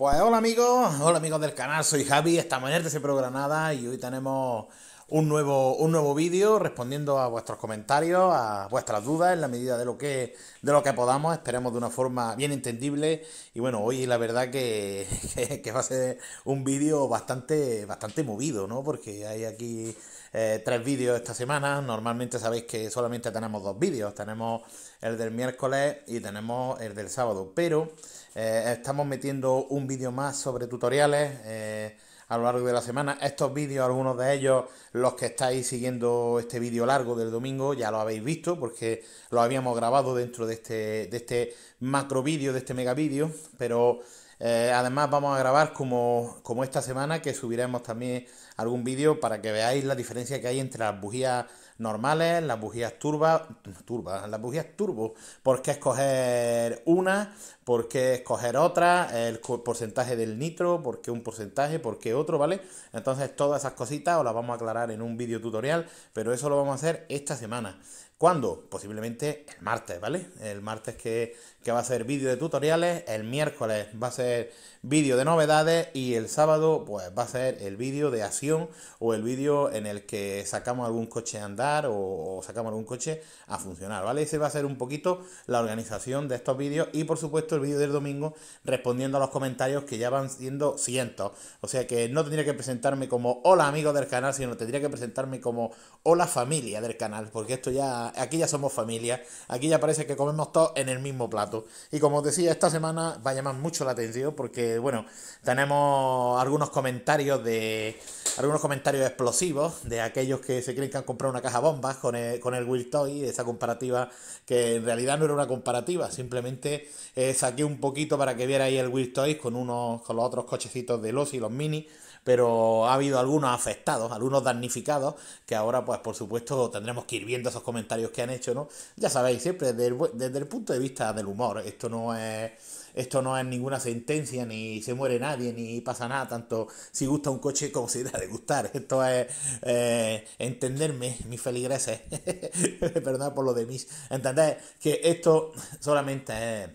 Pues hola amigos, hola amigos del canal, soy Javi, esta mañana de TCPro Granada y hoy tenemos un nuevo, un nuevo vídeo respondiendo a vuestros comentarios, a vuestras dudas en la medida de lo que, de lo que podamos, esperemos de una forma bien entendible y bueno, hoy la verdad que, que, que va a ser un vídeo bastante, bastante movido, ¿no? Porque hay aquí eh, tres vídeos esta semana. Normalmente sabéis que solamente tenemos dos vídeos. Tenemos el del miércoles y tenemos el del sábado. Pero eh, estamos metiendo un vídeo más sobre tutoriales. Eh, a lo largo de la semana. Estos vídeos, algunos de ellos, los que estáis siguiendo este vídeo largo del domingo, ya lo habéis visto porque lo habíamos grabado dentro de este, de este macro vídeo, de este mega vídeo, pero además vamos a grabar como, como esta semana que subiremos también algún vídeo para que veáis la diferencia que hay entre las bujías normales, las bujías turbas, turba, las bujías turbo, por qué escoger una, por qué escoger otra, el porcentaje del nitro, por qué un porcentaje, por qué otro, ¿vale? Entonces todas esas cositas os las vamos a aclarar en un vídeo tutorial, pero eso lo vamos a hacer esta semana. ¿Cuándo? Posiblemente el martes, ¿vale? El martes que que va a ser vídeo de tutoriales, el miércoles va a ser vídeo de novedades y el sábado pues va a ser el vídeo de acción o el vídeo en el que sacamos algún coche a andar o, sacamos algún coche a funcionar, ¿vale? Ese va a ser un poquito la organización de estos vídeos y por supuesto el vídeo del domingo respondiendo a los comentarios que ya van siendo cientos, o sea que no tendría que presentarme como hola amigos del canal, sino tendría que presentarme como hola familia del canal, porque esto ya, aquí ya somos familia, aquí ya parece que comemos todos en el mismo plato. Y como os decía, esta semana va a llamar mucho la atención porque, bueno, tenemos algunos comentarios de. algunos comentarios explosivos de aquellos que se creen que han comprado una caja bombas con el, con el Will Toy, esa comparativa que en realidad no era una comparativa, simplemente eh, saqué un poquito para que vierais el Will con unos. con los otros cochecitos de los y los mini pero ha habido algunos afectados, algunos damnificados, que ahora, pues por supuesto, tendremos que ir viendo esos comentarios que han hecho, ¿no? Ya sabéis, siempre desde el, punto de vista del humor, esto no es esto no es ninguna sentencia, ni se muere nadie, ni pasa nada, tanto si gusta un coche como si da de gustar. Esto es eh, entenderme, mis feligreses, perdón por lo de mis, entender que esto solamente es,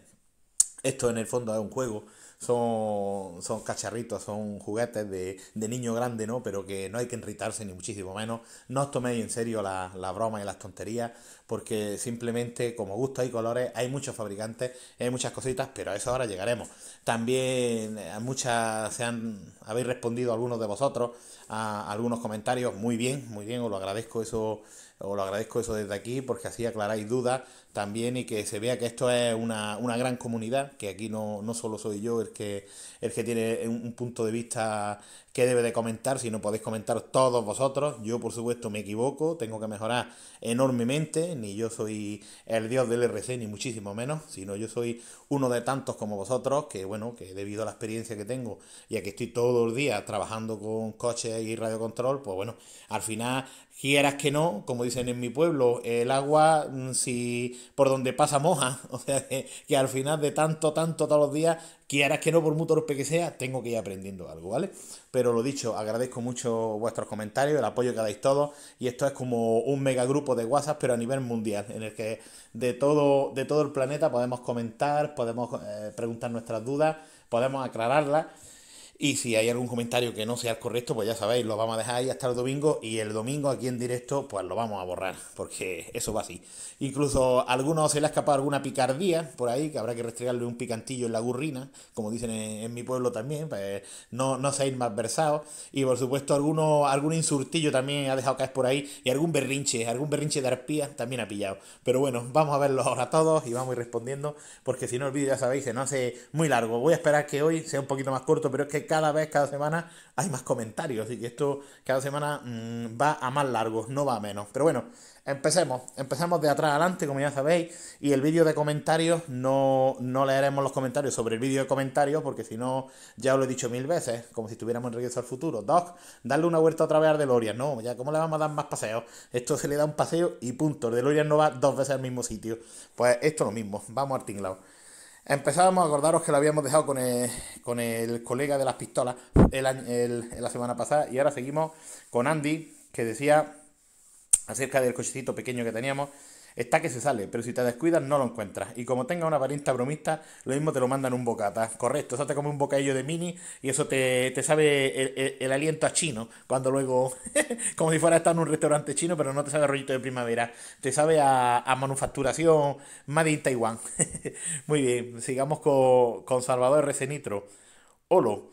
esto en el fondo es un juego son, son cacharritos, son juguetes de, niño grande, ¿no? Pero que no hay que enritarse ni muchísimo menos. No os toméis en serio las la broma y las tonterías, porque simplemente como gustos y colores hay muchos fabricantes, hay muchas cositas, pero a eso ahora llegaremos. También eh, muchas se han, habéis respondido algunos de vosotros a algunos comentarios, muy bien, muy bien, os lo agradezco eso, os lo agradezco eso desde aquí porque así aclaráis dudas también y que se vea que esto es una, una gran comunidad, que aquí no, no, solo soy yo el que, el que tiene un, punto de vista que debe de comentar, sino podéis comentar todos vosotros. Yo, por supuesto, me equivoco, tengo que mejorar enormemente, ni yo soy el dios del RC, ni muchísimo menos, sino yo soy uno de tantos como vosotros, que bueno, que debido a la experiencia que tengo y a que estoy todos los días trabajando con coches y radiocontrol, pues bueno, al final, quieras que no, como dicen en mi pueblo, el agua, mm, si por donde pasa moja. O sea, que, al final de tanto, tanto, todos los días, quieras que no, por muy torpe que sea, tengo que ir aprendiendo algo, ¿vale? Pero lo dicho, agradezco mucho vuestros comentarios, el apoyo que dais todos. Y esto es como un mega grupo de WhatsApp, pero a nivel mundial, en el que de todo, de todo el planeta podemos comentar, podemos eh, preguntar nuestras dudas, podemos aclararlas. Y si hay algún comentario que no sea el correcto, pues ya sabéis, lo vamos a dejar ahí hasta el domingo y el domingo aquí en directo pues lo vamos a borrar, porque eso va así. Incluso a algunos se le ha escapado alguna picardía por ahí, que habrá que restregarle un picantillo en la gurrina, como dicen en, mi pueblo también, pues no, no seáis más versados. Y por supuesto alguno, algún insultillo también ha dejado caer por ahí y algún berrinche, algún berrinche de arpía también ha pillado. Pero bueno, vamos a verlo ahora todos y vamos a ir respondiendo, porque si no el vídeo ya sabéis, se no hace muy largo. Voy a esperar que hoy sea un poquito más corto, pero es que cada vez, cada semana hay más comentarios y que esto cada semana mm, va a más largos, no va a menos. Pero bueno, empecemos, empezamos de atrás adelante, como ya sabéis, y el vídeo de comentarios, no, no leeremos los comentarios sobre el vídeo de comentarios, porque si no, ya os lo he dicho mil veces, como si estuviéramos en Regreso al Futuro. Doc, darle una vuelta otra vez de DeLorean, no, ya cómo le vamos a dar más paseos, esto se le da un paseo y punto, de DeLorean no va dos veces al mismo sitio. Pues esto lo mismo, vamos al tinglado. Empezábamos a acordaros que lo habíamos dejado con el, con el colega de las pistolas el, el, la semana pasada y ahora seguimos con Andy que decía acerca del cochecito pequeño que teníamos Está que se sale, pero si te descuidas no lo encuentras. Y como tenga una apariencia bromista, lo mismo te lo mandan un bocata. Correcto, o sea, te come un bocadillo de mini y eso te, sabe el, aliento a chino. Cuando luego, como si fuera a estar en un restaurante chino, pero no te sabe rollito de primavera. Te sabe a, manufacturación Made in Taiwan. Muy bien, sigamos con, Salvador R. Hola. Olo.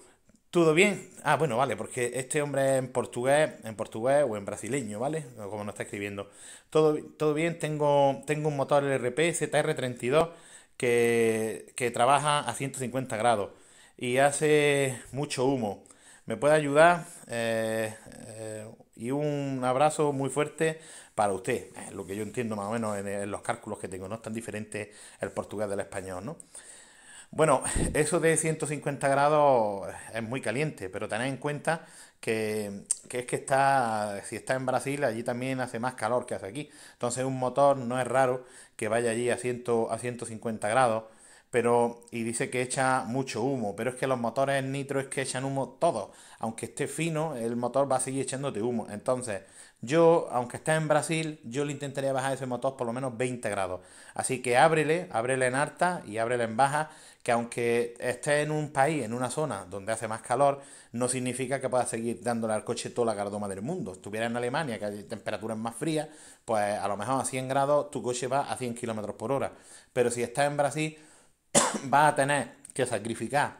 Todo bien. Ah, bueno, vale, porque este hombre en portugués, en portugués o en brasileño, ¿vale? Como no está escribiendo. Todo, todo bien, tengo, tengo un motor LRP ZR32 que, trabaja a 150 grados y hace mucho humo. ¿Me puede ayudar? Eh, eh, y un abrazo muy fuerte para usted. lo que yo entiendo más o menos en los cálculos que tengo. No es tan diferente el portugués del español, ¿no? Bueno, eso de 150 grados es muy caliente, pero tened en cuenta que, es que está, si está en Brasil, allí también hace más calor que hace aquí. Entonces un motor no es raro que vaya allí a, a 150 grados pero y dice que echa mucho humo, pero es que los motores nitro es que echan humo todo, aunque esté fino, el motor va a seguir echándote humo. Entonces, yo, aunque esté en Brasil, yo le intentaría bajar ese motor por lo menos 20 grados. Así que ábrele, ábrele en alta y ábrele en baja, que aunque esté en un país, en una zona donde hace más calor, no significa que pueda seguir dándole al coche toda la gardoma del mundo. Estuviera en Alemania, que hay temperaturas más frías, pues a lo mejor a 100 grados tu coche va a 100 km por hora. Pero si está en Brasil, va a tener que sacrificar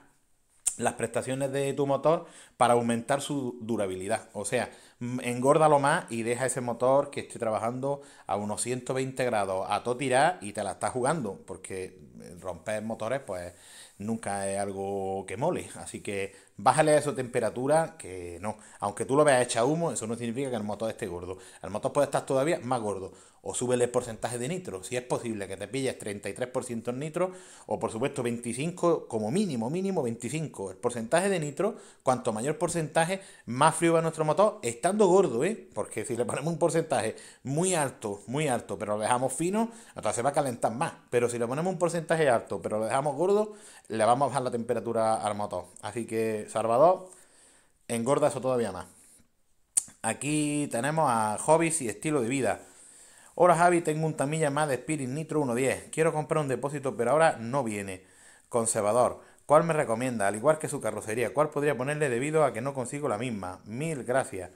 las prestaciones de tu motor para aumentar su durabilidad. O sea, Mm, engórdalo más y deja ese motor que esté trabajando a unos 120 grados a todo tirar y te la estás jugando, porque eh, romper motores pues nunca es algo que mole. Así que bájale a esa temperatura, que no. Aunque tú lo veas hecha humo, eso no significa que el motor esté gordo. El motor puede estar todavía más gordo o súbele el porcentaje de nitro. Si es posible que te pilles 33% en nitro, o por supuesto 25 como mínimo, mínimo 25. El porcentaje de nitro, cuanto mayor porcentaje, más frío va nuestro motor, estando gordo, ¿eh? Porque si le ponemos un porcentaje muy alto, muy alto, pero lo dejamos fino, hasta se va a calentar más. Pero si le ponemos un porcentaje alto, pero lo dejamos gordo, le vamos a bajar la temperatura al motor. Así que, Salvador, engorda eso todavía más. Aquí tenemos a hobbies y estilo de vida. Hola Javi, tengo un tamilla más de Spirit Nitro 110. Quiero comprar un depósito, pero ahora no viene. Conservador. ¿Cuál me recomienda? Al igual que su carrocería. ¿Cuál podría ponerle debido a que no consigo la misma? Mil gracias.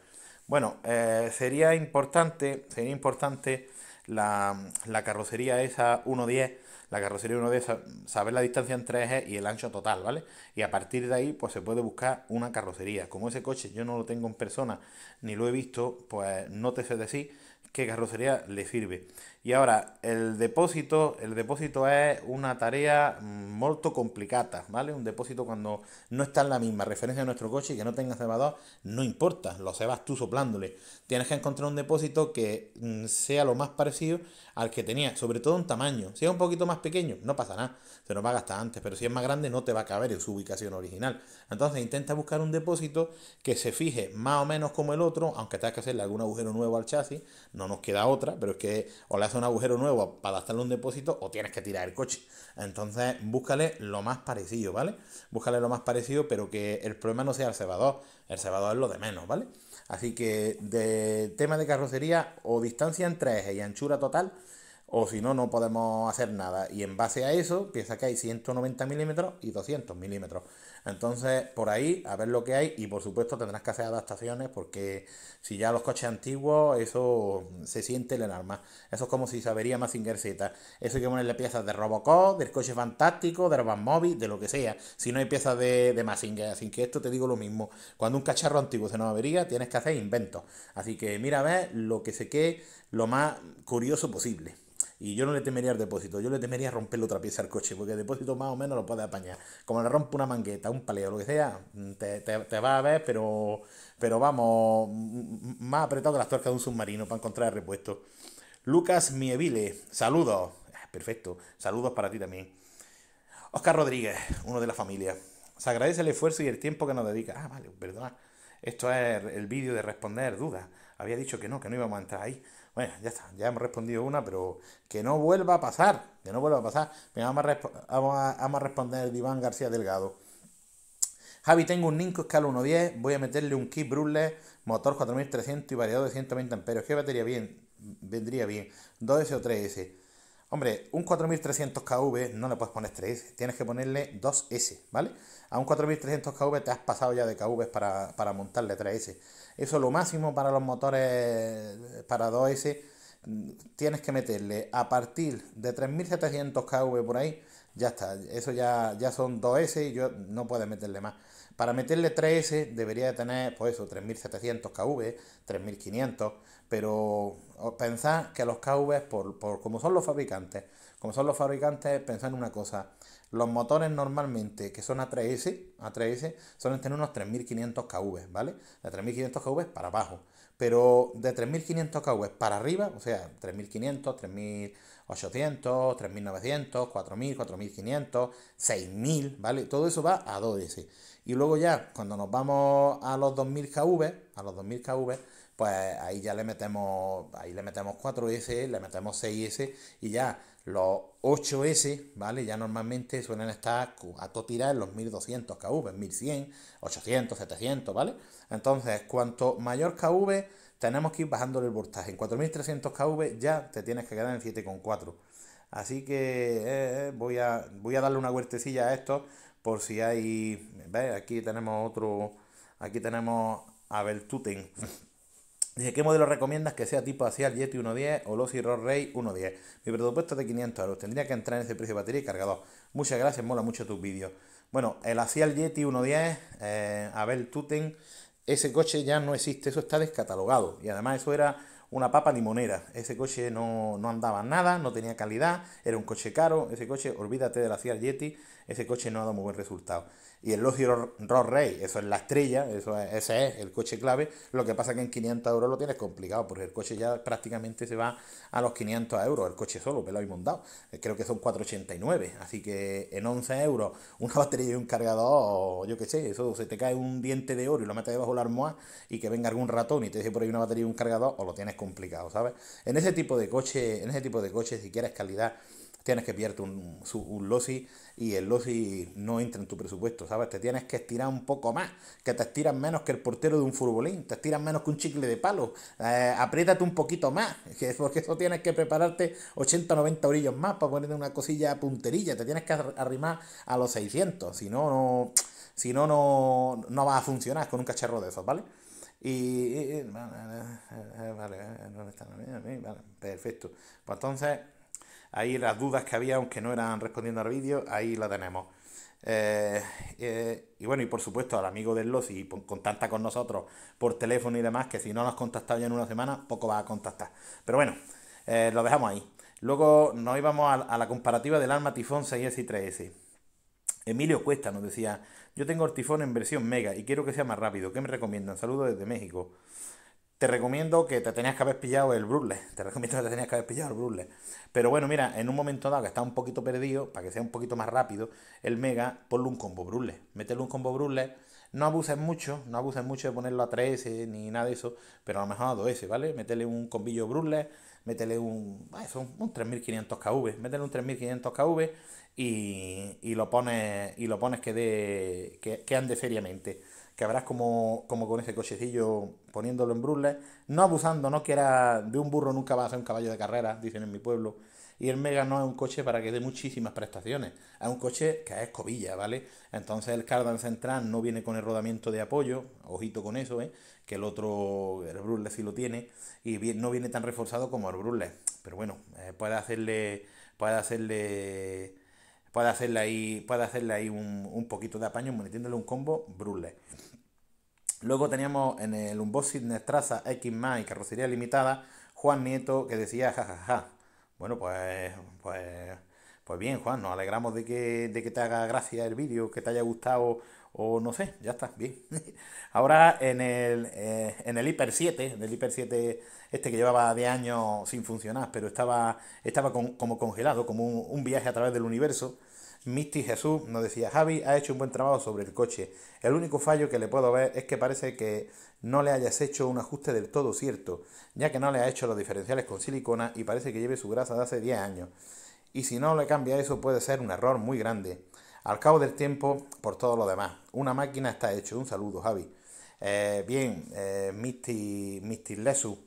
Bueno, eh, sería importante, sería importante la, la carrocería esa 110, la carrocería 110, saber la distancia entre ejes y el ancho total, ¿vale? Y a partir de ahí, pues se puede buscar una carrocería. Como ese coche yo no lo tengo en persona ni lo he visto, pues no te sé decir qué carrocería le sirve. Y ahora, el depósito, el depósito es una tarea muy mm, complicada, ¿vale? Un depósito cuando no está en la misma referencia de nuestro coche y que no tenga cebador, no importa, lo cebas tú soplándole. Tienes que encontrar un depósito que mm, sea lo más parecido al que tenía, sobre todo en tamaño. Si es un poquito más pequeño, no pasa nada, se nos va a gastar antes, pero si es más grande no te va a caber, el su original. Entonces intenta buscar un depósito que se fije más o menos como el otro, aunque tengas que hacerle algún agujero nuevo al chasis, no nos queda otra, pero es que o le haces un agujero nuevo para adaptarle un depósito o tienes que tirar el coche. Entonces búscale lo más parecido, ¿vale? Búscale lo más parecido, pero que el problema no sea el cebador, el cebador es lo de menos, ¿vale? Así que de tema de carrocería o distancia entre ejes y anchura total, o si no, no podemos hacer nada. Y en base a eso, piensa que hay 190 milímetros y 200 milímetros. Entonces, por ahí, a ver lo que hay. Y por supuesto, tendrás que hacer adaptaciones porque si ya los coches antiguos, eso se siente el enarma. Eso es como si se vería más Z. Eso hay que ponerle piezas de Robocop, del coche fantástico, de Urban Móvil, de lo que sea. Si no hay piezas de, de Massinger. Así que esto te digo lo mismo. Cuando un cacharro antiguo se nos avería, tienes que hacer inventos. Así que mira a ver lo que se quede lo más curioso posible. Y yo no le temería al depósito, yo le temería romperle otra pieza al coche, porque el depósito más o menos lo puede apañar. Como le rompe una mangueta, un paleo, lo que sea, mm, te, te, va a ver, pero, pero vamos, mm, mm, más apretado que las tuercas de un submarino para encontrar el repuesto. Lucas Mievile, saludos. Ah, perfecto, saludos para ti también. Oscar Rodríguez, uno de la familia. Se agradece el esfuerzo y el tiempo que nos dedica. Ah, vale, perdona. Esto es el vídeo de responder dudas. Había dicho que no, que no íbamos a entrar ahí. Bueno, ya está, ya hemos respondido una, pero que no vuelva a pasar, que no vuelva a pasar. vamos, a responder de Iván García Delgado. Javi, tengo un Ninco escala 1.10, voy a meterle un kit Brule, motor 4300 y variador de 120 amperios. ¿Qué batería bien? vendría bien? 2S o 3S. Hombre, un 4300 KV no le puedes poner 3S, tienes que ponerle 2S, ¿vale? A un 4300 KV te has pasado ya de KV para, para montarle 3S. Eso es lo máximo para los motores para 2S. Tienes que meterle a partir de 3700 kV por ahí. Ya está, eso ya, ya son 2S y yo no puedo meterle más. Para meterle 3S debería de tener, pues eso, 3700 kV, 3500, pero oh, pensad que los kV, por, por, como son los fabricantes, como son los fabricantes, pensad en una cosa, los motores normalmente que son A3S, A3S suelen tener unos 3500 kV, ¿vale? De 3500 kV para abajo. Pero de 3500 kV para arriba, o sea, 3500, 3800, 3900, 4000, 4500, 6000, ¿vale? Todo eso va a 2S. Y luego ya, cuando nos vamos a los 2000 kV, a los 2000 kV, pues ahí ya le metemos, ahí le metemos 4S, le metemos 6S y ya los 8S, ¿vale? Ya normalmente suelen estar a todo tirar en los 1200 KV, 1100, 800, 700, ¿vale? Entonces, cuanto mayor KV, tenemos que ir bajándole el voltaje. En 4300 KV ya te tienes que quedar en 7,4. Así que eh, eh, voy, a, darle una huertecilla a esto por si hay... Aquí tenemos otro... Aquí tenemos Tuten. Dice, ¿qué modelo recomiendas que sea tipo Asial Yeti 110 o Lossi Roll Ray 110? Mi presupuesto es de 500 euros. Tendría que entrar en ese precio de batería y cargador. Muchas gracias, mola mucho tus vídeos. Bueno, el Asial Yeti 110, eh, Abel Tuten, ese coche ya no existe, eso está descatalogado. Y además eso era una papa limonera. Ese coche no, no andaba nada, no tenía calidad, era un coche caro. Ese coche, olvídate del Asial Yeti, ese coche no ha dado muy buen resultado y el logio Ross Rey, eso es la estrella, eso ese es el coche clave. Lo que pasa que en 500 euros lo tienes complicado, porque el coche ya prácticamente se va a los 500 euros, el coche solo, pelado y montado. Eh, creo que son 489, así que en 11 euros una batería y un cargador, yo qué sé, eso se te cae un diente de oro y lo metes debajo de la almohada y que venga algún ratón y te dice por ahí una batería y un cargador, o lo tienes complicado, ¿sabes? En ese tipo de coche, en ese tipo de coche, si quieres calidad tienes que pillarte un, un y el losi no entra en tu presupuesto, ¿sabes? Te tienes que estirar un poco más, que te estiras menos que el portero de un furbolín, te estiras menos que un chicle de palo, eh, apriétate un poquito más, porque eso tienes que prepararte 80 o 90 orillos más para ponerte una cosilla punterilla, te tienes que arrimar a los 600, si no, no, si no, no, vas a funcionar con un cacharro de esos, ¿vale? Y, no vale, eh, eh, vale, vale, vale, perfecto. Pues entonces Ahí las dudas que había, aunque no eran respondiendo al vídeo, ahí la tenemos. Eh, eh, y bueno, y por supuesto al amigo del y contacta con nosotros por teléfono y demás, que si no nos has contactado ya en una semana, poco va a contactar. Pero bueno, eh, lo dejamos ahí. Luego nos íbamos a, a la comparativa del arma Tifón 6S y 3S. Emilio Cuesta nos decía, yo tengo el Tifón en versión Mega y quiero que sea más rápido. ¿Qué me recomiendan? Saludos desde México te recomiendo que te tenías que haber pillado el brule Te recomiendo que te tenías que haber pillado el brule Pero bueno, mira, en un momento dado que está un poquito perdido, para que sea un poquito más rápido, el Mega, ponle un combo brule Métele un combo brule No abuses mucho, no abuses mucho de ponerlo a 3S ni nada de eso, pero a lo mejor a 2S, ¿vale? Métele un combillo brule métele un, ah, eso, un 3500 KV, métele un 3500 KV y, y, lo pones, y lo pones que, de, que ande seriamente que habrás como, como con ese cochecillo poniéndolo en Brule no abusando, no que era de un burro nunca va a ser un caballo de carrera, dicen en mi pueblo, y el Mega no es un coche para que dé muchísimas prestaciones, es un coche que es cobilla, ¿vale? Entonces el Cardan Central no viene con el rodamiento de apoyo, ojito con eso, ¿eh? que el otro, el Brule sí lo tiene, y no viene tan reforzado como el Brule pero bueno, eh, puede hacerle, puede hacerle, puede hacerle ahí, puede hacerle ahí un, poquito de apaño metiéndole un combo Brule Luego teníamos en el unboxing de Straza X y carrocería limitada, Juan Nieto que decía jajaja. Bueno, pues, pues, pues, bien, Juan, nos alegramos de que, te haga gracia el vídeo, que te haya gustado o no sé, ya está, bien. Ahora en el, eh, en el Hyper 7, en el Hyper 7 este que llevaba de años sin funcionar, pero estaba, estaba como congelado, como un viaje a través del universo, Misty Jesús nos decía, Javi ha hecho un buen trabajo sobre el coche. El único fallo que le puedo ver es que parece que no le hayas hecho un ajuste del todo cierto, ya que no le ha hecho los diferenciales con silicona y parece que lleve su grasa de hace 10 años. Y si no le cambia eso puede ser un error muy grande. Al cabo del tiempo, por todo lo demás. Una máquina está hecha. Un saludo, Javi. Eh, bien, eh, Misty, Misty Lesu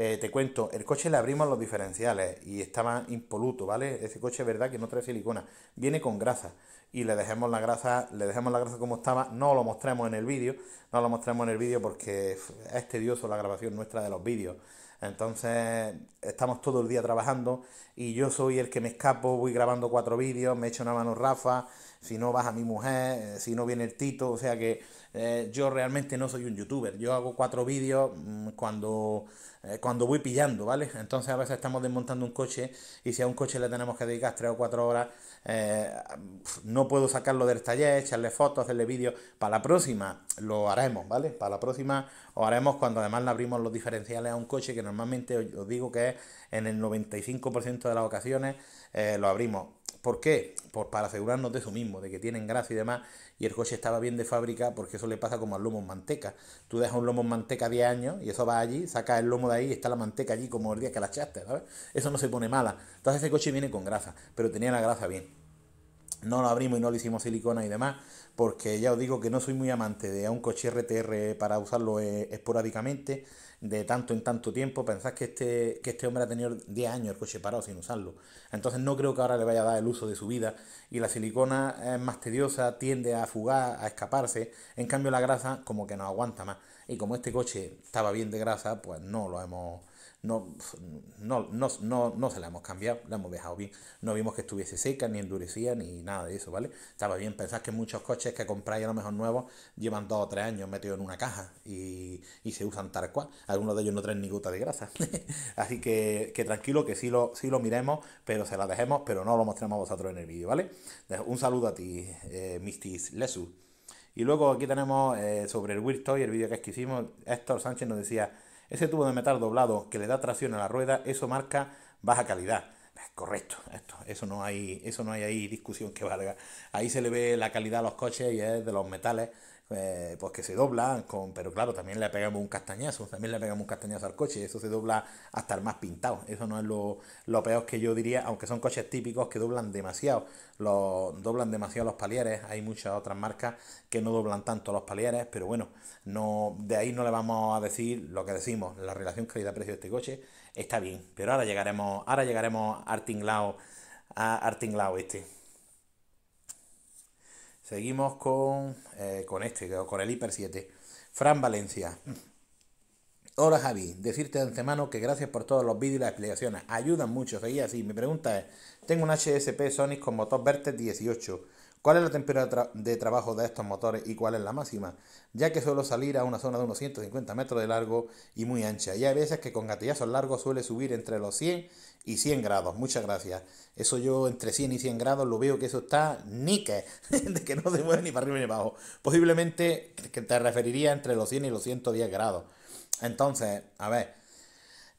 eh, te cuento, el coche le abrimos los diferenciales y estaba impoluto, ¿vale? Ese coche es verdad que no trae silicona, viene con grasa y le dejemos la grasa, le dejamos la grasa como estaba, no lo mostremos en el vídeo, no lo mostremos en el vídeo porque es tedioso la grabación nuestra de los vídeos. Entonces estamos todo el día trabajando y yo soy el que me escapo, voy grabando cuatro vídeos, me echo una mano Rafa, si no vas a mi mujer, eh, si no viene el Tito, o sea que eh, yo realmente no soy un youtuber, yo hago cuatro vídeos mm, cuando, eh, cuando voy pillando, ¿vale? Entonces a veces estamos desmontando un coche y si a un coche le tenemos que dedicar tres o cuatro horas, eh, no puedo sacarlo del taller, echarle fotos, hacerle vídeos. Para la próxima lo haremos, ¿vale? Para la próxima lo haremos cuando además le abrimos los diferenciales a un coche que normalmente os digo que en el 95% de las ocasiones lo abrimos ¿Por qué? Pues para asegurarnos de eso mismo, de que tienen grasa y demás, y el coche estaba bien de fábrica, porque eso le pasa como al lomo en manteca. Tú dejas un lomo en manteca 10 años y eso va allí, sacas el lomo de ahí y está la manteca allí como el día que la echaste, ¿sabes? Eso no se pone mala. Entonces ese coche viene con grasa, pero tenía la grasa bien. No lo abrimos y no le hicimos silicona y demás, porque ya os digo que no soy muy amante de un coche RTR para usarlo eh, esporádicamente de tanto en tanto tiempo. pensás que este, que este hombre ha tenido 10 años el coche parado sin usarlo. Entonces no creo que ahora le vaya a dar el uso de su vida. Y la silicona es más tediosa, tiende a fugar, a escaparse. En cambio la grasa como que nos aguanta más. Y como este coche estaba bien de grasa, pues no lo hemos no, no, no, no, se la hemos cambiado, la hemos dejado bien. No vimos que estuviese seca, ni endurecía ni nada de eso, ¿vale? Estaba bien. Pensad que muchos coches que compráis a lo mejor nuevos llevan dos o tres años metidos en una caja y, se usan tal cual. Algunos de ellos no traen ni gota de grasa. Así que, que, tranquilo que sí lo, lo miremos, pero se la dejemos, pero no lo mostremos a vosotros en el vídeo, ¿vale? Un saludo a ti, eh, Mistis Lesu. Y luego aquí tenemos eh, sobre el Weird Toy, el vídeo que, es que hicimos, Héctor Sánchez nos decía ese tubo de metal doblado que le da tracción a la rueda, eso marca baja calidad. Correcto, esto, eso no hay, eso no hay ahí discusión que valga. Ahí se le ve la calidad a los coches y es de los metales eh, pues que se dobla, con, pero claro, también le pegamos un castañazo, también le pegamos un castañazo al coche, eso se dobla hasta el más pintado, eso no es lo, peor que yo diría, aunque son coches típicos que doblan demasiado, los, doblan demasiado los palieres, hay muchas otras marcas que no doblan tanto los palieres, pero bueno, no, de ahí no le vamos a decir lo que decimos, la relación calidad-precio de este coche está bien, pero ahora llegaremos, ahora llegaremos al a, al este. Seguimos eh, con, este, con el Hiper 7. Fran Valencia. Hola Javi, decirte de antemano que gracias por todos los vídeos y las explicaciones. Ayudan mucho, seguía así. Mi pregunta es, tengo un HSP Sonic con motor Vertex 18 ¿Cuál es la temperatura de trabajo de estos motores y cuál es la máxima? Ya que suelo salir a una zona de unos 150 metros de largo y muy ancha. Y hay veces que con gatillazos largos suele subir entre los 100 y 100 grados. Muchas gracias. Eso yo entre 100 y 100 grados lo veo que eso está nique. de que no se mueve ni para arriba ni para abajo. Posiblemente que te referiría entre los 100 y los 110 grados. Entonces, a ver.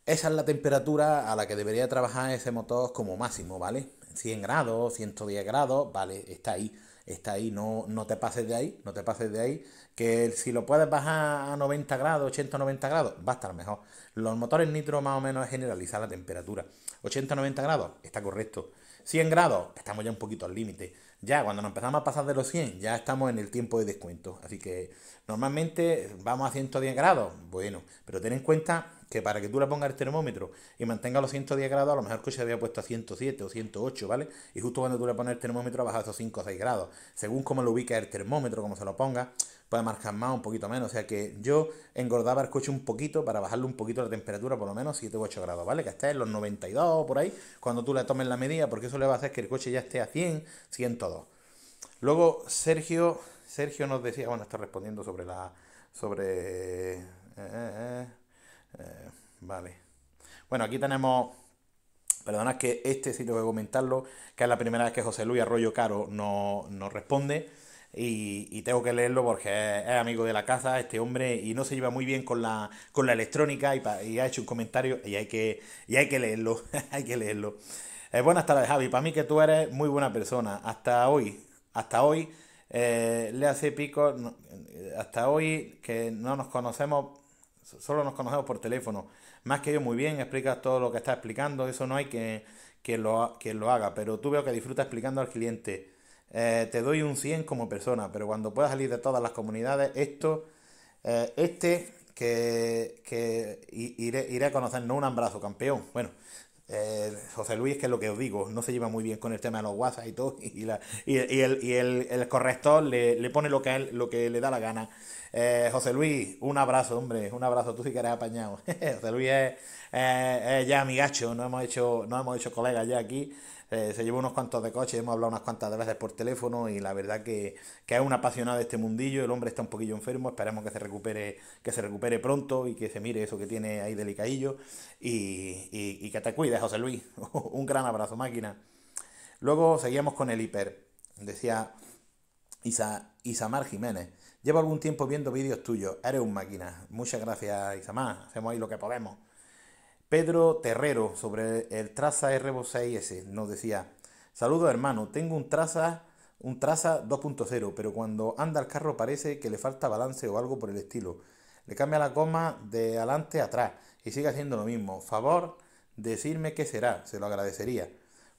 Esa es la temperatura a la que debería trabajar ese motor como máximo, ¿vale? 100 grados, 110 grados, vale, está ahí, está ahí, no, no te pases de ahí, no te pases de ahí, que si lo puedes bajar a 90 grados, 80, 90 grados, va a estar mejor. Los motores nitro más o menos es generalizar la temperatura. 80, 90 grados, está correcto. 100 grados, estamos ya un poquito al límite. Ya cuando nos empezamos a pasar de los 100, ya estamos en el tiempo de descuento. Así que normalmente vamos a 110 grados, bueno, pero ten en cuenta que para que tú le pongas el termómetro y mantenga los 110 grados, a lo mejor coche se había puesto a 107 o 108, ¿vale? Y justo cuando tú le pones el termómetro, baja esos 5 o 6 grados. Según cómo lo ubica el termómetro, como se lo ponga, puede marcar más, o un poquito menos. O sea que yo engordaba el coche un poquito para bajarle un poquito la temperatura, por lo menos 7 u 8 grados, ¿vale? Que esté en los 92 por ahí, cuando tú le tomes la medida, porque eso le va a hacer que el coche ya esté a 100, 102. Luego Sergio, Sergio nos decía, bueno, está respondiendo sobre la... sobre... Eh, eh, eh eh, vale. Bueno, aquí tenemos... Perdona, que este sí tengo que comentarlo, que es la primera vez que José Luis Arroyo Caro nos responde. Y, tengo que leerlo porque es, amigo de la casa este hombre y no se lleva muy bien con la, con la electrónica y, ha hecho un comentario y hay que, y hay que leerlo, hay que leerlo. Eh, buenas tardes Javi, para mí que tú eres muy buena persona, hasta hoy, hasta hoy eh, le hace pico, eh, hasta hoy que no nos conocemos solo nos conocemos por teléfono. Más que yo, muy bien, explicas todo lo que está explicando, eso no hay que, que, lo, que lo haga, pero tú veo que disfruta explicando al cliente. Eh, te doy un 100 como persona, pero cuando puedas salir de todas las comunidades, esto, eh, este que, iré, iré, a conocer, no un abrazo, campeón. Bueno, eh, José Luis, que es lo que os digo, no se lleva muy bien con el tema de los WhatsApp y todo, y, la, y, el, y el, corrector le, pone lo que, lo que le da la gana. Eh, José Luis, un abrazo, hombre, un abrazo, tú sí que eres apañado. José Luis es, ya amigacho, no hemos hecho, no hemos hecho colegas ya aquí. Eh, se llevó unos cuantos de coche, hemos hablado unas cuantas veces por teléfono y la verdad que, que, es un apasionado de este mundillo, el hombre está un poquillo enfermo, esperemos que se recupere, que se recupere pronto y que se mire eso que tiene ahí delicadillo y, y, que te cuides, José Luis. un gran abrazo, máquina. Luego seguíamos con el hiper, decía Isa, Isamar Jiménez. Llevo algún tiempo viendo vídeos tuyos. Eres un máquina. Muchas gracias, Isamá. Hacemos ahí lo que podemos. Pedro Terrero, sobre el traza r 6 s nos decía: Saludos, hermano. Tengo un traza, un traza 2.0, pero cuando anda el carro parece que le falta balance o algo por el estilo. Le cambia la coma de adelante a atrás y sigue haciendo lo mismo. Favor, decirme qué será. Se lo agradecería.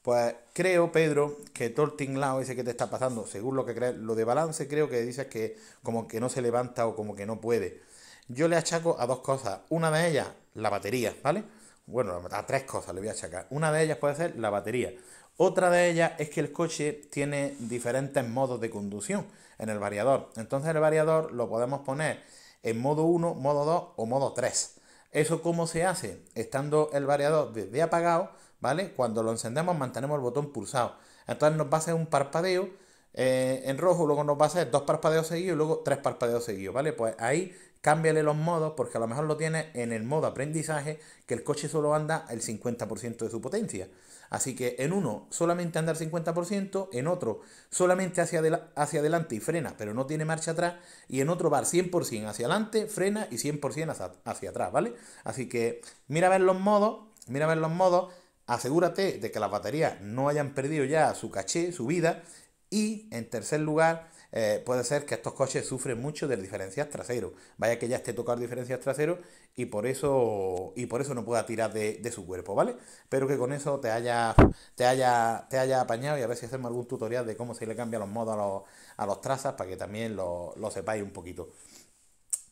Pues creo, Pedro, que tinglao ese que te está pasando, según lo que crees, lo de balance creo que dices que como que no se levanta o como que no puede. Yo le achaco a dos cosas. Una de ellas, la batería, ¿vale? Bueno, a tres cosas le voy a achacar. Una de ellas puede ser la batería. Otra de ellas es que el coche tiene diferentes modos de conducción en el variador. Entonces el variador lo podemos poner en modo 1, modo 2 o modo 3. ¿Eso cómo se hace? Estando el variador desde apagado ¿vale? Cuando lo encendemos mantenemos el botón pulsado. Entonces nos va a hacer un parpadeo eh, en rojo, luego nos va a hacer dos parpadeos seguidos y luego tres parpadeos seguidos, ¿vale? Pues ahí cámbiale los modos porque a lo mejor lo tiene en el modo aprendizaje que el coche solo anda el 50% de su potencia. Así que en uno solamente anda el 50%, en otro solamente hacia, hacia adelante y frena, pero no tiene marcha atrás, y en otro va al 100% hacia adelante, frena y 100% hacia, atrás, ¿vale? Así que mira ver los modos, mira a ver los modos, Asegúrate de que las baterías no hayan perdido ya su caché, su vida. Y en tercer lugar, eh, puede ser que estos coches sufren mucho del diferencias trasero. Vaya que ya esté tocando diferencias diferencial trasero y por eso, y por eso no pueda tirar de, su cuerpo, ¿vale? Pero que con eso te haya, te haya, te haya apañado y a ver si hacemos algún tutorial de cómo se le cambian los modos a los, trazas para que también lo, lo sepáis un poquito.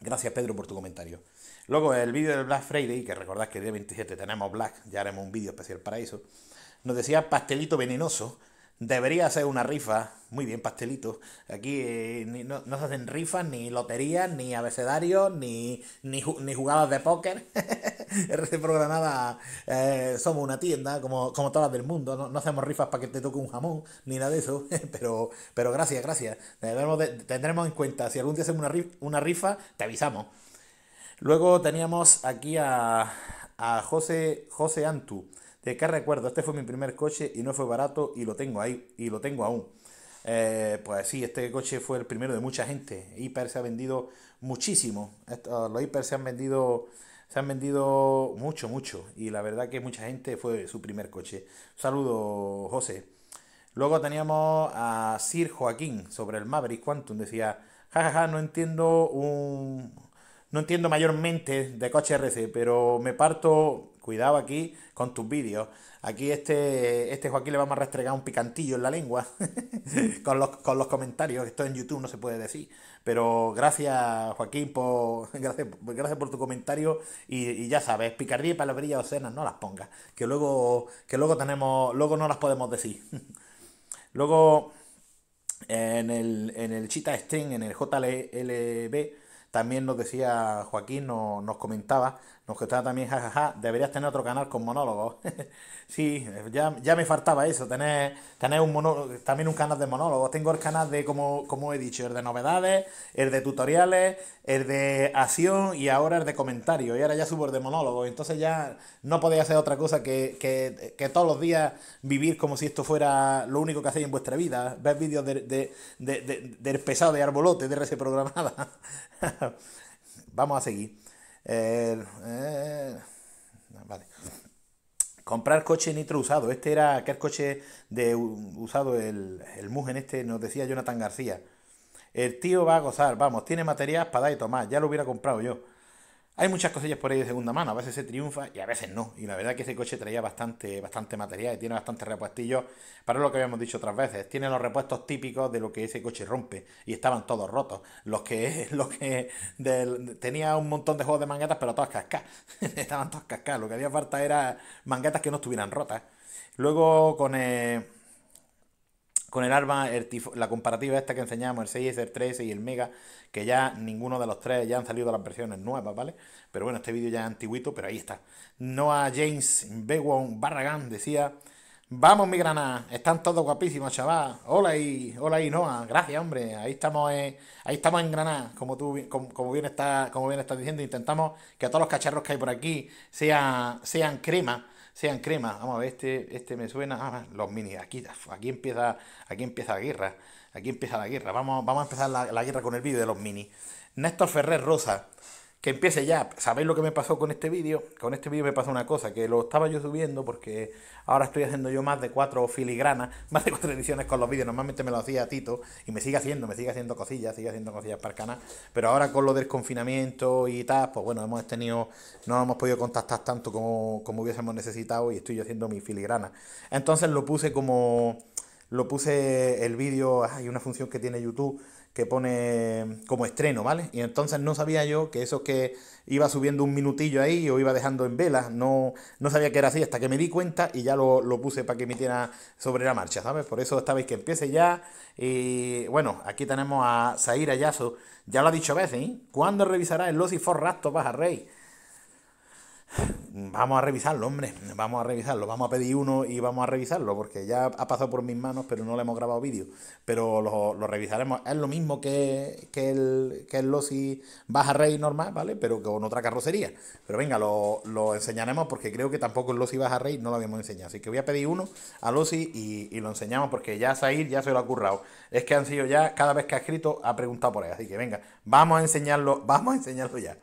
Gracias Pedro por tu comentario. Luego, el vídeo del Black Friday, que recordad que el día 27 tenemos Black, ya haremos un vídeo especial para eso, nos decía pastelito venenoso. Debería ser una rifa, muy bien pastelito. Aquí eh, no, se hacen rifas, ni loterías, ni abecedarios, ni, ni, jugadas de póker. RC Programada eh, somos una tienda, como, como todas del mundo. No, hacemos rifas para que te toque un jamón, ni nada de eso. pero, pero gracias, gracias. tendremos en cuenta, si algún día hacemos una una rifa te avisamos. Luego teníamos aquí a, José, José Antu. De qué recuerdo, este fue mi primer coche y no fue barato y lo tengo ahí, y lo tengo aún. Eh, pues sí, este coche fue el primero de mucha gente. Hyper se ha vendido muchísimo. los Hiper se han vendido. Se han vendido mucho, mucho. Y la verdad que mucha gente fue su primer coche. Saludo, José. Luego teníamos a Sir Joaquín sobre el Maverick Quantum. Decía, jajaja, no entiendo un, no entiendo mayormente de coche RC, pero me parto, cuidado aquí con tus vídeos. Aquí este, este Joaquín le vamos a restregar un picantillo en la lengua con, los, con los comentarios. Esto en YouTube no se puede decir. Pero gracias, Joaquín, por, gracias, por tu comentario. Y, ya sabes, picardía y o cenas no las pongas. Que luego, que luego tenemos, luego no las podemos decir. luego, en el, en el Cheetah String, en el JLB también nos decía Joaquín, nos comentaba nos gustaba también, jajaja, deberías tener otro canal con monólogos. sí, ya, me faltaba eso, tener, tener un también un canal de monólogos. Tengo el canal de, como, como he dicho, el de novedades, el de tutoriales, el de acción y ahora el de comentarios. Y ahora ya subo el de monólogos. Entonces ya no podéis hacer otra cosa que, todos los días vivir como si esto fuera lo único que hacéis en vuestra vida. Ver vídeos del pesado de arbolote, de RC programada. Vamos a seguir. Eh, Comprar coche nitro usado. Este era aquel coche de usado, el, el Mugen este, nos decía Jonathan García. El tío va a gozar, vamos, tiene material para dar y tomar, ya lo hubiera comprado yo. Hay muchas cosillas por ahí de segunda mano, a veces se triunfa y a veces no. Y la verdad que ese coche traía bastante, bastante material y tiene bastante repuestillos para lo que habíamos dicho otras veces. Tiene los repuestos típicos de lo que ese coche rompe y estaban todos rotos. Los que, que tenía un montón de juegos de manguetas, pero todas cascadas. estaban todas cascadas. Lo que había falta era manguetas que no estuvieran rotas. Luego con. Eh, con el arma, la comparativa esta que enseñamos, el 6S, el 3 y el Mega, que ya ninguno de los tres ya han salido las versiones nuevas, ¿vale? Pero bueno, este vídeo ya es antiguito, pero ahí está. Noah James Bewon Barragán decía, vamos mi granada, están todos guapísimos, chaval. Hola y, hola y Noah, gracias, hombre. Ahí estamos, eh, ahí estamos en Granada, como tú, como, bien está, como bien estás diciendo, intentamos que a todos los cacharros que hay por aquí sean crema sean crema. Vamos a ver, este, este me suena. los mini. Aquí, aquí empieza, aquí empieza la guerra. Aquí empieza la guerra. Vamos, vamos a empezar la, la guerra con el vídeo de los mini. Néstor Ferrer Rosa que empiece ya. ¿Sabéis lo que me pasó con este vídeo? Con este vídeo me pasó una cosa, que lo estaba yo subiendo porque ahora estoy haciendo yo más de cuatro filigranas, más de cuatro ediciones con los vídeos. Normalmente me lo hacía Tito y me sigue haciendo, me sigue haciendo cosillas, sigue haciendo cosillas para el canal. Pero ahora con lo del confinamiento y tal, pues bueno, hemos tenido, no hemos podido contactar tanto como, como hubiésemos necesitado y estoy yo haciendo mi filigrana. Entonces lo puse como, lo puse el vídeo, hay una función que tiene YouTube que pone como estreno, ¿vale? Y entonces no sabía yo que eso que iba subiendo un minutillo ahí o iba dejando en velas, no, no sabía que era así hasta que me di cuenta y ya lo, puse para que emitiera sobre la marcha, ¿sabes? Por eso esta vez que empiece ya. Y bueno, aquí tenemos a Zahir ayazo ya lo ha dicho a veces, ¿eh? ¿Cuándo revisará el Losi for Rasto Baja Rey? Vamos a revisarlo, hombre, vamos a revisarlo, vamos a pedir uno y vamos a revisarlo, porque ya ha pasado por mis manos, pero no le hemos grabado vídeo, pero lo, lo revisaremos. Es lo mismo que, que el, que Baja Rey normal, ¿vale? Pero con otra carrocería. Pero venga, lo, enseñaremos porque creo que tampoco el Losi Baja Rey no lo habíamos enseñado. Así que voy a pedir uno a Losi y, y, lo enseñamos porque ya Sair ya se lo ha currado. Es que han sido ya, cada vez que ha escrito, ha preguntado por él. Así que venga, vamos a enseñarlo, vamos a enseñarlo ya.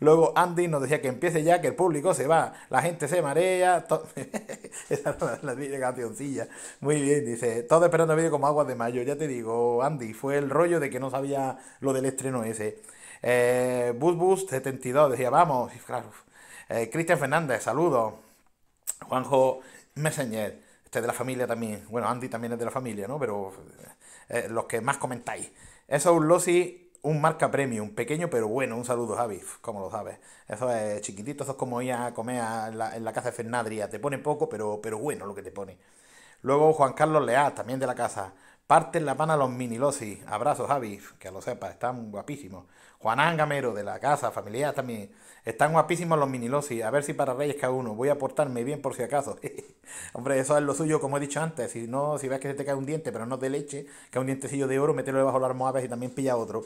Luego Andy nos decía que empiece ya, que el público se va, la gente se marea. Esa es la, la Muy bien, dice, todo esperando el vídeo como agua de mayo. Ya te digo, Andy, fue el rollo de que no sabía lo del estreno ese. Eh, BusBus72 decía, vamos, claro. Eh, Cristian Fernández, saludos. Juanjo Messenger, este es de la familia también. Bueno, Andy también es de la familia, ¿no? Pero eh, los que más comentáis. Eso Losi un marca premium, pequeño pero bueno. Un saludo, Javi, como lo sabes. Eso es chiquitito, eso es como ir a comer en la casa de Fernadria Te pone poco, pero, pero bueno lo que te pone. Luego Juan Carlos Leal, también de la casa. Parten la pana los minilosis. abrazos Javi, que lo sepa, están guapísimos. Juanán Gamero, de la casa, familiar también. Están guapísimos los minilosis. A ver si para Reyes cada uno. Voy a portarme bien por si acaso. Hombre, eso es lo suyo, como he dicho antes. Si no, si ves que se te cae un diente, pero no de leche, que es un dientecillo de oro, mételo debajo de las almohada y también pilla otro.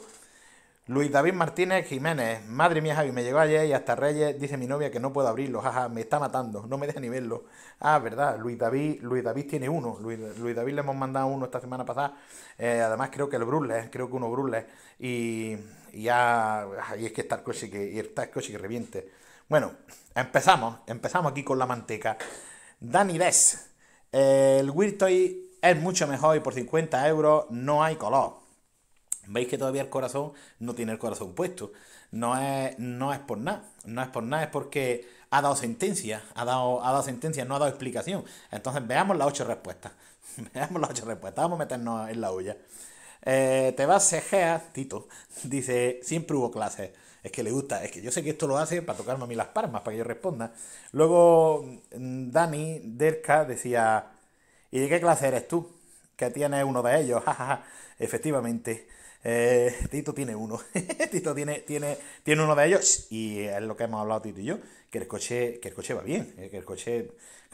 Luis David Martínez Jiménez, madre mía Javi, me llegó ayer y hasta Reyes dice mi novia que no puedo abrirlo, jaja, me está matando, no me deja ni verlo. Ah, verdad, Luis David, Luis David tiene uno, Luis, David le hemos mandado uno esta semana pasada, eh, además creo que el Brule, eh, creo que uno Brule y, ya, y es que está el coche que, y reviente. Bueno, empezamos, empezamos aquí con la manteca. Dani Des, eh, el Wirtoy es mucho mejor y por 50 euros no hay color. Veis que todavía el corazón no tiene el corazón puesto. No es, no es por nada. No es por nada, es porque ha dado sentencia. Ha dado, ha dado sentencia, no ha dado explicación. Entonces veamos las ocho respuestas. veamos las ocho respuestas. Vamos a meternos en la olla. Eh, te vas Segea, Tito, dice, siempre hubo clases. Es que le gusta, es que yo sé que esto lo hace para tocarme a mí las palmas, para que yo responda. Luego mm, Dani Derka decía, ¿y de qué clase eres tú? Que tienes uno de ellos, efectivamente. Eh, Tito tiene uno. Tito tiene, tiene, tiene uno de ellos y es lo que hemos hablado Tito y yo, que el coche, que el coche va bien, eh, que el coche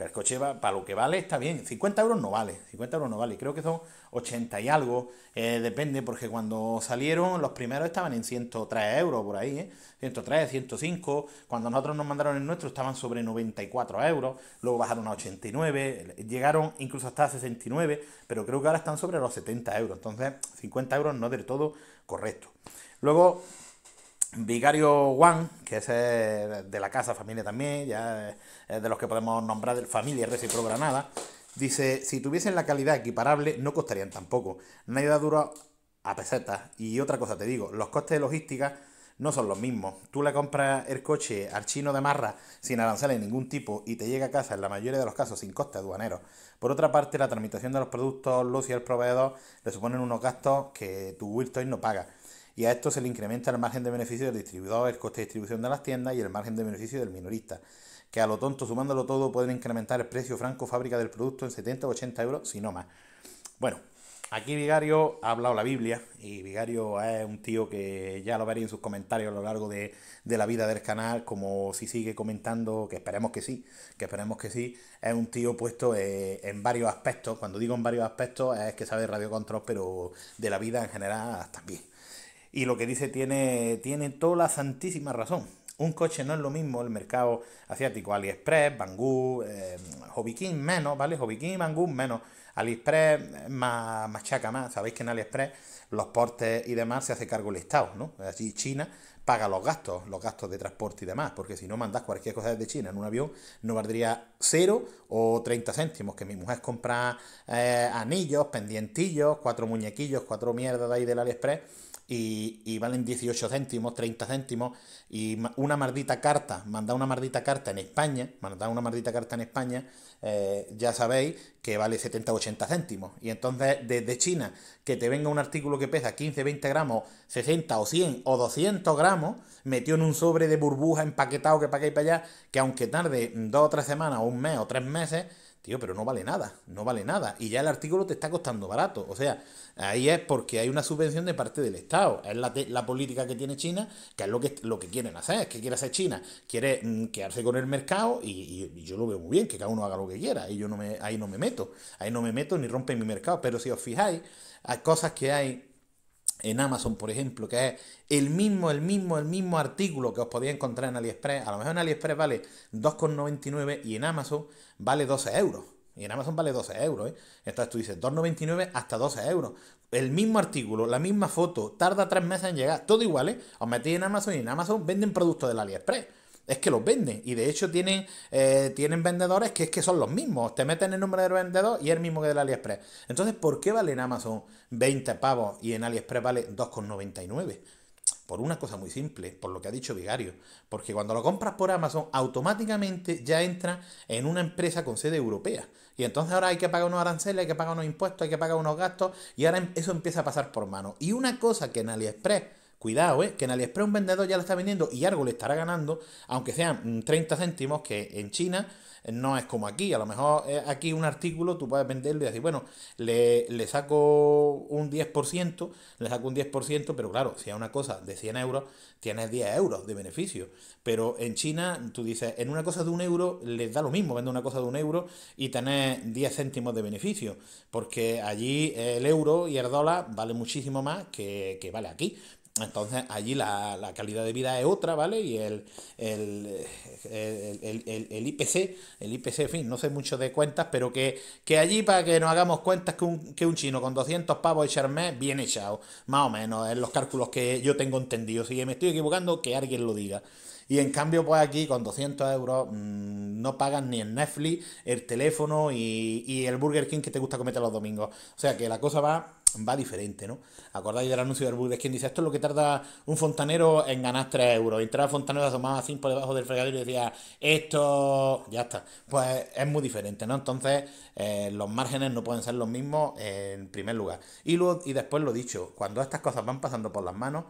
el coche va, para lo que vale está bien, 50 euros no vale, 50 euros no vale, creo que son 80 y algo, eh, depende, porque cuando salieron los primeros estaban en 103 euros por ahí, 103, ¿eh? 105, cuando nosotros nos mandaron el nuestro estaban sobre 94 euros, luego bajaron a 89, llegaron incluso hasta 69, pero creo que ahora están sobre los 70 euros, entonces 50 euros no del todo correcto. Luego, Vicario one que es eh, de la casa familia también, ya eh, de los que podemos nombrar Familia Recipro Granada, dice, si tuviesen la calidad equiparable no costarían tampoco. Nadie da duro a pesetas. Y otra cosa te digo, los costes de logística no son los mismos. Tú le compras el coche al chino de marra sin avanzar en ningún tipo y te llega a casa en la mayoría de los casos sin coste aduanero. Por otra parte, la tramitación de los productos, los y el proveedor le suponen unos gastos que tu Wilton no paga. Y a esto se le incrementa el margen de beneficio del distribuidor, el coste de distribución de las tiendas y el margen de beneficio del minorista que a lo tonto, sumándolo todo, pueden incrementar el precio franco fábrica del producto en 70 o 80 euros, si no más. Bueno, aquí Vigario ha hablado la Biblia y Vigario es un tío que ya lo veréis en sus comentarios a lo largo de, la vida del canal, como si sigue comentando, que esperemos que sí, que esperemos que sí, es un tío puesto eh, en varios aspectos, cuando digo en varios aspectos es que sabe radio control, pero de la vida en general también. Y lo que dice tiene, tiene toda la santísima razón un coche no es lo mismo el mercado asiático, AliExpress, Banggood, eh, Hobby King menos, ¿vale? Hobikin y menos, AliExpress más chaca más, sabéis que en AliExpress los portes y demás se hace cargo el Estado, ¿no? Así China paga los gastos, los gastos de transporte y demás, porque si no mandas cualquier cosa desde China en un avión, no valdría cero o 30 céntimos, que mi mujer compra eh, anillos, pendientillos, cuatro muñequillos, cuatro mierdas de ahí del AliExpress, y, valen 18 céntimos, 30 céntimos, y una maldita carta, mandar una maldita carta en España, mandar una maldita carta en España, eh, ya sabéis que vale 70 o 80 céntimos. Y entonces desde China, que te venga un artículo que pesa 15, 20 gramos, 60 o 100 o 200 gramos, metido en un sobre de burbuja empaquetado que para que y para allá, que aunque tarde dos o tres semanas o un mes o tres meses, tío, pero no vale nada, no vale nada. Y ya el artículo te está costando barato. O sea, ahí es porque hay una subvención de parte del Estado. Es la, la política que tiene China, que es lo que, lo que quieren hacer. Es que quiere hacer China, quiere mm, quedarse con el mercado y, yo lo veo muy bien, que cada uno haga lo que quiera. Y yo no me, ahí no me meto, ahí no me meto ni rompe mi mercado. Pero si os fijáis, hay cosas que hay en Amazon, por ejemplo, que es el mismo, el mismo, el mismo artículo que os podía encontrar en AliExpress. A lo mejor en AliExpress vale 2,99 y en Amazon vale 12 euros. Y en Amazon vale 12 euros, ¿eh? Entonces tú dices 2,99 hasta 12 euros. El mismo artículo, la misma foto, tarda tres meses en llegar, todo igual, ¿eh? Os metéis en Amazon y en Amazon venden productos del AliExpress es que los venden. Y de hecho tienen, eh, tienen vendedores que es que son los mismos. Te meten el número del vendedor y es el mismo que del AliExpress. Entonces, ¿por qué vale en Amazon 20 pavos y en AliExpress vale 2,99? Por una cosa muy simple, por lo que ha dicho Vigario. Porque cuando lo compras por Amazon, automáticamente ya entra en una empresa con sede europea. Y entonces ahora hay que pagar unos aranceles, hay que pagar unos impuestos, hay que pagar unos gastos. Y ahora em, eso empieza a pasar por mano. Y una cosa que en AliExpress Cuidado, ¿eh? que en AliExpress un vendedor ya la está vendiendo y algo le estará ganando, aunque sean 30 mm, céntimos, que en China eh, no es como aquí. A lo mejor eh, aquí un artículo tú puedes venderlo y decir, bueno, le, saco un 10%, le saco un 10%, pero claro, si es una cosa de 100 euros, tienes 10 euros de beneficio. Pero en China tú dices, en una cosa de un euro les da lo mismo, vender una cosa de un euro y tener 10 céntimos de beneficio, porque allí el euro y el dólar vale muchísimo más que, que vale aquí. Entonces allí la, calidad de vida es otra, ¿vale? Y el, el, IPC, el IPC, en fin, no sé mucho de cuentas, pero que, que allí para que nos hagamos cuentas que un, que un chino con 200 pavos de mes, bien echado, más o menos, en los cálculos que yo tengo entendido. Si me estoy equivocando, que alguien lo diga. Y en cambio, pues aquí con 200 euros mm, no pagas ni el Netflix, el teléfono y, el Burger King que te gusta cometer los domingos. O sea que la cosa va, va diferente, ¿no? Acordáis del anuncio del Burger King, dice, esto es lo que tarda un fontanero en ganar 3 euros. Entraba el fontanero, asomaba así por debajo del fregadero y decía, esto, ya está. Pues es muy diferente, ¿no? Entonces, eh, los márgenes no pueden ser los mismos en primer lugar. Y, luego, y después lo dicho, cuando estas cosas van pasando por las manos,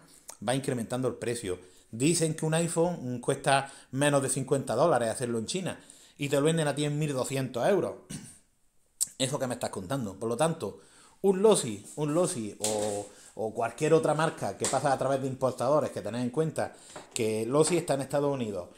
va incrementando el precio. Dicen que un iPhone mm, cuesta menos de 50 dólares hacerlo en China y te lo venden a 10.200 euros. Eso que me estás contando. Por lo tanto, un losi, un losi o, cualquier otra marca que pasa a través de importadores, que tened en cuenta que losi está en Estados Unidos.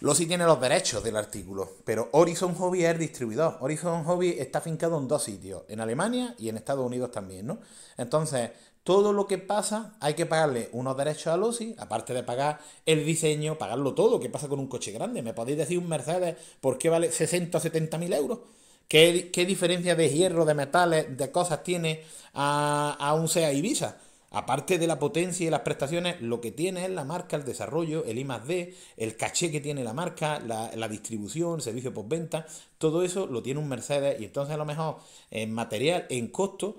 Losi tiene los derechos del artículo, pero Horizon Hobby es el distribuidor. Horizon Hobby está fincado en dos sitios, en Alemania y en Estados Unidos también, ¿no? Entonces, todo lo que pasa hay que pagarle unos derechos a Lucy, aparte de pagar el diseño, pagarlo todo. ¿Qué pasa con un coche grande? ¿Me podéis decir un Mercedes por qué vale 60 o 70 mil euros? ¿Qué, diferencia de hierro, de metales, de cosas tiene a, a un SEA Ibiza? Aparte de la potencia y las prestaciones, lo que tiene es la marca, el desarrollo, el I más D, el caché que tiene la marca, la, distribución, servicio postventa, todo eso lo tiene un Mercedes y entonces a lo mejor en material, en costo,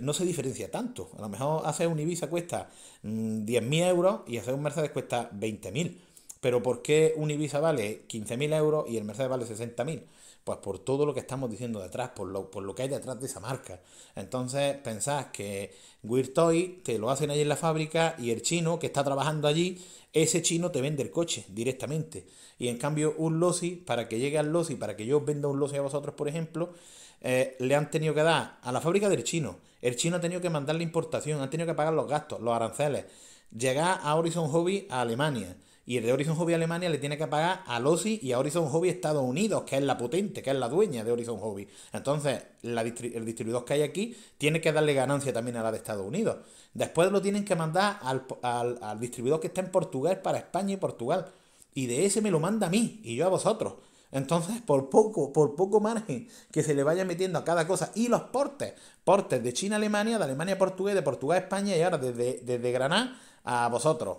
no se diferencia tanto. A lo mejor hacer un Ibiza cuesta 10.000 mm, euros y hacer un Mercedes cuesta 20.000. Pero ¿por qué un Ibiza vale 15.000 euros y el Mercedes vale 60.000? Pues por todo lo que estamos diciendo detrás, por lo, por lo que hay detrás de esa marca. Entonces pensás que Weird te lo hacen allí en la fábrica y el chino que está trabajando allí, ese chino te vende el coche directamente. Y en cambio un Lossi, para que llegue al Lossi, para que yo venda un Lossi a vosotros, por ejemplo, eh, le han tenido que dar a la fábrica del chino. El chino ha tenido que mandar la importación, han tenido que pagar los gastos, los aranceles. llega a Horizon Hobby a Alemania y el de Horizon Hobby Alemania le tiene que pagar a Losi y a Horizon Hobby Estados Unidos, que es la potente, que es la dueña de Horizon Hobby. Entonces, el distribuidor que hay aquí tiene que darle ganancia también a la de Estados Unidos. Después lo tienen que mandar al, distribuidor que está en Portugal para España y Portugal. Y de ese me lo manda a mí y yo a vosotros. Entonces, por poco, por poco margen que se le vaya metiendo a cada cosa. Y los portes, portes de China a Alemania, de Alemania a Portugal, de Portugal a España y ahora desde, desde Granada a vosotros.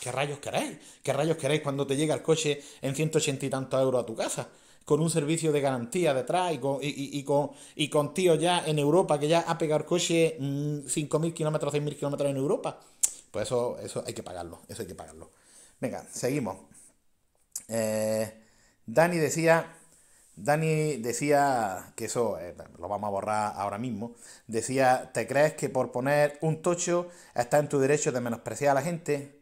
¿qué rayos queréis? ¿Qué rayos queréis cuando te llega el coche en 180 y tantos euros a tu casa? Con un servicio de garantía detrás y con, y, con, y ya en Europa que ya ha pegado el coche 5.000 mm, kilómetros, 6.000 kilómetros en Europa. Pues eso, eso hay que pagarlo, eso hay que pagarlo. Venga, seguimos. Eh, Dani decía, Dani decía, que eso eh, lo vamos a borrar ahora mismo, decía, ¿te crees que por poner un tocho está en tu derecho de menospreciar a la gente?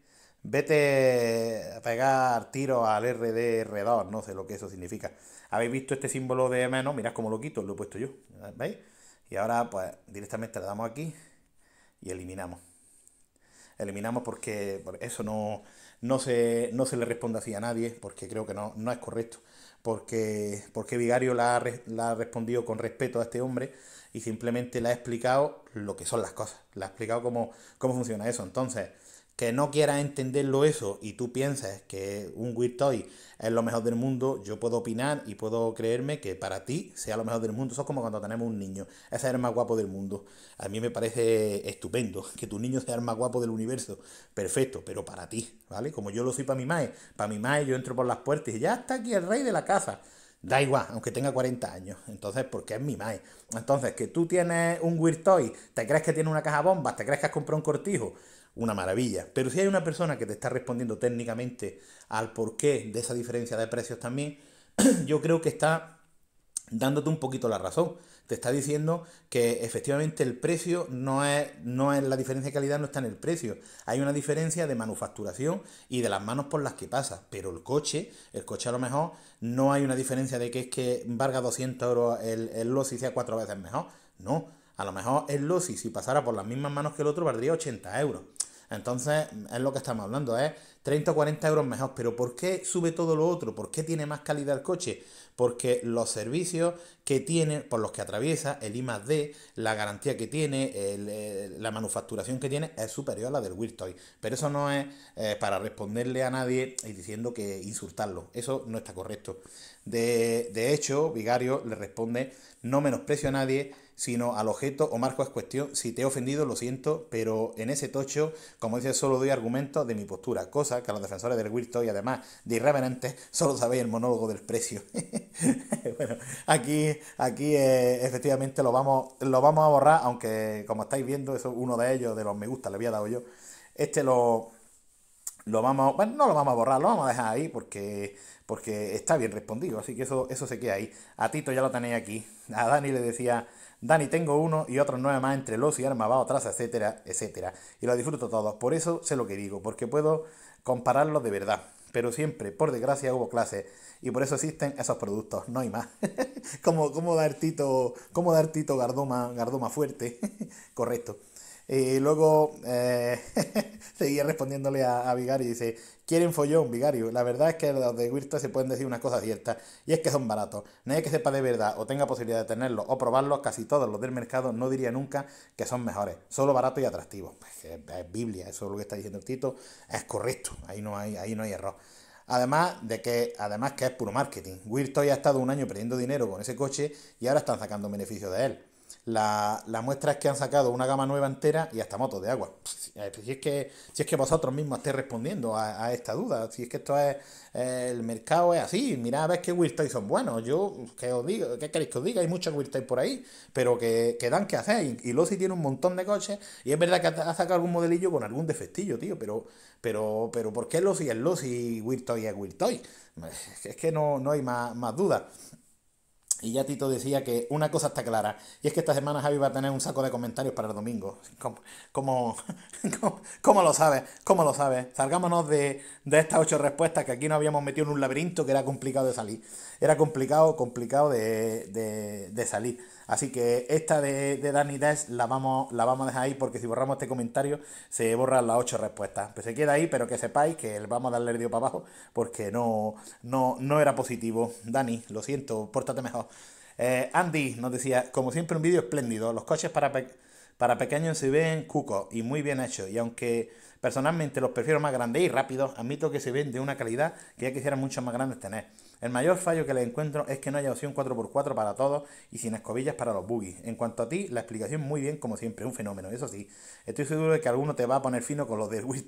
Vete a pegar tiro al RDR2, no sé lo que eso significa. ¿Habéis visto este símbolo de menos? Mirad cómo lo quito, lo he puesto yo. ¿Veis? Y ahora pues directamente le damos aquí y eliminamos. Eliminamos porque eso no, no, se, no se le responde así a nadie, porque creo que no, no es correcto. Porque, porque Vigario la, la ha respondido con respeto a este hombre y simplemente le ha explicado lo que son las cosas. Le ha explicado cómo, cómo funciona eso. Entonces que no quieras entenderlo eso y tú piensas que un Weird Toy es lo mejor del mundo, yo puedo opinar y puedo creerme que para ti sea lo mejor del mundo. Eso es como cuando tenemos un niño. Ese es el más guapo del mundo. A mí me parece estupendo que tu niño sea el más guapo del universo. Perfecto, pero para ti, ¿vale? Como yo lo soy para mi mae, Para mi mae yo entro por las puertas y ya está aquí el rey de la casa. Da igual, aunque tenga 40 años. Entonces, porque es mi mae. Entonces, que tú tienes un Weird Toy, te crees que tiene una caja bomba, te crees que has comprado un cortijo, una maravilla. Pero si hay una persona que te está respondiendo técnicamente al porqué de esa diferencia de precios también, yo creo que está dándote un poquito la razón. Te está diciendo que efectivamente el precio no es, no es la diferencia de calidad, no está en el precio. Hay una diferencia de manufacturación y de las manos por las que pasa. Pero el coche, el coche a lo mejor no hay una diferencia de que es que valga 200 euros el, el losi sea cuatro veces mejor. No, a lo mejor el losi si pasara por las mismas manos que el otro valdría 80 euros. Entonces, es lo que estamos hablando, es ¿eh? 30 o 40 euros mejor. Pero ¿por qué sube todo lo otro? ¿Por qué tiene más calidad el coche? Porque los servicios que tiene, por los que atraviesa, el I más D, la garantía que tiene, eh, la manufacturación que tiene, es superior a la del Wirtoy. Pero eso no es eh, para responderle a nadie y diciendo que insultarlo. Eso no está correcto. De, de hecho, Vigario le responde, no menosprecio a nadie sino al objeto o marco es cuestión. Si te he ofendido, lo siento, pero en ese tocho, como dice, solo doy argumentos de mi postura, cosa que a los defensores del Wirto y además de irreverentes solo sabéis el monólogo del precio. bueno, aquí, aquí eh, efectivamente lo vamos, lo vamos a borrar, aunque como estáis viendo, eso uno de ellos, de los me gusta, le había dado yo. Este lo, lo vamos, bueno, no lo vamos a borrar, lo vamos a dejar ahí porque, porque está bien respondido, así que eso, eso se queda ahí. A Tito ya lo tenéis aquí. A Dani le decía Dani, tengo uno y otros nueve más entre los y arma va atrás, etcétera, etcétera. Y lo disfruto todos. Por eso sé lo que digo, porque puedo compararlos de verdad. Pero siempre, por desgracia, hubo clases y por eso existen esos productos, no hay más. como, como dar Tito, como dar Tito Gardoma, Gardoma fuerte, correcto. Y eh, luego eh, seguía respondiéndole a, a Vigar y dice, quieren follón, Vigario. La verdad es que los de Wirta se pueden decir una cosa cierta, y es que son baratos. Nadie que sepa de verdad o tenga posibilidad de tenerlos o probarlos, casi todos los del mercado, no diría nunca que son mejores. Solo baratos y atractivos. es Biblia, eso es lo que está diciendo el Tito. Es correcto, ahí no hay, ahí no hay error. Además de que, además que es puro marketing. Wirto ya ha estado un año perdiendo dinero con ese coche y ahora están sacando beneficio de él la, muestra es que han sacado una gama nueva entera y hasta motos de agua. Si, eh, es, que, si es que vosotros mismos estáis respondiendo a, esta duda, si es que esto es. Eh, el mercado es así, mirad a ver qué son buenos. Yo, qué os digo, ¿qué queréis que os diga? Hay muchos Wirtai por ahí, pero que, dan que hacer. Y, y tiene un montón de coches y es verdad que ha, sacado algún modelillo con algún defectillo, tío, pero. Pero, pero ¿por qué Lucy es Lucy y Wirtoy es Wirtoy? Es que no, no hay más, más dudas. Y ya Tito decía que una cosa está clara, y es que esta semana Javi va a tener un saco de comentarios para el domingo. ¿Cómo, lo sabes? ¿Cómo lo sabes? Salgámonos de, estas ocho respuestas que aquí nos habíamos metido en un laberinto que era complicado de salir. Era complicado, complicado de, de, de salir. Así que esta de, Dani Danny Dash la vamos, la vamos a dejar ahí porque si borramos este comentario se borran las ocho respuestas. Pues se queda ahí, pero que sepáis que vamos a darle el dio para abajo porque no, no, no era positivo. Dani, lo siento, pórtate mejor. Eh, Andy nos decía, como siempre un vídeo espléndido, los coches para, para pequeños se ven cucos y muy bien hechos. Y aunque personalmente los prefiero más grandes y rápidos, admito que se ven de una calidad que ya quisiera muchos más grandes tener. El mayor fallo que le encuentro es que no haya opción 4x4 para todos y sin escobillas para los buggy. En cuanto a ti, la explicación muy bien, como siempre, un fenómeno, eso sí. Estoy seguro de que alguno te va a poner fino con lo de Will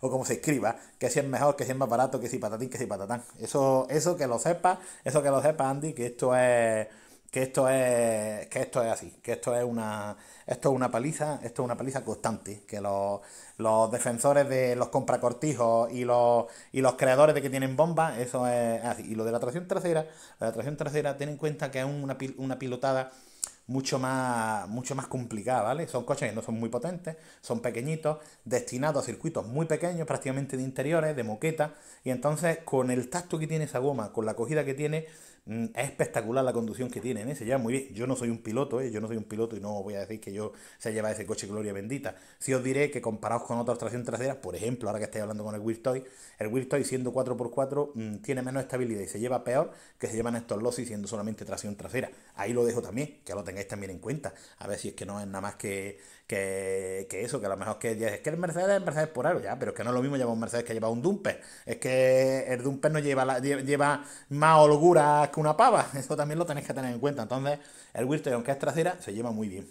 o como se escriba, que si es mejor, que si es más barato, que si patatín, que si patatán. Eso, eso que lo sepas, eso que lo sepas, Andy, que esto es que esto es que esto es así que esto es una esto es una paliza esto es una paliza constante que los los defensores de los compracortijos y los, y los creadores de que tienen bombas, eso es así. Y lo de la tracción trasera, la tracción trasera, ten en cuenta que es una, una pilotada mucho más, mucho más complicada, ¿vale? Son coches que no son muy potentes, son pequeñitos, destinados a circuitos muy pequeños, prácticamente de interiores, de moqueta, y entonces con el tacto que tiene esa goma, con la cogida que tiene, Mm, es espectacular la conducción que tiene, ¿eh? se muy bien. Yo no soy un piloto, ¿eh? yo no soy un piloto y no voy a decir que yo se lleva ese coche gloria bendita. Si os diré que comparados con otras tracción traseras, por ejemplo, ahora que estáis hablando con el Wirtoy, el Wirtoy siendo 4x4 mm, tiene menos estabilidad y se lleva peor que se llevan estos Lossi siendo solamente tracción trasera. Ahí lo dejo también, que lo tengáis también en cuenta. A ver si es que no es nada más que que, eso, que a lo mejor que es que el Mercedes es Mercedes por algo, ya, pero es que no es lo mismo llevar un Mercedes que llevar un Dumper. Es que el Dumper no lleva, lleva más holgura que una pava. Eso también lo tenéis que tener en cuenta. Entonces, el Wilster, aunque es trasera, se lleva muy bien.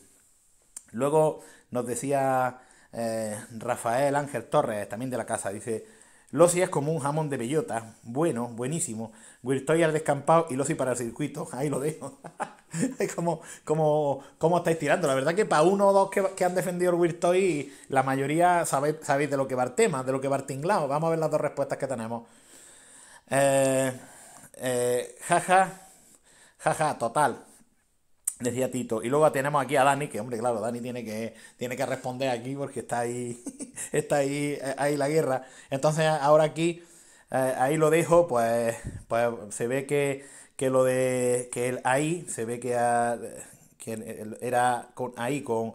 Luego nos decía eh, Rafael Ángel Torres, también de la casa, dice si es como un jamón de bellota, bueno, buenísimo. Wirtoy al descampado y Lossi para el circuito, ahí lo dejo. es como, como, como, estáis tirando. La verdad que para uno o dos que, han defendido el Wirtoy, la mayoría sabéis, sabéis de lo que va el tema, de lo que va el tinglado. Vamos a ver las dos respuestas que tenemos. Eh, eh, jaja, jaja, total decía Tito. Y luego tenemos aquí a Dani, que hombre, claro, Dani tiene que, tiene que responder aquí porque está ahí, está ahí, eh, ahí la guerra. Entonces ahora aquí, eh, ahí lo dejo, pues, pues se ve que, que lo de, que el ahí, se ve que, era con ahí con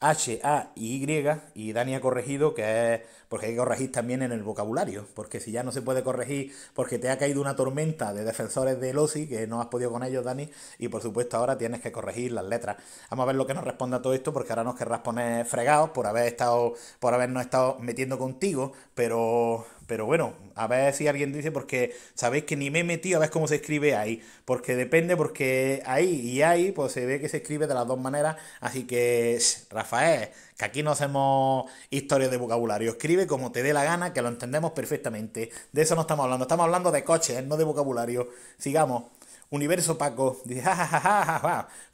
H, A y Y, y Dani ha corregido que es porque hay que corregir también en el vocabulario, porque si ya no se puede corregir porque te ha caído una tormenta de defensores del OSI, que no has podido con ellos, Dani, y por supuesto ahora tienes que corregir las letras. Vamos a ver lo que nos responda a todo esto, porque ahora nos querrás poner fregados por haber estado, por habernos estado metiendo contigo, pero pero bueno, a ver si alguien dice, porque sabéis que ni me he metido, a ver cómo se escribe ahí. Porque depende, porque ahí y ahí, pues se ve que se escribe de las dos maneras. Así que, Rafael, que aquí no hacemos historias de vocabulario. Escribe como te dé la gana, que lo entendemos perfectamente. De eso no estamos hablando. Estamos hablando de coches, no de vocabulario. Sigamos. Universo Paco dice,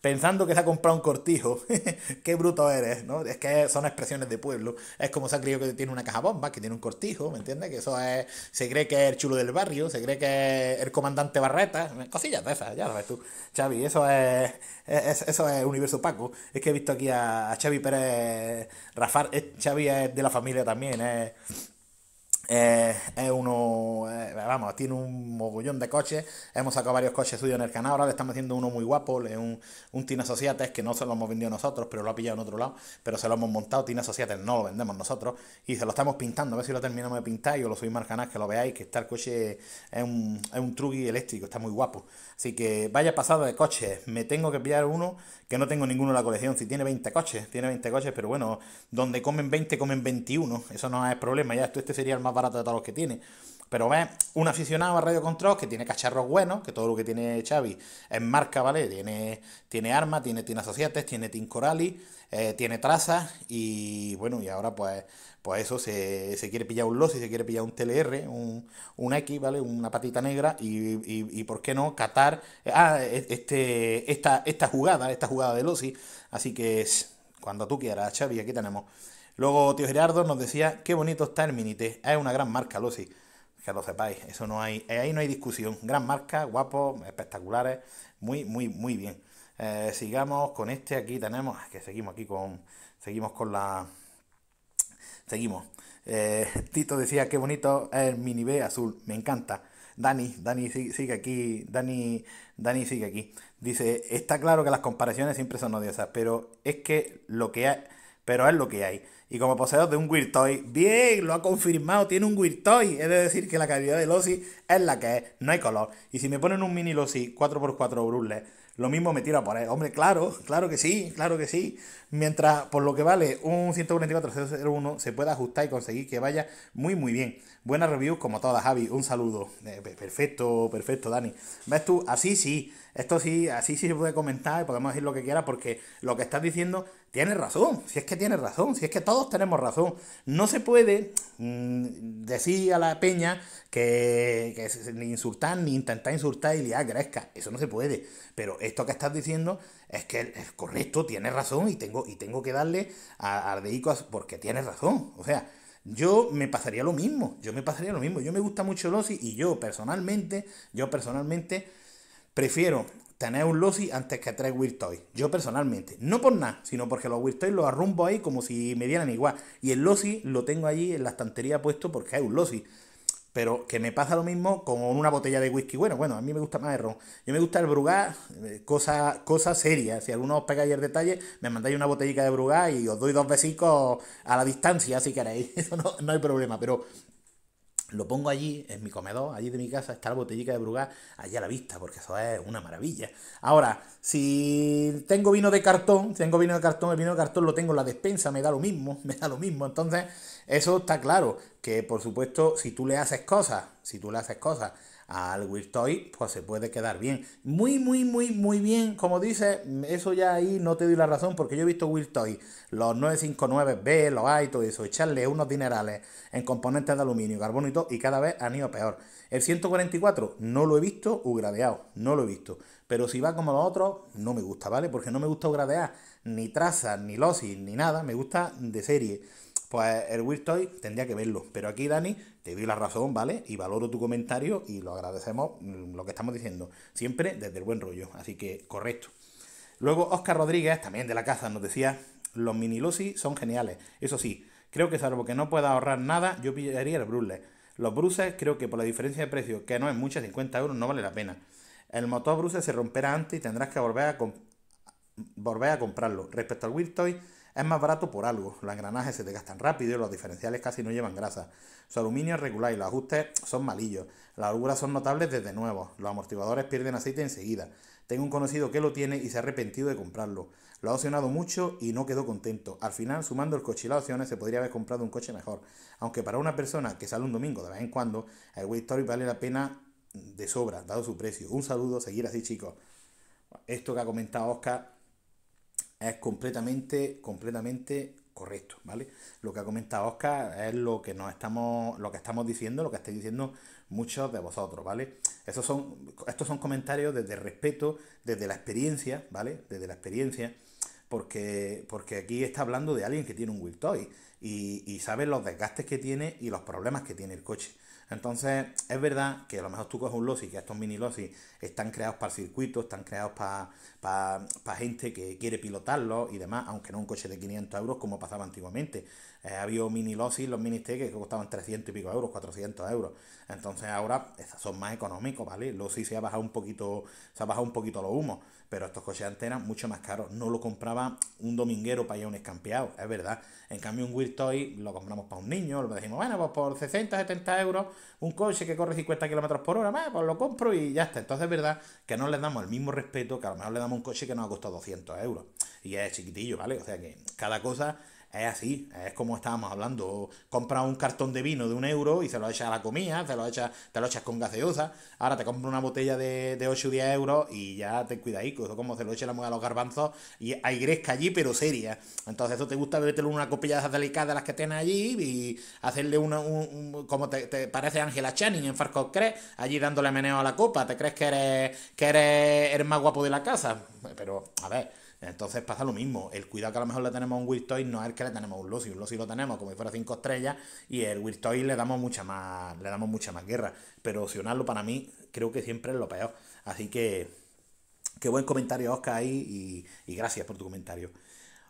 pensando que se ha comprado un cortijo. Qué bruto eres, ¿no? Es que son expresiones de pueblo. Es como se ha creído que tiene una caja bomba, que tiene un cortijo, ¿me entiendes? Que eso es. Se cree que es el chulo del barrio, se cree que es el comandante Barreta, cosillas de esas, ya ves tú. Xavi, eso es. eso es Universo Paco. Es que he visto aquí a, a Xavi Pérez Rafar. Xavi es de la familia también, es. Eh, es uno, eh, vamos, tiene un mogollón de coches. Hemos sacado varios coches suyos en el canal. Ahora le estamos haciendo uno muy guapo, es un, un Tina que no se lo hemos vendido nosotros, pero lo ha pillado en otro lado. Pero se lo hemos montado. Tina societe no lo vendemos nosotros y se lo estamos pintando. A ver si lo terminamos de pintar y os lo subimos al canal que lo veáis. Que está el coche, es un, es un truqui eléctrico, está muy guapo. Así que vaya pasado de coches. Me tengo que pillar uno que no tengo ninguno en la colección. Si tiene 20 coches, tiene 20 coches, pero bueno, donde comen 20, comen 21. Eso no es problema. Ya esto, este sería el más barato de todos los que tiene. Pero ve un aficionado a Radio Control que tiene cacharros buenos, que todo lo que tiene Xavi es marca, ¿vale? Tiene, tiene armas, tiene Team Associates, tiene Tincorali eh, tiene trazas y bueno, y ahora pues, pues eso se, se quiere pillar un Lossi, se quiere pillar un TLR, un, un X, ¿vale? Una patita negra y, por qué no catar eh, ah, e, este, esta, esta jugada, esta jugada de Losi. Así que cuando tú quieras, Xavi, aquí tenemos. Luego, tío Gerardo nos decía, qué bonito está el minite es una gran marca, Losi que lo sepáis, eso no hay, eh, ahí no hay discusión. Gran marca, guapo, espectaculares, muy, muy, muy bien. Eh, sigamos con este, aquí tenemos, que seguimos aquí con, seguimos con la, seguimos. Eh, Tito decía, qué bonito el mini B azul, me encanta. Dani, Dani sigue aquí, Dani, Dani sigue aquí. Dice, está claro que las comparaciones siempre son odiosas, pero es que lo que hay, pero es lo que hay. Y como poseedor de un Weird Toy, bien, lo ha confirmado, tiene un Weird Toy. Es de decir que la calidad del OSI es la que es, no hay color. Y si me ponen un mini Losi 4x4 brule lo mismo me tiro por ahí, Hombre, claro, claro que sí, claro que sí. Mientras, por lo que vale, un 144.01 se puede ajustar y conseguir que vaya muy, muy bien. buena review como todas, Javi. Un saludo. Eh, perfecto, perfecto, Dani. ¿Ves tú? Así sí. Esto sí, así sí se puede comentar y podemos decir lo que quiera porque lo que estás diciendo tiene razón, si es que tiene razón, si es que todos tenemos razón. No se puede mm, decir a la peña que, que, ni insultar, ni intentar insultar y liar crezca. Eso no se puede. Pero esto que estás diciendo es que es correcto, tiene razón y tengo, y tengo que darle a, dedico porque tiene razón. O sea, yo me pasaría lo mismo, yo me pasaría lo mismo. Yo me gusta mucho el y yo personalmente, yo personalmente Prefiero tener un losi antes que tres Weird Toys. Yo personalmente. No por nada, sino porque los Weird Toys los arrumbo ahí como si me dieran igual. Y el losi lo tengo allí en la estantería puesto porque hay un losi. Pero que me pasa lo mismo con una botella de whisky. Bueno, bueno, a mí me gusta más el ron. Yo me gusta el brugá, eh, cosa seria. Si alguno os pegáis el detalle, me mandáis una botellita de brugá y os doy dos besicos a la distancia si queréis. Eso no hay problema. Pero lo pongo allí, en mi comedor, allí de mi casa, está la botellica de Brugal, allí a la vista, porque eso es una maravilla. Ahora, si tengo vino de cartón, tengo vino de cartón, el vino de cartón lo tengo en la despensa, me da lo mismo, me da lo mismo. Entonces, eso está claro, que por supuesto, si tú le haces cosas, si tú le haces cosas al Weird pues se puede quedar bien. Muy, muy, muy, muy bien. Como dice, eso ya ahí no te doy la razón, porque yo he visto wiltoy los 959B, los A y todo eso, echarle unos dinerales en componentes de aluminio, carbono y todo, y cada vez han ido peor. El 144 no lo he visto ugradeado, no lo he visto. Pero si va como los otros, no me gusta, ¿vale? Porque no me gusta ugradear ni trazas, ni losis, ni nada, me gusta de serie. Pues el Weird Toy tendría que verlo. Pero aquí, Dani, te dio la razón, ¿vale? Y valoro tu comentario y lo agradecemos mm, lo que estamos diciendo. Siempre desde el buen rollo. Así que, correcto. Luego, Oscar Rodríguez, también de la casa, nos decía: Los mini Lucy son geniales. Eso sí, creo que salvo que no pueda ahorrar nada, yo pillaría el Bruce. Los Bruces, creo que por la diferencia de precio, que no es mucha, 50 euros, no vale la pena. El motor Bruce se romperá antes y tendrás que volver a, volver a comprarlo. Respecto al Weird Toy es más barato por algo, los engranajes se te gastan rápido, los diferenciales casi no llevan grasa, su aluminio es regular y los ajustes son malillos, las holguras son notables desde nuevo los amortiguadores pierden aceite enseguida. Tengo un conocido que lo tiene y se ha arrepentido de comprarlo. Lo ha opcionado mucho y no quedó contento. Al final, sumando el coche y las opciones, se podría haber comprado un coche mejor. Aunque para una persona que sale un domingo de vez en cuando, el Way Story vale la pena de sobra, dado su precio. Un saludo, seguir así chicos. Esto que ha comentado Oscar es completamente, completamente correcto, ¿vale? Lo que ha comentado Oscar es lo que nos estamos, lo que estamos diciendo, lo que estáis diciendo muchos de vosotros, ¿vale? Estos son, estos son comentarios desde respeto, desde la experiencia, ¿vale? Desde la experiencia, porque, porque aquí está hablando de alguien que tiene un Will Toy y, y sabe los desgastes que tiene y los problemas que tiene el coche. Entonces, es verdad que a lo mejor tú coges un losi, que estos mini losi están creados para circuitos, están creados para, gente que quiere pilotarlos y demás, aunque no un coche de 500 euros como pasaba antiguamente. Eh, había mini losi, los mini T que costaban 300 y pico euros, 400 euros. Entonces ahora son más económicos, ¿vale? Losi se ha bajado un poquito, se ha bajado un poquito los humos pero estos coches antes eran mucho más caros. No lo compraba un dominguero para ir a un escampeado, es verdad. En cambio, un Weird Toy lo compramos para un niño, lo decimos, bueno, pues por 60, 70 euros, un coche que corre 50 kilómetros por hora, pues lo compro y ya está. Entonces, es verdad que no le damos el mismo respeto que a lo mejor le damos un coche que nos ha costado 200 euros. Y es chiquitillo, ¿vale? O sea que cada cosa es así, es como estábamos hablando. compra un cartón de vino de un euro y se lo echas a la comida, se lo echas, te lo echas con gaseosa. Ahora te compra una botella de, de 8 o 10 euros y ya te cuida eso pues, como se lo echa la mujer a los garbanzos y hay gresca allí, pero seria. Entonces, eso te gusta en una copilla de esas delicadas de las que tienes allí y hacerle un, como te, te parece Angela Channing en Far Cry, allí dándole meneo a la copa. ¿Te crees que eres, que eres el más guapo de la casa? Pero, a ver entonces pasa lo mismo. El cuidado que a lo mejor le tenemos a un Toy no es el que le tenemos a un Lucy. Un Lucy lo tenemos como si fuera 5 estrellas y el will Toy le damos mucha más, le damos mucha más guerra. Pero opcionarlo para mí creo que siempre es lo peor. Así que qué buen comentario Oscar ahí y, gracias por tu comentario.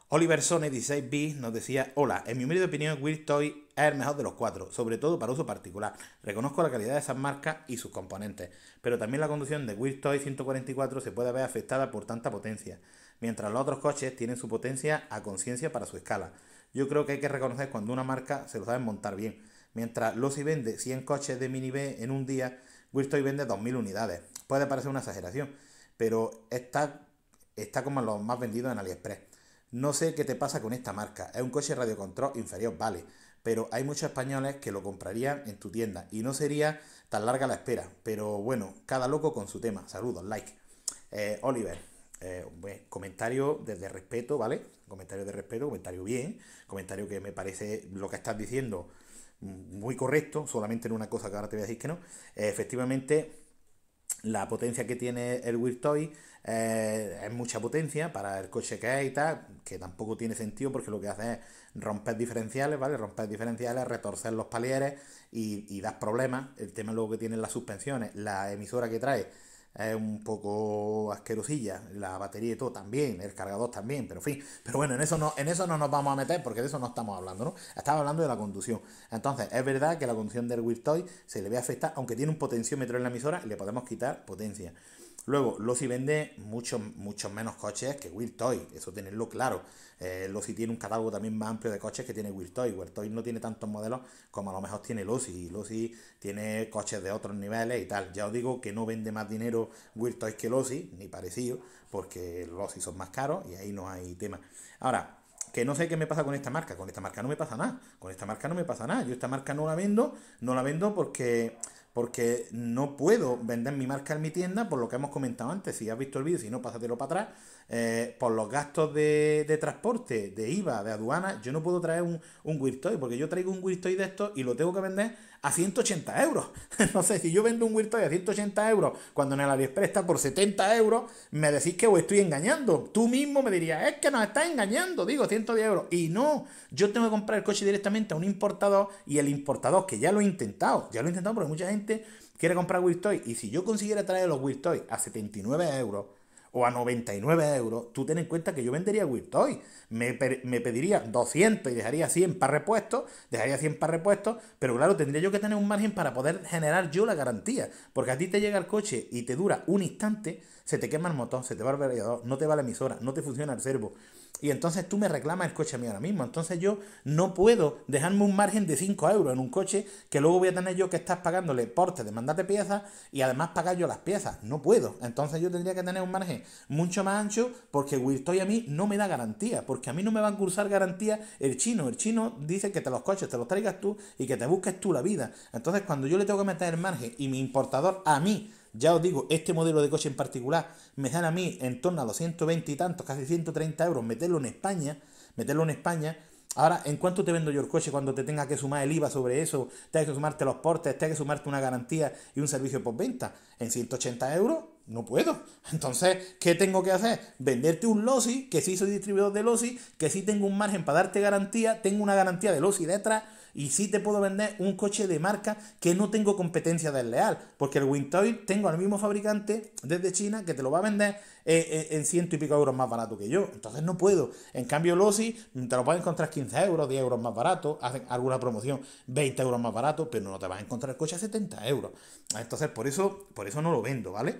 Oliver Sone 16B nos decía, hola, en mi humilde opinión will Toy es el mejor de los cuatro, sobre todo para uso particular. Reconozco la calidad de esas marcas y sus componentes, pero también la conducción de Weird Toy 144 se puede ver afectada por tanta potencia mientras los otros coches tienen su potencia a conciencia para su escala. Yo creo que hay que reconocer cuando una marca se lo sabe montar bien. Mientras Lucy vende 100 coches de Mini B en un día, Wilstoy vende 2.000 unidades. Puede parecer una exageración, pero está, está como los más vendidos en AliExpress. No sé qué te pasa con esta marca. Es un coche radiocontrol inferior, vale, pero hay muchos españoles que lo comprarían en tu tienda y no sería tan larga la espera. Pero bueno, cada loco con su tema. Saludos, like. Eh, Oliver, eh, comentario desde respeto, ¿vale? Comentario de respeto, comentario bien, comentario que me parece lo que estás diciendo mm, muy correcto, solamente en una cosa que ahora te voy a decir que no. Eh, efectivamente, la potencia que tiene el Wirtoy eh, es mucha potencia para el coche que hay y tal, que tampoco tiene sentido porque lo que hace es romper diferenciales, ¿vale? Romper diferenciales, retorcer los palieres y, dar das problemas. El tema luego que tienen las suspensiones, la emisora que trae es un poco asquerosilla, la batería y todo también, el cargador también, pero en fin. Pero bueno, en eso no, en eso no nos vamos a meter porque de eso no estamos hablando, ¿no? Estaba hablando de la conducción. Entonces, es verdad que la conducción del wiltoy se le ve afectar, aunque tiene un potenciómetro en la emisora le podemos quitar potencia. Luego, Losi vende muchos mucho menos coches que Will Toy, eso tenerlo claro. Eh, tiene un catálogo también más amplio de coches que tiene Will Toy. Toy no tiene tantos modelos como a lo mejor tiene Losi. Losi tiene coches de otros niveles y tal. Ya os digo que no vende más dinero Will Toy que Losi, ni parecido, porque Losi son más caros y ahí no hay tema. Ahora, que no sé qué me pasa con esta marca. Con esta marca no me pasa nada. Con esta marca no me pasa nada. Yo esta marca no la vendo, no la vendo porque porque no puedo vender mi marca en mi tienda por lo que hemos comentado antes. Si has visto el vídeo, si no, pásatelo para atrás. Eh, por los gastos de, transporte, de IVA, de aduana, yo no puedo traer un, un porque yo traigo un Wirtoy Toy de estos y lo tengo que vender a 180 euros. no sé, si yo vendo un Wirtoy a 180 euros, cuando en el AliExpress por 70 euros, me decís que os estoy engañando. Tú mismo me dirías, es que nos estás engañando, digo, 110 euros. Y no, yo tengo que comprar el coche directamente a un importador y el importador, que ya lo he intentado, ya lo he intentado porque mucha gente quiere comprar wheel Y si yo consiguiera traer los wheel a 79 euros, o a 99 euros, tú ten en cuenta que yo vendería Wirtoy, Me, me pediría 200 y dejaría 100 para repuestos, dejaría 100 para repuestos, pero claro, tendría yo que tener un margen para poder generar yo la garantía. Porque a ti te llega el coche y te dura un instante, se te quema el motor, se te va el variador, no te va la emisora, no te funciona el servo y entonces tú me reclamas el coche a mí ahora mismo. Entonces yo no puedo dejarme un margen de 5 euros en un coche que luego voy a tener yo que estás pagándole porte de mandarte piezas y además pagar yo las piezas. No puedo. Entonces yo tendría que tener un margen mucho más ancho porque Wirtoy a mí no me da garantía, porque a mí no me va a cursar garantía el chino. El chino dice que te los coches te los traigas tú y que te busques tú la vida. Entonces cuando yo le tengo que meter el margen y mi importador a mí ya os digo, este modelo de coche en particular me dan a mí en torno a los 120 y tantos, casi 130 euros, meterlo en España, meterlo en España. Ahora, ¿en cuánto te vendo yo el coche cuando te tenga que sumar el IVA sobre eso? te hay que sumarte los portes, te tengas que sumarte una garantía y un servicio postventa. ¿En 180 euros? No puedo. Entonces, ¿qué tengo que hacer? Venderte un LOSI, que sí soy distribuidor de LOSI, que sí tengo un margen para darte garantía, tengo una garantía de LOSI detrás y sí te puedo vender un coche de marca que no tengo competencia desleal, porque el Wintoil tengo al mismo fabricante desde China que te lo va a vender eh, eh, en ciento y pico euros más barato que yo. Entonces no puedo. En cambio, losi mm, te lo vas a encontrar 15 euros, 10 euros más barato, hacen alguna promoción 20 euros más barato, pero no te vas a encontrar el coche a 70 euros. Entonces, por eso, por eso no lo vendo, ¿vale?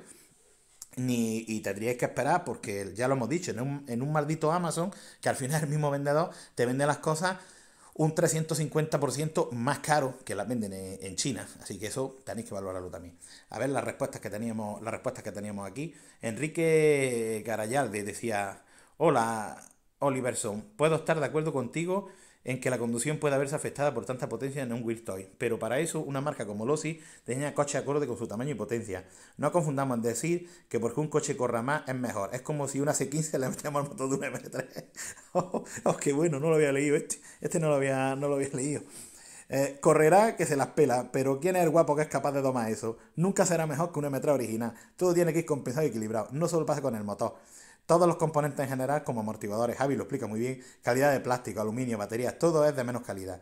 Ni, y tendríais que esperar porque ya lo hemos dicho, en en un maldito Amazon, que al final el mismo vendedor te vende las cosas un 350% más caro que las venden en China. Así que eso tenéis que valorarlo también. A ver las respuestas que teníamos, las respuestas que teníamos aquí. Enrique Garayalde decía, hola Oliverson, puedo estar de acuerdo contigo en que la conducción pueda verse afectada por tanta potencia en un Wheel Toy, pero para eso una marca como Lossi tenía coche acorde con su tamaño y potencia. No confundamos en decir que porque un coche corra más es mejor. Es como si una C15 le metiéramos al motor de un M3. oh, qué bueno, no lo había leído este. Este no lo había, no lo leído. Eh, correrá que se las pela, pero ¿quién es el guapo que es capaz de tomar eso? Nunca será mejor que un M3 original. Todo tiene que ir compensado y equilibrado. No solo pasa con el motor. Todos los componentes en general, como amortiguadores, Javi lo explica muy bien, calidad de plástico, aluminio, baterías, todo es de menos calidad.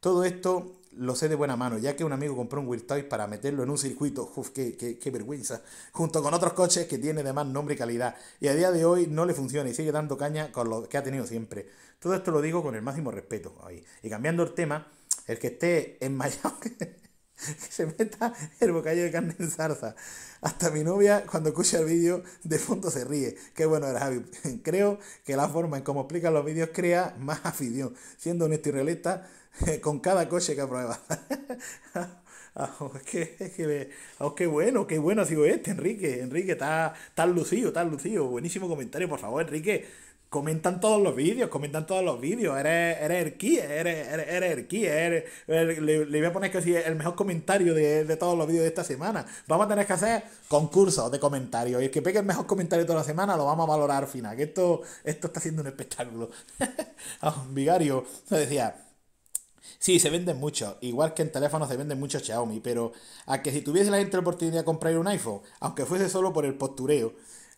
Todo esto lo sé de buena mano, ya que un amigo compró un Wheel Toys para meterlo en un circuito, uff, qué, vergüenza, junto con otros coches que tiene de más nombre y calidad, y a día de hoy no le funciona y sigue dando caña con lo que ha tenido siempre. Todo esto lo digo con el máximo respeto. Y cambiando el tema, el que esté enmayado que se meta el bocadillo de carne en zarza. Hasta mi novia, cuando escucha el vídeo, de fondo se ríe. Qué bueno era Javi. Creo que la forma en cómo explican los vídeos crea más afición, siendo honesto y realista con cada coche que aprueba. Ah, oh, oh, qué, bueno, qué bueno ha sido este, Enrique. Enrique, está, tan lucido, tan lucido. Buenísimo comentario, por favor, Enrique comentan todos los vídeos, comentan todos los vídeos. Eres, eres erquí, eres, eres, eres, le, voy a poner que sí, el mejor comentario de, todos los vídeos de esta semana. Vamos a tener que hacer concursos de comentarios. Y el que pegue el mejor comentario de toda la semana lo vamos a valorar al final. Que esto, esto está siendo un espectáculo. Ah, vigario me decía. Sí, se venden mucho, igual que en teléfonos se venden muchos Xiaomi, pero a que si tuviese la gente la oportunidad de comprar un iPhone, aunque fuese solo por el postureo,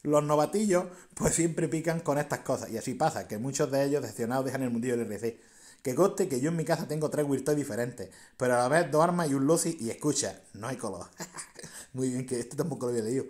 los novatillos pues siempre pican con estas cosas. Y así pasa, que muchos de ellos decepcionados dejan el mundillo del RC. Que coste que yo en mi casa tengo tres Wirtoy diferentes, pero a la vez dos armas y un lucy y escucha, no hay color. muy bien, que este tampoco lo había leído.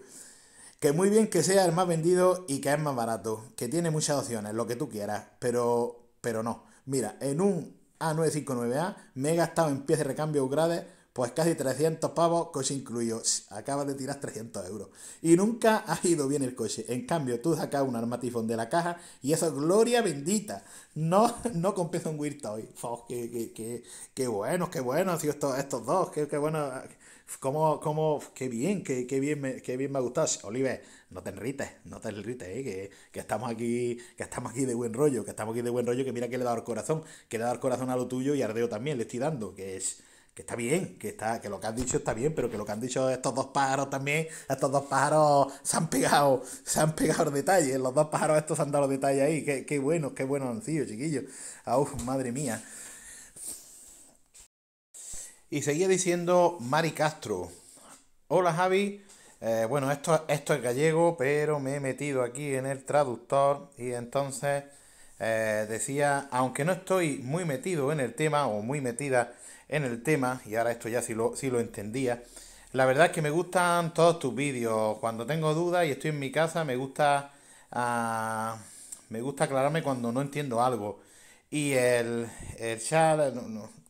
Que muy bien que sea el más vendido y que es más barato, que tiene muchas opciones, lo que tú quieras, pero, pero no. Mira, en un A959A me he gastado en piezas de recambio upgrades pues casi 300 pavos, coche incluido. Acabas de tirar 300 euros. Y nunca ha ido bien el coche. En cambio, tú sacas un armatifón de la caja y eso gloria bendita. No, no compensa un Weird hoy. qué, bueno, qué bueno, estos, estos dos. Qué, bueno. Cómo, cómo, qué bien, qué, bien me, qué bien me ha gustado. Oliver, no te enrites, no te enrites, eh, que, estamos aquí, que estamos aquí de buen rollo, que estamos aquí de buen rollo, que mira que le he dado el corazón, que le he dado el corazón a lo tuyo y ardeo también, le estoy dando, que es, que está bien, que, está, que lo que han dicho está bien, pero que lo que han dicho estos dos pájaros también, estos dos pájaros se han pegado, se han pegado los detalles, los dos pájaros estos han dado los detalles ahí, qué, qué buenos, qué buenos han chiquillos, ah, madre mía. Y seguía diciendo Mari Castro, hola Javi, eh, bueno, esto, esto es gallego, pero me he metido aquí en el traductor y entonces eh, decía, aunque no estoy muy metido en el tema o muy metida en el tema, y ahora esto ya sí lo, lo entendía. La verdad es que me gustan todos tus vídeos. Cuando tengo dudas y estoy en mi casa, me gusta, ah, me gusta aclararme cuando no entiendo algo. Y el, el Char,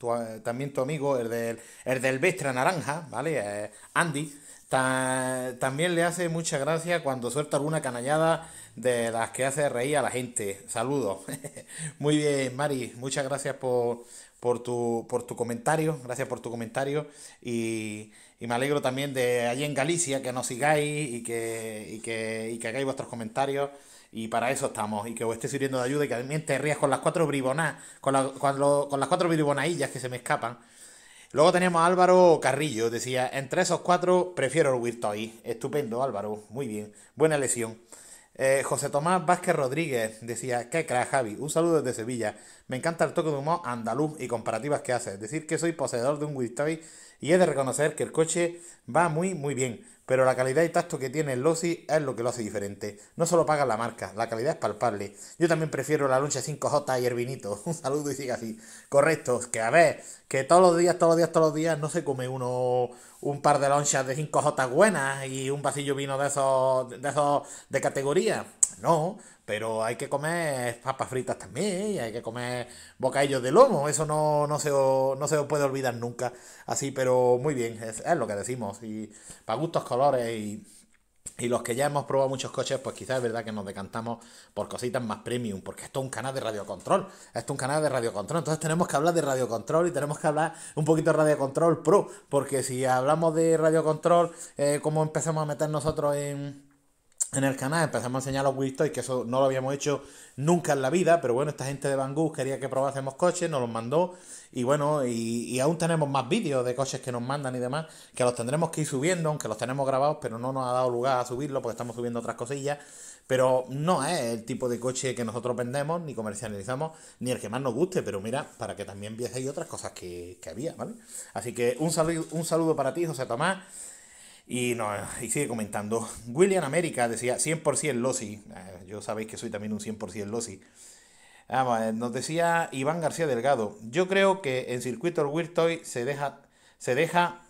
eh, también tu amigo, el del, el del Naranja, ¿vale? Eh, Andy, también le hace mucha gracia cuando suelta alguna canallada de las que hace reír a la gente. Saludos. Muy bien, Mari, muchas gracias por, por tu, por tu comentario, gracias por tu comentario y, me alegro también de allí en Galicia que nos sigáis y que, y que, hagáis vuestros comentarios y para eso estamos y que os esté sirviendo de ayuda y que también te rías con las cuatro bribonas, con, las cuatro bribonaillas que se me escapan. Luego tenemos a Álvaro Carrillo, decía, entre esos cuatro prefiero el Wirtoy. Estupendo Álvaro, muy bien, buena lesión eh, José Tomás Vázquez Rodríguez decía, qué crack Javi, un saludo desde Sevilla. Me encanta el toque de humor andaluz y comparativas que hace. Decir que soy poseedor de un Wittoy y he de reconocer que el coche va muy muy bien, pero la calidad y tacto que tiene el Losi es lo que lo hace diferente. No solo paga la marca, la calidad es palpable. Yo también prefiero la loncha 5J y el vinito. Un saludo y siga así. Correcto, que a ver, que todos los días, todos los días, todos los días no se come uno un par de lonchas de 5J buenas y un vasillo vino de esos de esos de categoría. Pues no, pero hay que comer papas fritas también y hay que comer bocadillos de lomo. Eso no, no, se, no se puede olvidar nunca. Así, pero muy bien, es, lo que decimos. Y para gustos, colores y... Y los que ya hemos probado muchos coches, pues quizás es verdad que nos decantamos por cositas más premium, porque esto es un canal de radiocontrol. Esto es un canal de radiocontrol. Entonces tenemos que hablar de radiocontrol y tenemos que hablar un poquito de radiocontrol pro, porque si hablamos de radiocontrol, control, eh, cómo empezamos a meter nosotros en en el canal empezamos a enseñar los Wii que eso no lo habíamos hecho nunca en la vida, pero bueno, esta gente de Bangú quería que probásemos coches, nos los mandó y bueno, y, aún tenemos más vídeos de coches que nos mandan y demás, que los tendremos que ir subiendo, aunque los tenemos grabados, pero no nos ha dado lugar a subirlo porque estamos subiendo otras cosillas, pero no es el tipo de coche que nosotros vendemos, ni comercializamos, ni el que más nos guste, pero mira, para que también vieseis otras cosas que, que había, ¿vale? Así que un saludo, un saludo para ti, José Tomás. Y, sigue comentando. William América decía 100% Losi. Ah, yo sabéis que soy también un 100% Losi. Vamos, nos decía Iván García Delgado. Yo creo que en circuito el Wirtoy se deja, se deja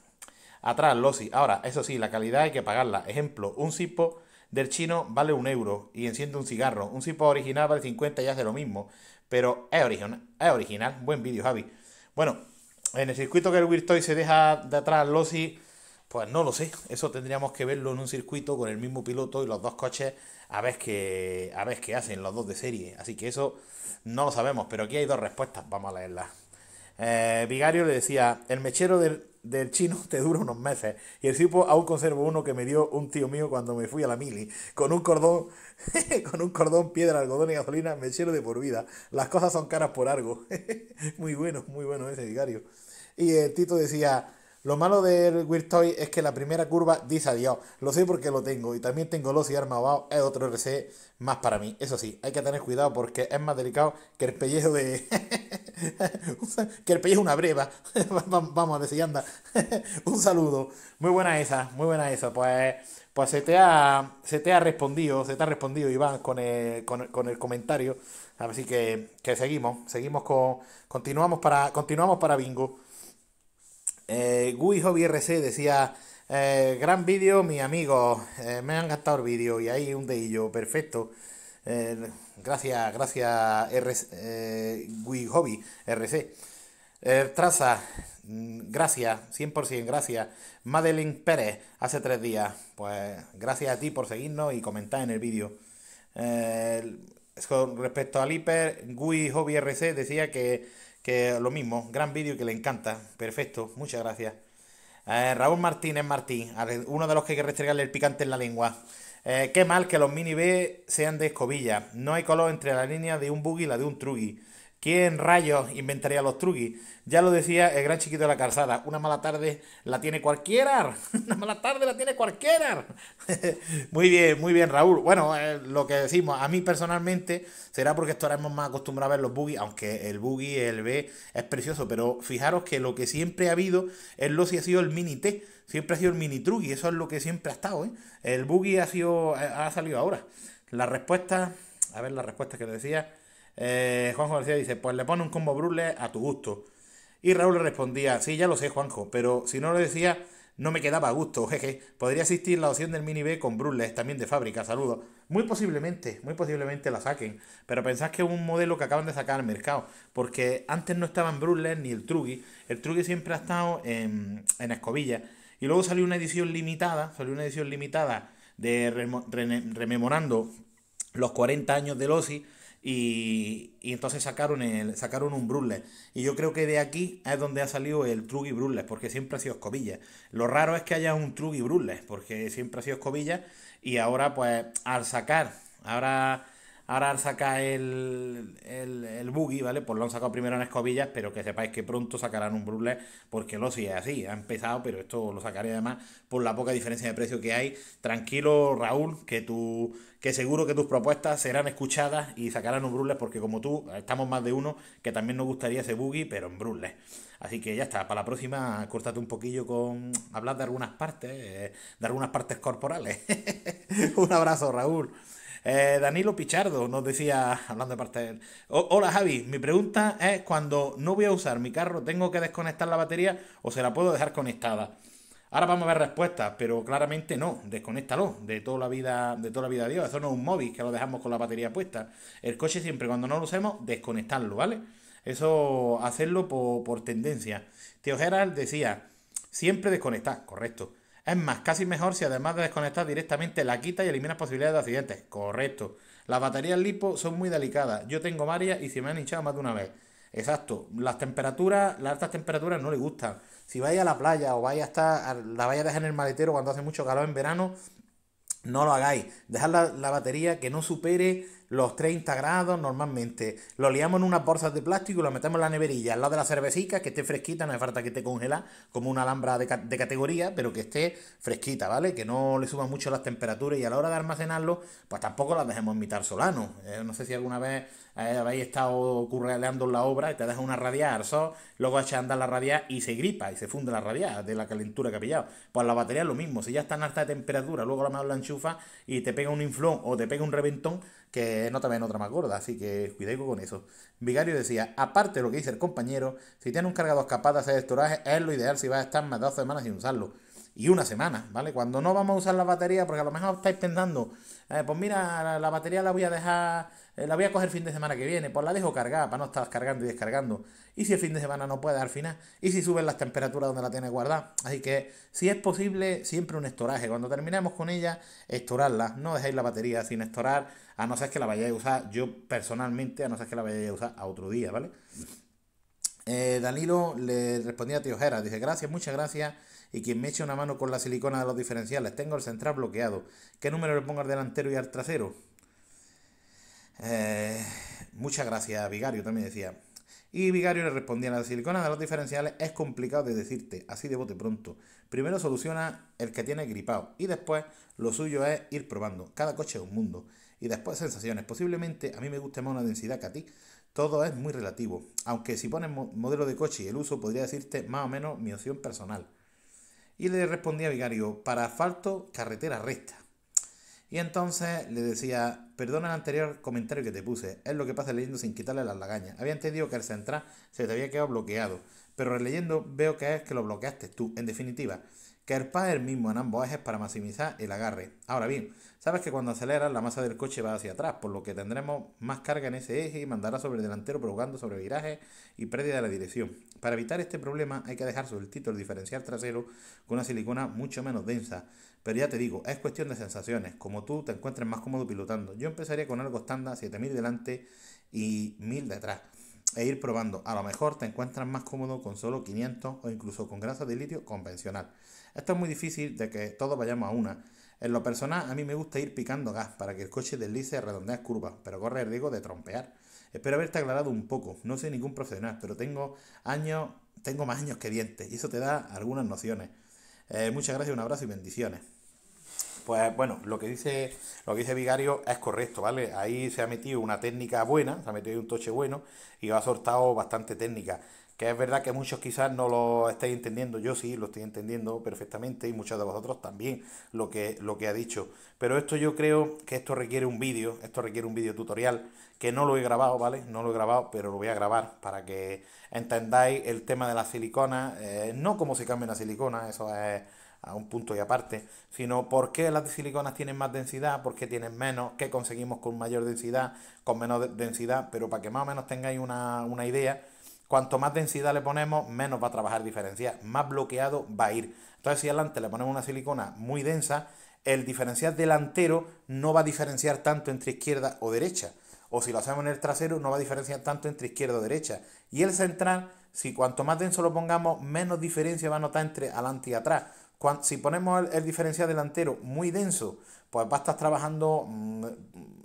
atrás Losi. Ahora, eso sí, la calidad hay que pagarla. Ejemplo, un zipo del chino vale un euro y enciende un cigarro. Un zipo original vale 50 y hace lo mismo. Pero es original. original. Buen vídeo, Javi. Bueno, en el circuito que el Toy se deja de atrás Losi pues no lo sé, eso tendríamos que verlo en un circuito con el mismo piloto y los dos coches a ver qué, a ver que hacen los dos de serie. Así que eso no lo sabemos, pero aquí hay dos respuestas, vamos a leerlas. Eh, Vigario le decía, el mechero del, chino te dura unos meses y el tipo aún conservo uno que me dio un tío mío cuando me fui a la mili, con un cordón, con un cordón, piedra, algodón y gasolina, mechero de por vida. Las cosas son caras por algo. muy bueno, muy bueno ese Vigario. Y el Tito decía... Lo malo del Weird Toy es que la primera curva dice adiós. Lo sé porque lo tengo. Y también tengo los y abajo Es otro RC más para mí. Eso sí, hay que tener cuidado porque es más delicado que el pellejo de. que el pellejo una breva. Vamos a decir, anda. Un saludo. Muy buena esa, muy buena esa. Pues, pues se, te ha, se te ha respondido, se te ha respondido, Iván, con el, con, con el comentario. Así que, que seguimos, seguimos con. Continuamos para, continuamos para Bingo. Eh, Gui Hobby RC decía, eh, gran vídeo, mi amigo, eh, me han gastado el vídeo y ahí un dedillo, perfecto. gracias, gracias Gui Hobby RC. Traza, mm, gracias, 100% gracias. Madeline Pérez, hace tres días, pues gracias a ti por seguirnos y comentar en el vídeo. con respecto al hiper, Gui Hobby RC decía que que lo mismo, gran vídeo que le encanta, perfecto, muchas gracias. Eh, Raúl Martínez Martín, uno de los que hay que restregarle el picante en la lengua. Eh, qué mal que los mini B sean de escobilla. No hay color entre la línea de un buggy y la de un Trugi ¿Quién rayos inventaría los truquis? Ya lo decía el gran chiquito de la calzada, una mala tarde la tiene cualquiera, una mala tarde la tiene cualquiera. muy bien, muy bien Raúl. Bueno, eh, lo que decimos, a mí personalmente será porque estaremos más acostumbrados a ver los buggy, aunque el buggy, el B es precioso, pero fijaros que lo que siempre ha habido es lo si ha sido el mini T, siempre ha sido el mini truqui, eso es lo que siempre ha estado. ¿eh? El buggy ha, sido, eh, ha salido ahora. La respuesta, a ver la respuesta que le decía. Eh, Juanjo García dice, pues le pone un combo Brule a tu gusto. Y Raúl le respondía, sí, ya lo sé, Juanjo, pero si no lo decía, no me quedaba a gusto, jeje. Podría existir la opción del Mini B con Brules también de fábrica, saludos. Muy posiblemente, muy posiblemente la saquen. Pero pensás que es un modelo que acaban de sacar al mercado. Porque antes no estaban Brules ni el Truggy, El Truggy siempre ha estado en, en escobilla. Y luego salió una edición limitada, salió una edición limitada de rememorando los 40 años del OSI y, y, entonces sacaron, el, sacaron un brule Y yo creo que de aquí es donde ha salido el Trugi Brulles, porque siempre ha sido escobilla. Lo raro es que haya un Trugi Brulles, porque siempre ha sido escobilla y ahora pues al sacar, ahora Ahora saca el, el, buggy, ¿vale? Pues lo han sacado primero en escobillas, pero que sepáis que pronto sacarán un brule porque lo sigue así. Ha empezado, pero esto lo sacaré además por la poca diferencia de precio que hay. Tranquilo, Raúl, que tu, que seguro que tus propuestas serán escuchadas y sacarán un brule porque como tú, estamos más de uno que también nos gustaría ese buggy, pero en Brule. Así que ya está, para la próxima, córtate un poquillo con hablar de algunas partes, eh, de algunas partes corporales. un abrazo, Raúl. Eh, Danilo Pichardo nos decía, hablando de parte de él, hola Javi, mi pregunta es cuando no voy a usar mi carro, ¿tengo que desconectar la batería o se la puedo dejar conectada? Ahora vamos a ver respuestas, pero claramente no, desconéctalo de toda la vida, de toda la vida Dios. Eso no es un móvil que lo dejamos con la batería puesta. El coche siempre, cuando no lo usemos, desconectarlo, ¿vale? Eso hacerlo por, tendencia. Tío Gerald decía, siempre desconectar, correcto. Es más, casi mejor si además de desconectar directamente la quita y eliminas posibilidades de accidentes. Correcto. Las baterías lipo son muy delicadas. Yo tengo varias y se me han hinchado más de una vez. Exacto. Las temperaturas, las altas temperaturas no le gustan. Si vais a la playa o vais a estar, la vais a dejar en el maletero cuando hace mucho calor en verano, no lo hagáis. Dejad la, la batería que no supere los 30 grados normalmente. Lo liamos en unas bolsas de plástico y lo metemos en la neverilla, al lado de la cervecita, que esté fresquita, no hace falta que esté congelada, como una alhambra de, categoría, pero que esté fresquita, ¿vale? Que no le suban mucho las temperaturas y a la hora de almacenarlo, pues tampoco las dejemos en mitad solano. Eh, no sé si alguna vez habéis estado curraleando la obra y te deja una radiar, luego echas a andar la radiar y se gripa y se funde la radiar de la calentura que ha pillado. Pues la batería es lo mismo, si ya está en alta temperatura, luego la lo la enchufa y te pega un inflón o te pega un reventón que no te ven otra más gorda, así que cuidado con eso. Vigario decía, aparte de lo que dice el compañero, si tienes un cargador capaz de hacer estoraje, es lo ideal si vas a estar más de dos semanas sin usarlo. Y una semana, ¿vale? Cuando no vamos a usar la batería, porque a lo mejor estáis pensando, eh, pues mira, la, batería la voy a dejar, eh, la voy a coger el fin de semana que viene, pues la dejo cargada para no estar cargando y descargando. Y si el fin de semana no puede al final, y si suben las temperaturas donde la tiene guardada. Así que si es posible, siempre un estoraje. Cuando terminemos con ella, estorarla, no dejéis la batería sin estorar, a no ser que la vayáis a usar, yo personalmente, a no ser que la vayáis a usar a otro día, ¿vale? Eh, Danilo le respondía a Jera dice gracias, muchas gracias y quien me eche una mano con la silicona de los diferenciales. Tengo el central bloqueado. ¿Qué número le pongo al delantero y al trasero? Eh, muchas gracias, Vigario, también decía. Y Vigario le respondía, la silicona de los diferenciales es complicado de decirte, así de bote pronto. Primero soluciona el que tiene gripado y después lo suyo es ir probando. Cada coche es un mundo. Y después sensaciones. Posiblemente a mí me guste más una densidad que a ti. Todo es muy relativo. Aunque si pones modelo de coche y el uso podría decirte más o menos mi opción personal. Y le respondía Vicario, para asfalto, carretera recta. Y entonces le decía, perdona el anterior comentario que te puse, es lo que pasa leyendo sin quitarle las lagañas. Había entendido que al central se te había quedado bloqueado, pero releyendo veo que es que lo bloqueaste tú. En definitiva, que el es el mismo en ambos ejes para maximizar el agarre. Ahora bien, sabes que cuando aceleras la masa del coche va hacia atrás, por lo que tendremos más carga en ese eje y mandará sobre el delantero provocando sobreviraje y pérdida de la dirección. Para evitar este problema hay que dejar sueltito el diferencial trasero con una silicona mucho menos densa. Pero ya te digo, es cuestión de sensaciones, como tú te encuentres más cómodo pilotando. Yo empezaría con algo estándar, 7000 delante y 1000 detrás e ir probando. A lo mejor te encuentras más cómodo con solo 500 o incluso con grasa de litio convencional. Esto es muy difícil de que todos vayamos a una. En lo personal, a mí me gusta ir picando gas para que el coche deslice redondeas curvas, pero corre el riesgo de trompear. Espero haberte aclarado un poco. No soy ningún profesional, pero tengo años, tengo más años que dientes y eso te da algunas nociones. Eh, muchas gracias, un abrazo y bendiciones. Pues bueno, lo que dice, lo que dice Vigario es correcto, ¿vale? Ahí se ha metido una técnica buena, se ha metido un toche bueno y ha soltado bastante técnica que es verdad que muchos quizás no lo estáis entendiendo, yo sí lo estoy entendiendo perfectamente y muchos de vosotros también lo que, lo que ha dicho. Pero esto yo creo que esto requiere un vídeo, esto requiere un vídeo tutorial que no lo he grabado, ¿vale? No lo he grabado, pero lo voy a grabar para que entendáis el tema de la silicona, eh, no cómo se cambia la silicona, eso es a un punto y aparte, sino por qué las siliconas tienen más densidad, por qué tienen menos, qué conseguimos con mayor densidad, con menor densidad, pero para que más o menos tengáis una, una idea Cuanto más densidad le ponemos, menos va a trabajar diferencial, más bloqueado va a ir. Entonces, si adelante le ponemos una silicona muy densa, el diferencial delantero no va a diferenciar tanto entre izquierda o derecha. O si lo hacemos en el trasero, no va a diferenciar tanto entre izquierda o derecha. Y el central, si cuanto más denso lo pongamos, menos diferencia va a notar entre adelante y atrás. si ponemos el, diferencial delantero muy denso, pues va a estar trabajando mm,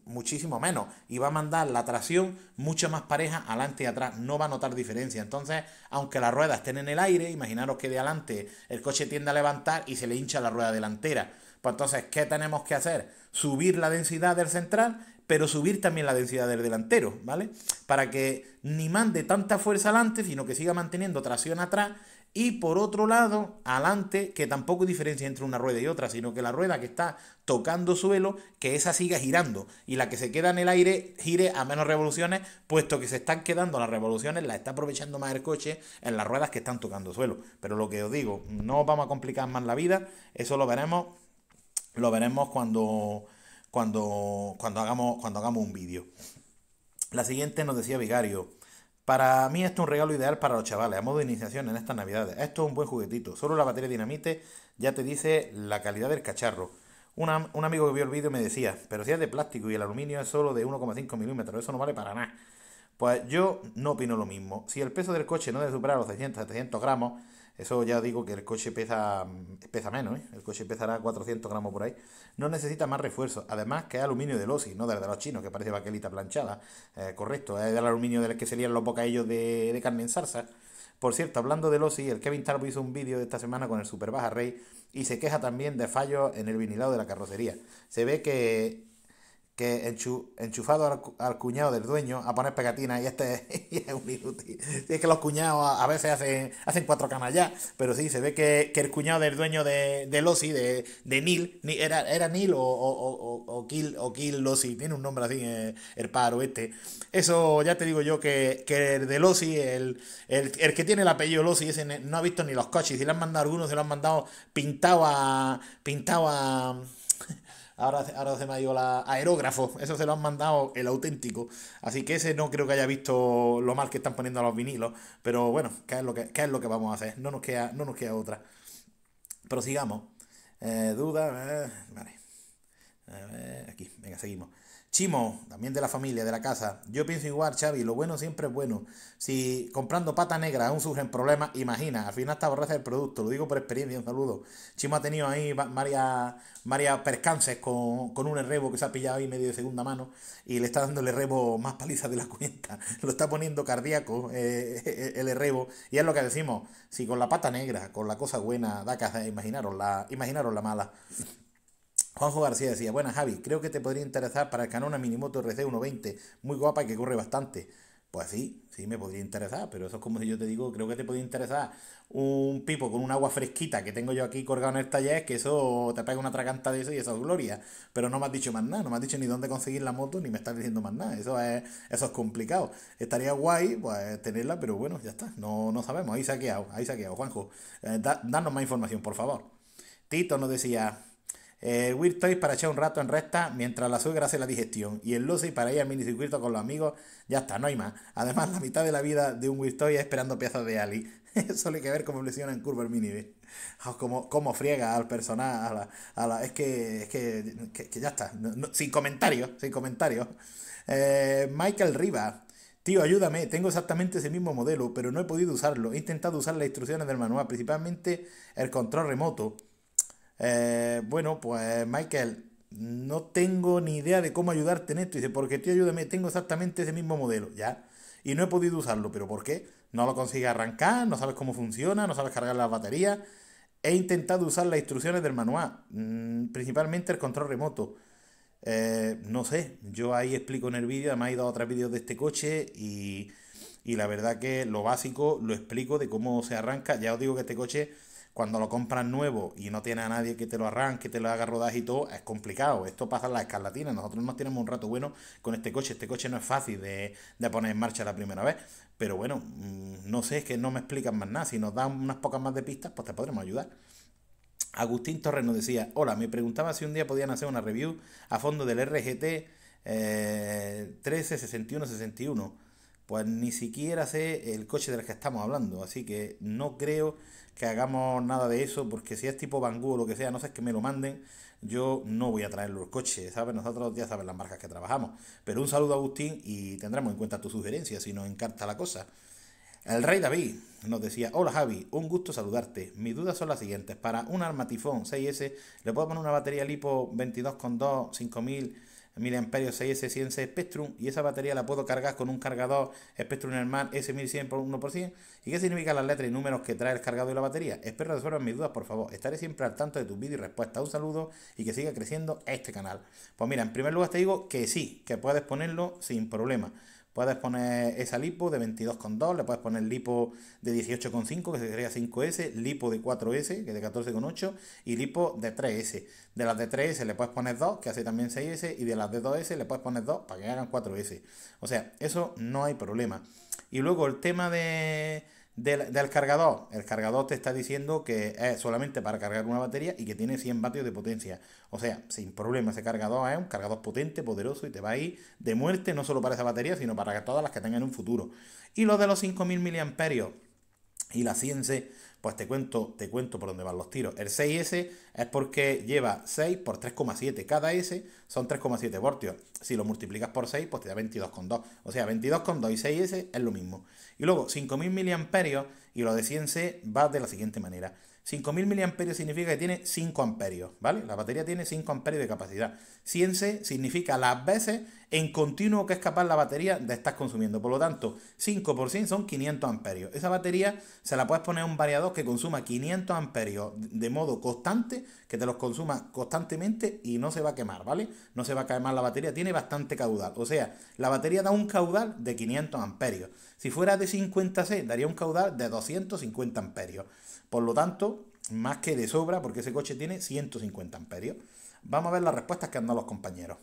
muchísimo menos y va a mandar la tracción mucho más pareja adelante y atrás, no va a notar diferencia. Entonces, aunque las ruedas estén en el aire, imaginaros que de adelante el coche tiende a levantar y se le hincha la rueda delantera. Pues entonces, ¿qué tenemos que hacer? Subir la densidad del central, pero subir también la densidad del delantero, ¿vale? Para que ni mande tanta fuerza adelante, sino que siga manteniendo tracción atrás y por otro lado, adelante, que tampoco diferencia entre una rueda y otra, sino que la rueda que está tocando suelo, que esa siga girando. Y la que se queda en el aire gire a menos revoluciones, puesto que se están quedando las revoluciones, la está aprovechando más el coche en las ruedas que están tocando suelo. Pero lo que os digo, no vamos a complicar más la vida, eso lo veremos, lo veremos cuando, cuando, cuando, hagamos, cuando hagamos un vídeo. La siguiente nos decía Vigario. Para mí esto es un regalo ideal para los chavales, a modo de iniciación en estas navidades. Esto es un buen juguetito. Solo la batería de dinamite ya te dice la calidad del cacharro. un amigo que vio el vídeo me decía, pero si es de plástico y el aluminio es solo de 1,5 milímetros, eso no vale para nada. Pues yo no opino lo mismo. Si el peso del coche no debe superar los 600-700 gramos, eso ya digo que el coche pesa, pesa menos, ¿eh? el coche pesará 400 gramos por ahí. No necesita más refuerzo además que es aluminio de Losi, no del de los chinos, que parece baquelita planchada, eh, correcto, es del aluminio del que serían los bocadillos de, de carne en salsa. Por cierto, hablando de Losi, el Kevin Tarbo hizo un vídeo de esta semana con el Super Baja Rey y se queja también de fallos en el vinilado de la carrocería. Se ve que que enchufado al, cuñado del dueño a poner pegatina y este es un inútil. es que los cuñados a, veces hacen, hacen cuatro canas ya, pero sí, se ve que, el cuñado del dueño de, de losi de, de Neil, era, era Neil o, o, o, o Kill, o tiene un nombre así, eh, el paro este. Eso ya te digo yo que, que el de losi el, el, el, que tiene el apellido losi ese no ha visto ni los coches, si le han mandado algunos, se lo han mandado pintaba a... Pintado Ahora, se me ha ido la aerógrafo. Eso se lo han mandado el auténtico. Así que ese no creo que haya visto lo mal que están poniendo a los vinilos. Pero bueno, ¿qué es lo que, es lo que vamos a hacer? No nos queda, no nos queda otra. Prosigamos. Eh, duda. Eh, vale. aquí, venga, seguimos. Chimo, también de la familia, de la casa. Yo pienso igual, Xavi, lo bueno siempre es bueno. Si comprando pata negra aún surgen problemas, imagina, al final está borracha el producto. Lo digo por experiencia, un saludo. Chimo ha tenido ahí varias, percances con, un errebo que se ha pillado ahí medio de segunda mano y le está dando el rebo más paliza de la cuenta. Lo está poniendo cardíaco eh, el errebo Y es lo que decimos, si con la pata negra, con la cosa buena, da casa, imaginaros la, imaginaros la mala. Juanjo García decía, bueno Javi, creo que te podría interesar para el Canon Minimoto RC 120, muy guapa y que corre bastante. Pues sí, sí me podría interesar, pero eso es como si yo te digo, creo que te podría interesar un pipo con un agua fresquita que tengo yo aquí colgado en el taller, que eso te pega una traganta de eso y eso es gloria. Pero no me has dicho más nada, no me has dicho ni dónde conseguir la moto, ni me estás diciendo más nada. Eso es, eso es complicado. Estaría guay pues, tenerla, pero bueno, ya está, no, no sabemos. Ahí saqueado, ahí saqueado, Juanjo. Eh, danos más información, por favor. Tito nos decía, el eh, Weird Toys para echar un rato en recta mientras la suegra hace la digestión. Y el Lucy para ir al minicircuito con los amigos. Ya está, no hay más. Además, la mitad de la vida de un Weird Toy es esperando piezas de Ali. Solo hay que ver cómo lesiona en curva el mini. Ah, cómo, cómo friega al personal. A la, es que, es que, que, ya está. sin comentarios, sin comentarios. Eh, Michael Rivas. Tío, ayúdame, tengo exactamente ese mismo modelo, pero no he podido usarlo. He intentado usar las instrucciones del manual, principalmente el control remoto. Eh, bueno, pues Michael, no tengo ni idea de cómo ayudarte en esto. Y dice, porque tío, ayúdame, tengo exactamente ese mismo modelo, ¿ya? Y no he podido usarlo, ¿pero por qué? No lo consigues arrancar, no sabes cómo funciona, no sabes cargar las baterías. He intentado usar las instrucciones del manual, mm, principalmente el control remoto. Eh, no sé, yo ahí explico en el vídeo, además he ido a otros vídeos de este coche y, y la verdad que lo básico lo explico de cómo se arranca. Ya os digo que este coche cuando lo compras nuevo y no tienes a nadie que te lo arranque, te lo haga rodaje y todo, es complicado. Esto pasa en la escarlatina. Nosotros no tenemos un rato bueno con este coche. Este coche no es fácil de, poner en marcha la primera vez. Pero bueno, mm, no sé, es que no me explican más nada. Si nos dan unas pocas más de pistas, pues te podremos ayudar. Agustín Torres nos decía, hola, me preguntaba si un día podían hacer una review a fondo del RGT eh, 136161. Pues ni siquiera sé el coche del que estamos hablando, así que no creo que hagamos nada de eso, porque si es tipo Bangú o lo que sea, no sé, que me lo manden, yo no voy a traer los coches ¿sabes? Nosotros ya saben las marcas que trabajamos. Pero un saludo a Agustín y tendremos en cuenta tu sugerencia si nos encanta la cosa. El rey David nos decía, hola Javi, un gusto saludarte. Mis dudas son las siguientes. Para un armatifón 6S, ¿le puedo poner una batería lipo 22.2, 5000? amperios 6S100 Spectrum y esa batería la puedo cargar con un cargador Spectrum normal S1100 por 1%. ¿Y qué significan las letras y números que trae el cargador y la batería? Espero resuelvan mis dudas, por favor. Estaré siempre al tanto de tus vídeos y respuestas. Un saludo y que siga creciendo este canal. Pues mira, en primer lugar te digo que sí, que puedes ponerlo sin problema. Puedes poner esa lipo de 22,2, le puedes poner lipo de 18,5, que sería 5S, lipo de 4S, que es de 14,8, y lipo de 3S. De las de 3S le puedes poner 2, que hace también 6S, y de las de 2S le puedes poner 2 para que hagan 4S. O sea, eso no hay problema. Y luego el tema de del, cargador. El cargador te está diciendo que es solamente para cargar una batería y que tiene 100 vatios de potencia. O sea, sin problema, ese cargador es un cargador potente, poderoso y te va a ir de muerte no solo para esa batería, sino para todas las que tengan un futuro. Y lo de los 5000 miliamperios y la ciencia pues te cuento, te cuento por dónde van los tiros. El 6S es porque lleva 6 por 3,7. Cada S son 3,7 voltios. Si lo multiplicas por 6, pues te da 22,2. O sea, 22,2 y 6S es lo mismo. Y luego, 5.000 miliamperios y lo de 100C va de la siguiente manera. 5000 miliamperios significa que tiene 5 amperios, ¿vale? La batería tiene 5 amperios de capacidad. 100C significa las veces en continuo que es capaz la batería de estar consumiendo. Por lo tanto, 5 son 500 amperios. Esa batería se la puedes poner a un variador que consuma 500 amperios de modo constante, que te los consuma constantemente y no se va a quemar, ¿vale? No se va a quemar la batería, tiene bastante caudal. O sea, la batería da un caudal de 500 amperios. Si fuera de 50C, daría un caudal de 250 amperios. Por lo tanto, más que de sobra, porque ese coche tiene 150 amperios. Vamos a ver las respuestas que han dado los compañeros.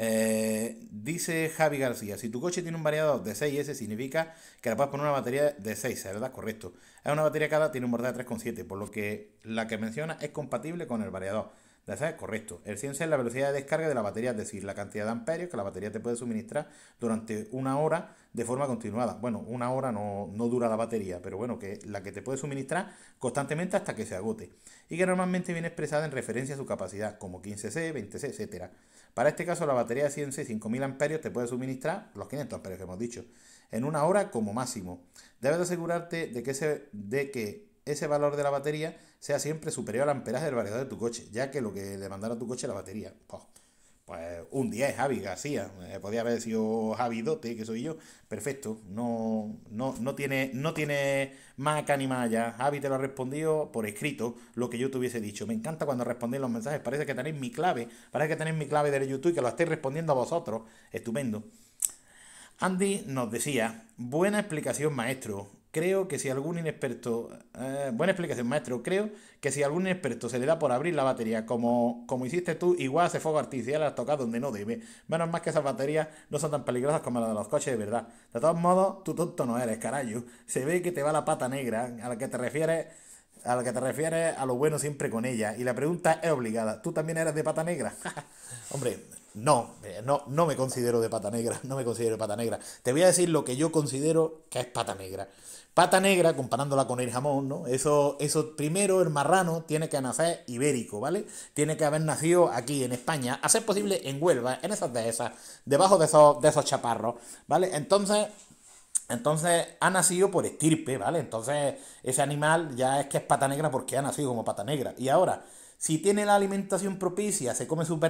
Eh, dice Javi García, si tu coche tiene un variador de 6S significa que le puedes poner una batería de 6, ¿verdad? Correcto. Es una batería cada, tiene un borde de 3,7, por lo que la que menciona es compatible con el variador. La sabes? correcto. El 100 es la velocidad de descarga de la batería, es decir, la cantidad de amperios que la batería te puede suministrar durante una hora de forma continuada. Bueno, una hora no, no dura la batería, pero bueno, que la que te puede suministrar constantemente hasta que se agote. Y que normalmente viene expresada en referencia a su capacidad, como 15C, 20C, etc. Para este caso, la batería de 100C 5000 amperios te puede suministrar los 500 amperios que hemos dicho en una hora como máximo. Debes asegurarte de que, se, de que ese valor de la batería sea siempre superior al amperaje del variedad de tu coche, ya que lo que le mandara tu coche la batería. Pues, un 10, Javi García. Podría eh, podía haber sido Javi Dote, que soy yo. Perfecto. No, no, tiene, no tiene más acá ni Javi te lo ha respondido por escrito lo que yo te hubiese dicho. Me encanta cuando respondéis los mensajes. Parece que tenéis mi clave. Parece que tenéis mi clave del YouTube y que lo estáis respondiendo a vosotros. Estupendo. Andy nos decía, buena explicación maestro, Creo que si algún inexperto. Eh, buena explicación, maestro. Creo que si algún inexperto se le da por abrir la batería, como, como hiciste tú, igual hace fuego artificial la toca donde no debe. Menos más que esas baterías no son tan peligrosas como las de los coches de verdad. De todos modos, tú tonto no eres, carayo. Se ve que te va la pata negra, a la que te refieres. A la que te refieres a lo bueno siempre con ella. Y la pregunta es obligada. ¿Tú también eres de pata negra? Hombre, no, eh, no, no me considero de pata negra, no me considero de pata negra. Te voy a decir lo que yo considero que es pata negra. Pata negra, comparándola con el jamón, ¿no? Eso, eso primero, el marrano tiene que nacer ibérico, ¿vale? Tiene que haber nacido aquí en España, a ser posible en Huelva, en esas dehesas, debajo de esos, de esos chaparros, ¿vale? Entonces, entonces ha nacido por estirpe, ¿vale? Entonces ese animal ya es que es pata negra porque ha nacido como pata negra. Y ahora, si tiene la alimentación propicia, se come su,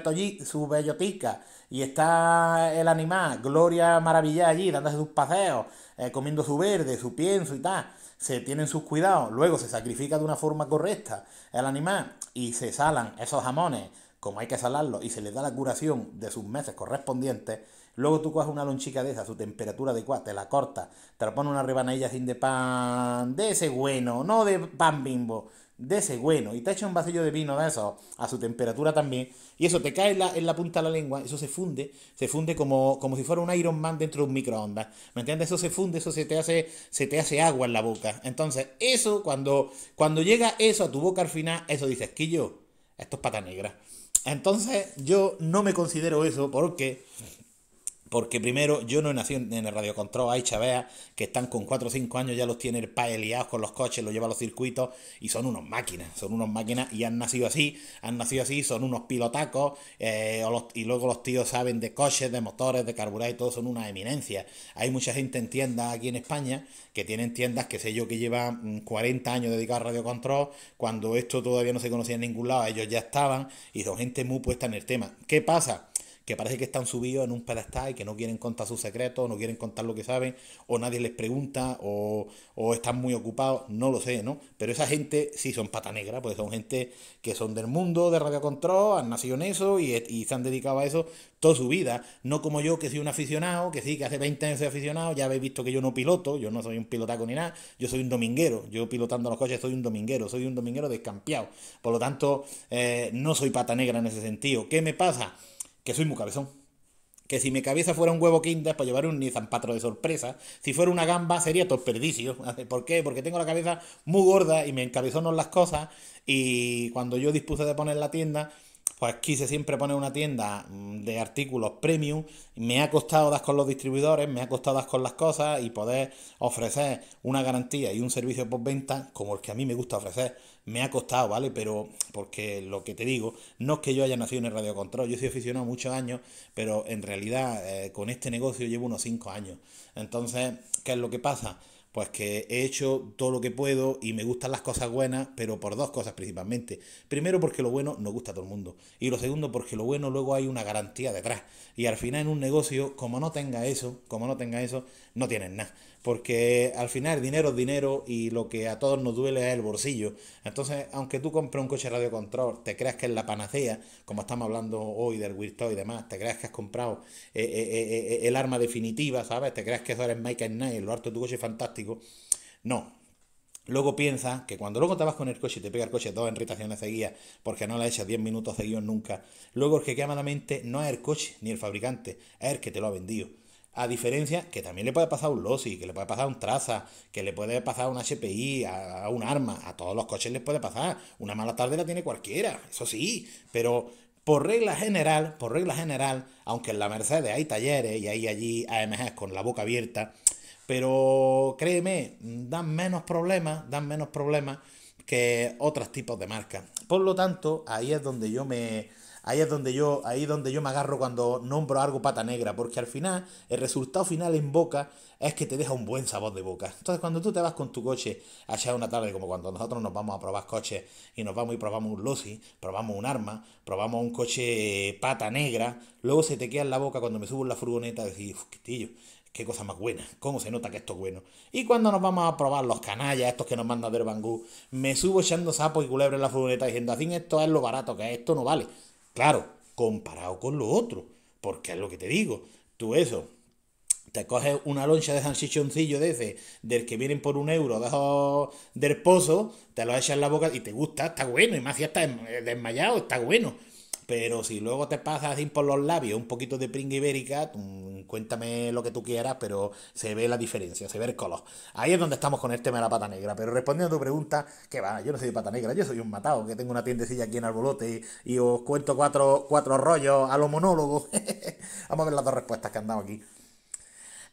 su bellotica y está el animal, gloria maravillada allí, dándose sus paseos, eh, comiendo su verde, su pienso y tal, se tienen sus cuidados, luego se sacrifica de una forma correcta el animal y se salan esos jamones como hay que salarlos y se les da la curación de sus meses correspondientes, luego tú coges una lonchica de esa su temperatura adecuada, te la cortas, te la pones una rebanilla sin de pan, de ese bueno, no de pan bimbo, de bueno, y te echa un vasillo de vino de eso a su temperatura también y eso te cae en la, en la, punta de la lengua, eso se funde, se funde como, como si fuera un Iron Man dentro de un microondas, ¿me entiendes? Eso se funde, eso se te hace, se te hace agua en la boca. Entonces, eso, cuando, cuando llega eso a tu boca al final, eso dices, que yo, esto es pata negra. Entonces, yo no me considero eso porque porque primero, yo no he nacido en el radiocontrol, hay chaveas que están con 4 o 5 años, ya los tiene el liados con los coches, los lleva a los circuitos y son unos máquinas, son unos máquinas y han nacido así, han nacido así, son unos pilotacos eh, y luego los tíos saben de coches, de motores, de carburáis, y todo, son una eminencia. Hay mucha gente en tiendas aquí en España que tienen tiendas que sé yo que llevan 40 mm, años dedicados a Radio Control, cuando esto todavía no se conocía en ningún lado, ellos ya estaban y son gente muy puesta en el tema. ¿Qué pasa? que parece que están subidos en un pedestal y que no quieren contar sus secretos, no quieren contar lo que saben, o nadie les pregunta, o, están muy ocupados, no lo sé, ¿no? Pero esa gente sí son pata negra, porque son gente que son del mundo de Radio Control, han nacido en eso y, y, se han dedicado a eso toda su vida. No como yo, que soy un aficionado, que sí, que hace 20 años soy aficionado, ya habéis visto que yo no piloto, yo no soy un pilotaco ni nada, yo soy un dominguero, yo pilotando los coches soy un dominguero, soy un dominguero descampeado. Por lo tanto, eh, no soy pata negra en ese sentido. ¿Qué me pasa? que soy muy cabezón. Que si mi cabeza fuera un huevo kinder para pues llevar un Nissan Patro de sorpresa, si fuera una gamba sería todo ¿Por qué? Porque tengo la cabeza muy gorda y me encabezonan las cosas. Y cuando yo dispuse de poner la tienda, pues quise siempre poner una tienda mm, de artículos premium. Me ha costado dar con los distribuidores, me ha costado dar con las cosas y poder ofrecer una garantía y un servicio venta como el que a mí me gusta ofrecer me ha costado, ¿vale? Pero porque lo que te digo, no es que yo haya nacido en el radiocontrol, yo soy aficionado muchos años, pero en realidad eh, con este negocio llevo unos 5 años. Entonces, ¿qué es lo que pasa? pues que he hecho todo lo que puedo y me gustan las cosas buenas, pero por dos cosas principalmente. Primero porque lo bueno no gusta a todo el mundo. Y lo segundo porque lo bueno luego hay una garantía detrás. Y al final en un negocio, como no tenga eso, como no tenga eso, no tienes nada porque al final dinero es dinero y lo que a todos nos duele es el bolsillo. Entonces, aunque tú compres un coche radio control, te creas que es la panacea, como estamos hablando hoy del Wirto y demás, te creas que has comprado eh, eh, eh, el arma definitiva, ¿sabes? Te creas que eso eres Mike Knight, lo harto de tu coche es fantástico. No, Luego piensa que cuando luego te vas con el coche y te pega el coche dos enritaciones seguidas porque no la echas 10 minutos seguidos nunca, luego el que queda la no es el coche ni el fabricante, es el que te lo ha vendido. A diferencia que también le puede pasar un Losi, que le puede pasar un Traza, que le puede pasar un HPI, a, un arma, a todos los coches les puede pasar. Una mala tarde la tiene cualquiera, eso sí, pero por regla general, por regla general, aunque en la Mercedes hay talleres y hay allí AMGs con la boca abierta, pero créeme, dan menos problemas, dan menos problemas que otros tipos de marcas. Por lo tanto, ahí es donde yo me, Ahí es donde yo, ahí donde yo me agarro cuando nombro algo pata negra, porque al final el resultado final en boca es que te deja un buen sabor de boca. Entonces cuando tú te vas con tu coche a echar una tarde, como cuando nosotros nos vamos a probar coches y nos vamos y probamos un Lucy probamos un arma, probamos un coche pata negra, luego se te queda en la boca cuando me subo en la furgoneta y decís, qué cosa más buena, cómo se nota que esto es bueno. Y cuando nos vamos a probar los canallas, estos que nos mandan ver Bangú, me subo echando sapo y culebra en la furgoneta diciendo, así esto es lo barato que esto no vale. Claro, comparado con lo otro, porque es lo que te digo, tú eso, te coges una loncha de salchichoncillo de ese, del que vienen por un euro de del pozo, te lo echas en la boca y te gusta, está bueno, y más si está desmayado, está bueno. Pero si luego te pasas así por los labios un poquito de pringa ibérica, cuéntame lo que tú quieras, pero se ve la diferencia, se ve el color. Ahí es donde estamos con el tema de la pata negra. Pero respondiendo a tu pregunta, que va, yo no soy de pata negra, yo soy un matado, que tengo una tiendecilla aquí en Arbolote y, y os cuento cuatro, cuatro rollos a los monólogos. Vamos a ver las dos respuestas que han dado aquí.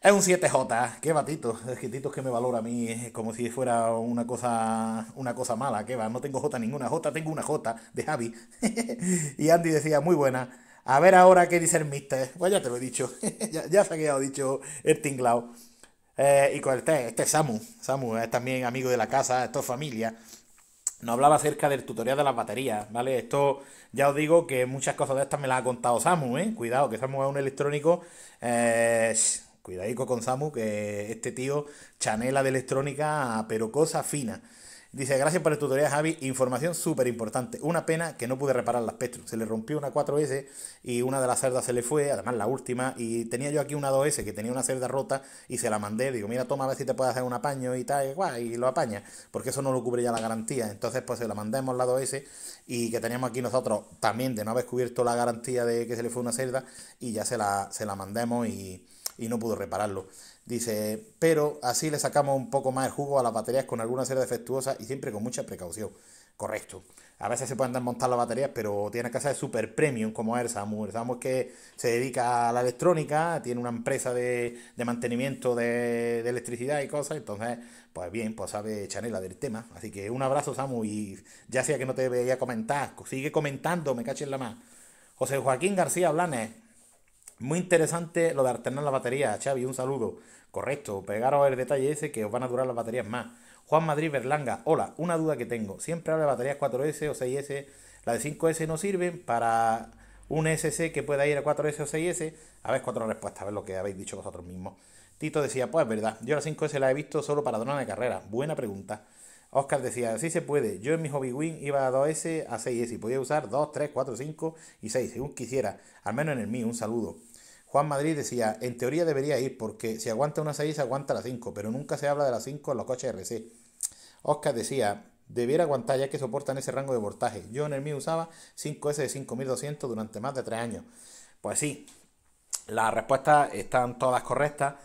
Es un 7J, qué batito. Es que Tito que me valora a mí, como si fuera una cosa, una cosa mala, que va, no tengo J ninguna J, tengo una J de Javi. y Andy decía, muy buena. A ver ahora qué dice el mister. Pues ya te lo he dicho, ya, ya, se ha quedado dicho el tinglao. Eh, y con este, este es Samu, Samu es también amigo de la casa, esto es familia. Nos hablaba acerca del tutorial de las baterías, ¿vale? Esto ya os digo que muchas cosas de estas me las ha contado Samu, ¿eh? Cuidado, que Samu es un electrónico. Eh, Cuidadico con Samu, que este tío chanela de electrónica, pero cosa fina. Dice, gracias por el tutorial, Javi. Información súper importante. Una pena que no pude reparar la Spectrum. Se le rompió una 4S y una de las cerdas se le fue, además la última. Y tenía yo aquí una 2S que tenía una cerda rota y se la mandé. Digo, mira, toma a ver si te puedes hacer un apaño y tal, y, guay, y lo apaña. Porque eso no lo cubre ya la garantía. Entonces, pues se la mandemos la 2S y que teníamos aquí nosotros también de no haber cubierto la garantía de que se le fue una cerda y ya se la, se la mandemos y y no pudo repararlo. Dice, pero así le sacamos un poco más de jugo a las baterías con alguna serie defectuosas y siempre con mucha precaución. Correcto. A veces se pueden desmontar las baterías, pero tiene que ser super premium como es Samu. El Samu es que se dedica a la electrónica, tiene una empresa de, mantenimiento de, electricidad y cosas. Entonces, pues bien, pues sabe Chanela del tema. Así que un abrazo, Samu. Y ya sea que no te veía comentar, sigue comentando, me cachen la más. José Joaquín García Blanes, muy interesante lo de alternar las baterías, Xavi, un saludo. Correcto, pegaros el detalle ese que os van a durar las baterías más. Juan Madrid Berlanga, hola, una duda que tengo. Siempre habla de baterías 4S o 6S. La de 5S no sirven para un SC que pueda ir a 4S o 6S. A ver, cuatro respuestas, a ver lo que habéis dicho vosotros mismos. Tito decía, pues es verdad, yo las 5S la he visto solo para drones de carrera. Buena pregunta. Oscar decía, sí se puede. Yo en mi Hobby wing iba a 2S a 6S y podía usar 2, 3, 4, 5 y 6, según quisiera. Al menos en el mío, un saludo. Juan Madrid decía, en teoría debería ir, porque si aguanta una 6 se aguanta la 5, pero nunca se habla de la 5 en los coches RC. Oscar decía, debiera aguantar ya que soportan ese rango de voltaje. Yo en el mío usaba 5S de 5200 durante más de 3 años. Pues sí, las respuestas están todas correctas.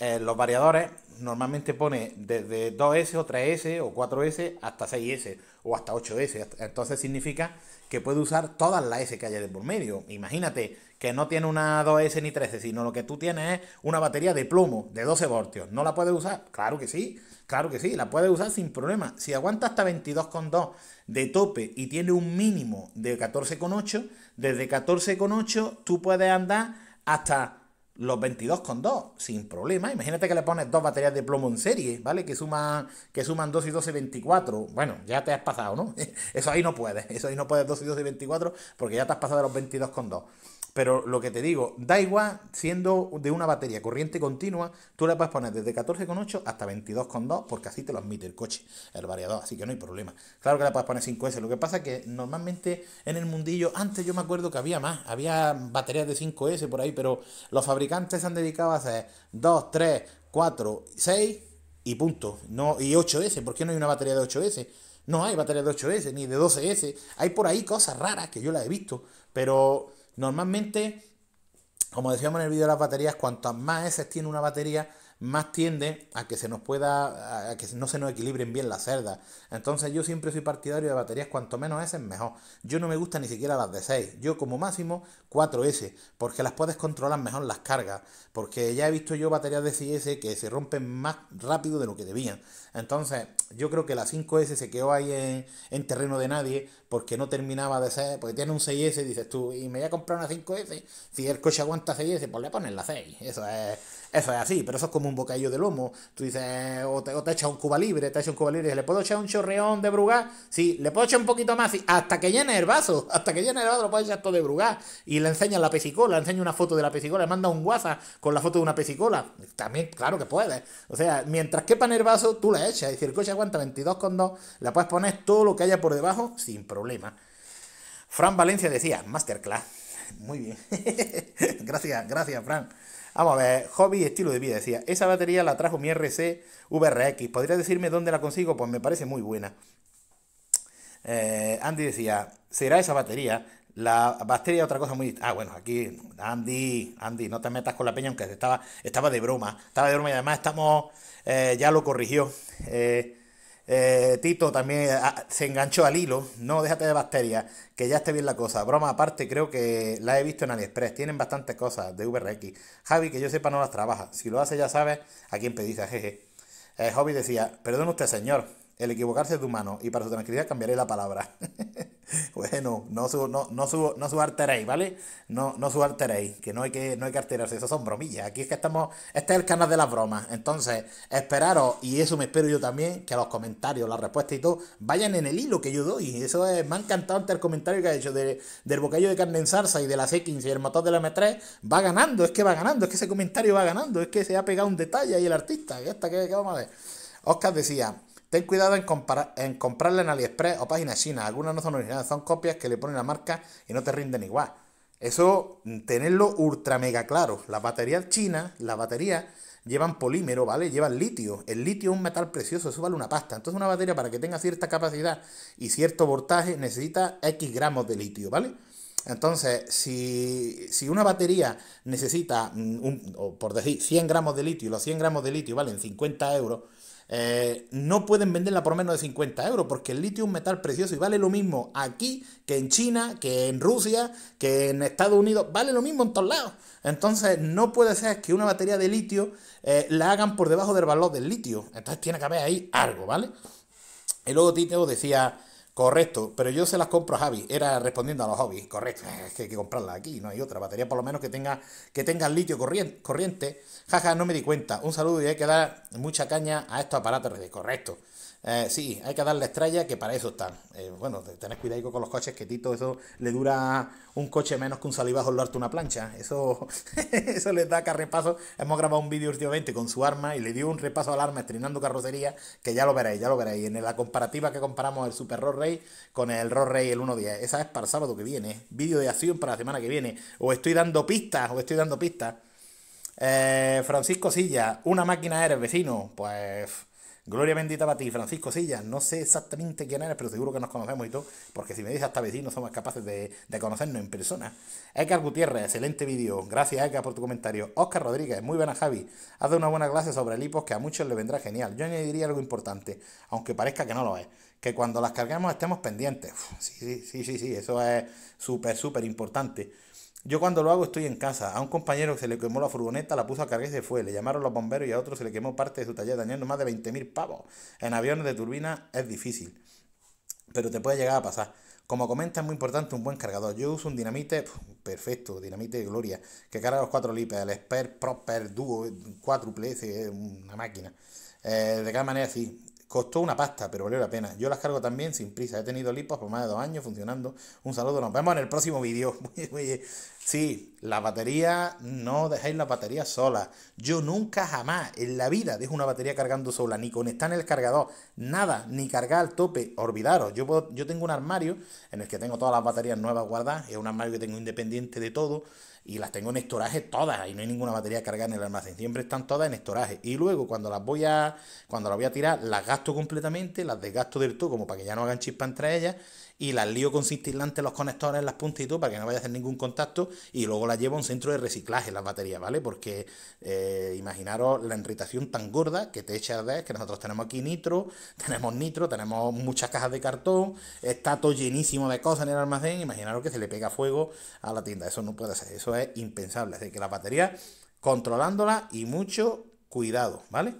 Eh, los variadores normalmente pone desde 2S o 3S o 4S hasta 6S o hasta 8S. Entonces significa que puede usar todas las S que haya de por medio. Imagínate que no tiene una 2S ni 13, sino lo que tú tienes es una batería de plomo de 12 voltios. ¿No la puedes usar? Claro que sí, claro que sí, la puedes usar sin problema. Si aguanta hasta 22,2 de tope y tiene un mínimo de 14,8, desde 14,8 tú puedes andar hasta los 22,2, sin problema. Imagínate que le pones dos baterías de plomo en serie, ¿vale? Que suman, que suman 2 y 12, 24. Bueno, ya te has pasado, ¿no? Eso ahí no puedes, eso ahí no puedes 2 y 12, 24, porque ya te has pasado de los 22,2. Pero lo que te digo, da igual siendo de una batería corriente continua, tú la puedes poner desde 14,8 hasta 22,2 porque así te lo admite el coche, el variador, así que no hay problema. Claro que la puedes poner 5S, lo que pasa es que normalmente en el mundillo, antes yo me acuerdo que había más, había baterías de 5S por ahí, pero los fabricantes se han dedicado a hacer 2, 3, 4, 6 y punto. No, y 8S, ¿por qué no hay una batería de 8S? No hay batería de 8S ni de 12S, hay por ahí cosas raras que yo las he visto, pero Normalmente, como decíamos en el vídeo de las baterías, cuantas más S tiene una batería, más tiende a que se nos pueda, a que no se nos equilibren bien las cerdas. Entonces yo siempre soy partidario de baterías cuanto menos S mejor. Yo no me gusta ni siquiera las de 6, yo como máximo 4S, porque las puedes controlar mejor las cargas, porque ya he visto yo baterías de 6S que se rompen más rápido de lo que debían. Entonces yo creo que la 5S se quedó ahí en, terreno de nadie porque no terminaba de ser, porque tiene un 6S, dices tú, y me voy a comprar una 5S, si el coche aguanta 6S, pues le pones la 6, eso es eso es así, pero eso es como un bocadillo de lomo. Tú dices, eh, o te, te echa un cuba libre, te echa un cuba libre y ¿le puedo echar un chorreón de brugá? Sí, le puedo echar un poquito más, hasta que llene el vaso, hasta que llene el vaso, lo puedes echar todo de brugá. Y le enseñas la pesicola, le enseña una foto de la pesicola, le manda un WhatsApp con la foto de una pesicola. También, claro que puede O sea, mientras quepa en el vaso, tú la echas. Y si el coche aguanta 22,2, la puedes poner todo lo que haya por debajo sin problema. Fran Valencia decía, masterclass. Muy bien. gracias, gracias, Fran. Vamos a ver, hobby y estilo de vida, decía. Esa batería la trajo mi RC VRX. ¿podrías decirme dónde la consigo? Pues me parece muy buena. Eh, Andy decía, ¿será esa batería? La batería es otra cosa muy... Ah, bueno, aquí, Andy, Andy, no te metas con la peña, aunque estaba, estaba de broma. Estaba de broma y además estamos... Eh, ya lo corrigió. Eh, eh, Tito también ah, se enganchó al hilo. No, déjate de bacterias, que ya esté bien la cosa. Broma aparte, creo que la he visto en AliExpress. Tienen bastantes cosas de VRX. Javi, que yo sepa, no las trabaja. Si lo hace, ya sabes a quién pedís. Jeje. Eh, Hobby decía, perdón usted, señor. El equivocarse es de humano y para su tranquilidad cambiaré la palabra. bueno, no subarteréis, no, no no ¿vale? No, no que no hay que, no hay alterarse, eso son bromillas. Aquí es que estamos, este es el canal de las bromas. Entonces, esperaros, y eso me espero yo también, que los comentarios, las respuestas y todo, vayan en el hilo que yo doy. Y Eso es, me ha encantado ante el comentario que ha hecho del bocadillo de carne en salsa y de la C15 y el motor de la M3. Va ganando, es que va ganando, es que ese comentario va ganando, es que se ha pegado un detalle ahí el artista. Y esta que, que vamos a ver. Oscar decía, Ten cuidado en, en comprarla en AliExpress o páginas chinas. Algunas no son originales, son copias que le ponen la marca y no te rinden igual. Eso, mm, tenerlo ultra mega claro. Las baterías chinas, las baterías llevan polímero, ¿vale? Llevan litio. El litio es un metal precioso, eso vale una pasta. Entonces una batería para que tenga cierta capacidad y cierto voltaje necesita X gramos de litio, ¿vale? Entonces, si, una batería necesita, mm, un, por decir, 100 gramos de litio, los 100 gramos de litio valen 50 euros, eh, no pueden venderla por menos de 50 euros porque el litio es un metal precioso y vale lo mismo aquí que en China, que en Rusia, que en Estados Unidos, vale lo mismo en todos lados. Entonces no puede ser que una batería de litio eh, la hagan por debajo del valor del litio. Entonces tiene que haber ahí algo, ¿vale? Y luego Tito decía... Correcto, pero yo se las compro a Javi, era respondiendo a los hobbies, correcto, es que hay que comprarla aquí, no hay otra batería por lo menos que tenga, que tenga litio corriente, corriente, jaja, no me di cuenta, un saludo y hay que dar mucha caña a estos aparatos, correcto, eh, sí, hay que darle estrella, que para eso está eh, bueno, tenés cuidado con los coches, que Tito, eso le dura un coche menos que un salivazo lo una plancha. Eso, eso les da que repaso. Hemos grabado un vídeo últimamente con su arma y le dio un repaso al arma estrenando carrocería, que ya lo veréis, ya lo veréis. En la comparativa que comparamos el Super Road con el Road Ray el 1.10. Esa es para sábado que viene. Vídeo de acción para la semana que viene. O estoy dando pistas, o estoy dando pistas. Eh, Francisco Silla, una máquina eres, vecino. Pues Gloria bendita para ti, Francisco Silla. No sé exactamente quién eres, pero seguro que nos conocemos y todo, porque si me dices hasta vecinos somos capaces de, conocernos en persona. Edgar Gutiérrez, excelente vídeo. Gracias, Edgar, por tu comentario. Oscar Rodríguez, muy buena, Javi. Haz una buena clase sobre el hipo que a muchos le vendrá genial. Yo añadiría algo importante, aunque parezca que no lo es que cuando las cargamos estemos pendientes. sí, sí, sí, sí, eso es súper, súper importante. Yo cuando lo hago estoy en casa. A un compañero que se le quemó la furgoneta, la puso a cargar y se fue. Le llamaron los bomberos y a otro se le quemó parte de su taller dañando más de 20.000 pavos. En aviones de turbina es difícil, pero te puede llegar a pasar. Como comenta, es muy importante un buen cargador. Yo uso un dinamite, perfecto, dinamite de gloria, que carga los 4 lipes, el Sper Proper Duo, 4 una máquina. Eh, de cada manera, sí. Costó una pasta, pero valió la pena. Yo las cargo también sin prisa. He tenido lipos por más de dos años funcionando. Un saludo, nos vemos en el próximo vídeo. Sí, la batería, no dejéis la batería sola. Yo nunca jamás en la vida dejo una batería cargando sola, ni conectar en el cargador, nada, ni cargar al tope, olvidaros. Yo, yo tengo un armario en el que tengo todas las baterías nuevas guardadas, es un armario que tengo independiente de todo, y las tengo en estoraje todas, y no hay ninguna batería cargada en el almacén, siempre están todas en estoraje. Y luego cuando las voy a, cuando las voy a tirar, las gasto completamente, las desgasto del todo, como para que ya no hagan chispa entre ellas, y las lío con cintilante los conectores las puntas y todo para que no vaya a hacer ningún contacto y luego las llevo a un centro de reciclaje las baterías, ¿vale? Porque eh, imaginaros la irritación tan gorda que te echa de que nosotros tenemos aquí nitro, tenemos nitro, tenemos muchas cajas de cartón, está todo llenísimo de cosas en el almacén, imaginaros que se le pega fuego a la tienda, eso no puede ser, eso es impensable, así que las baterías controlándolas y mucho cuidado, ¿vale?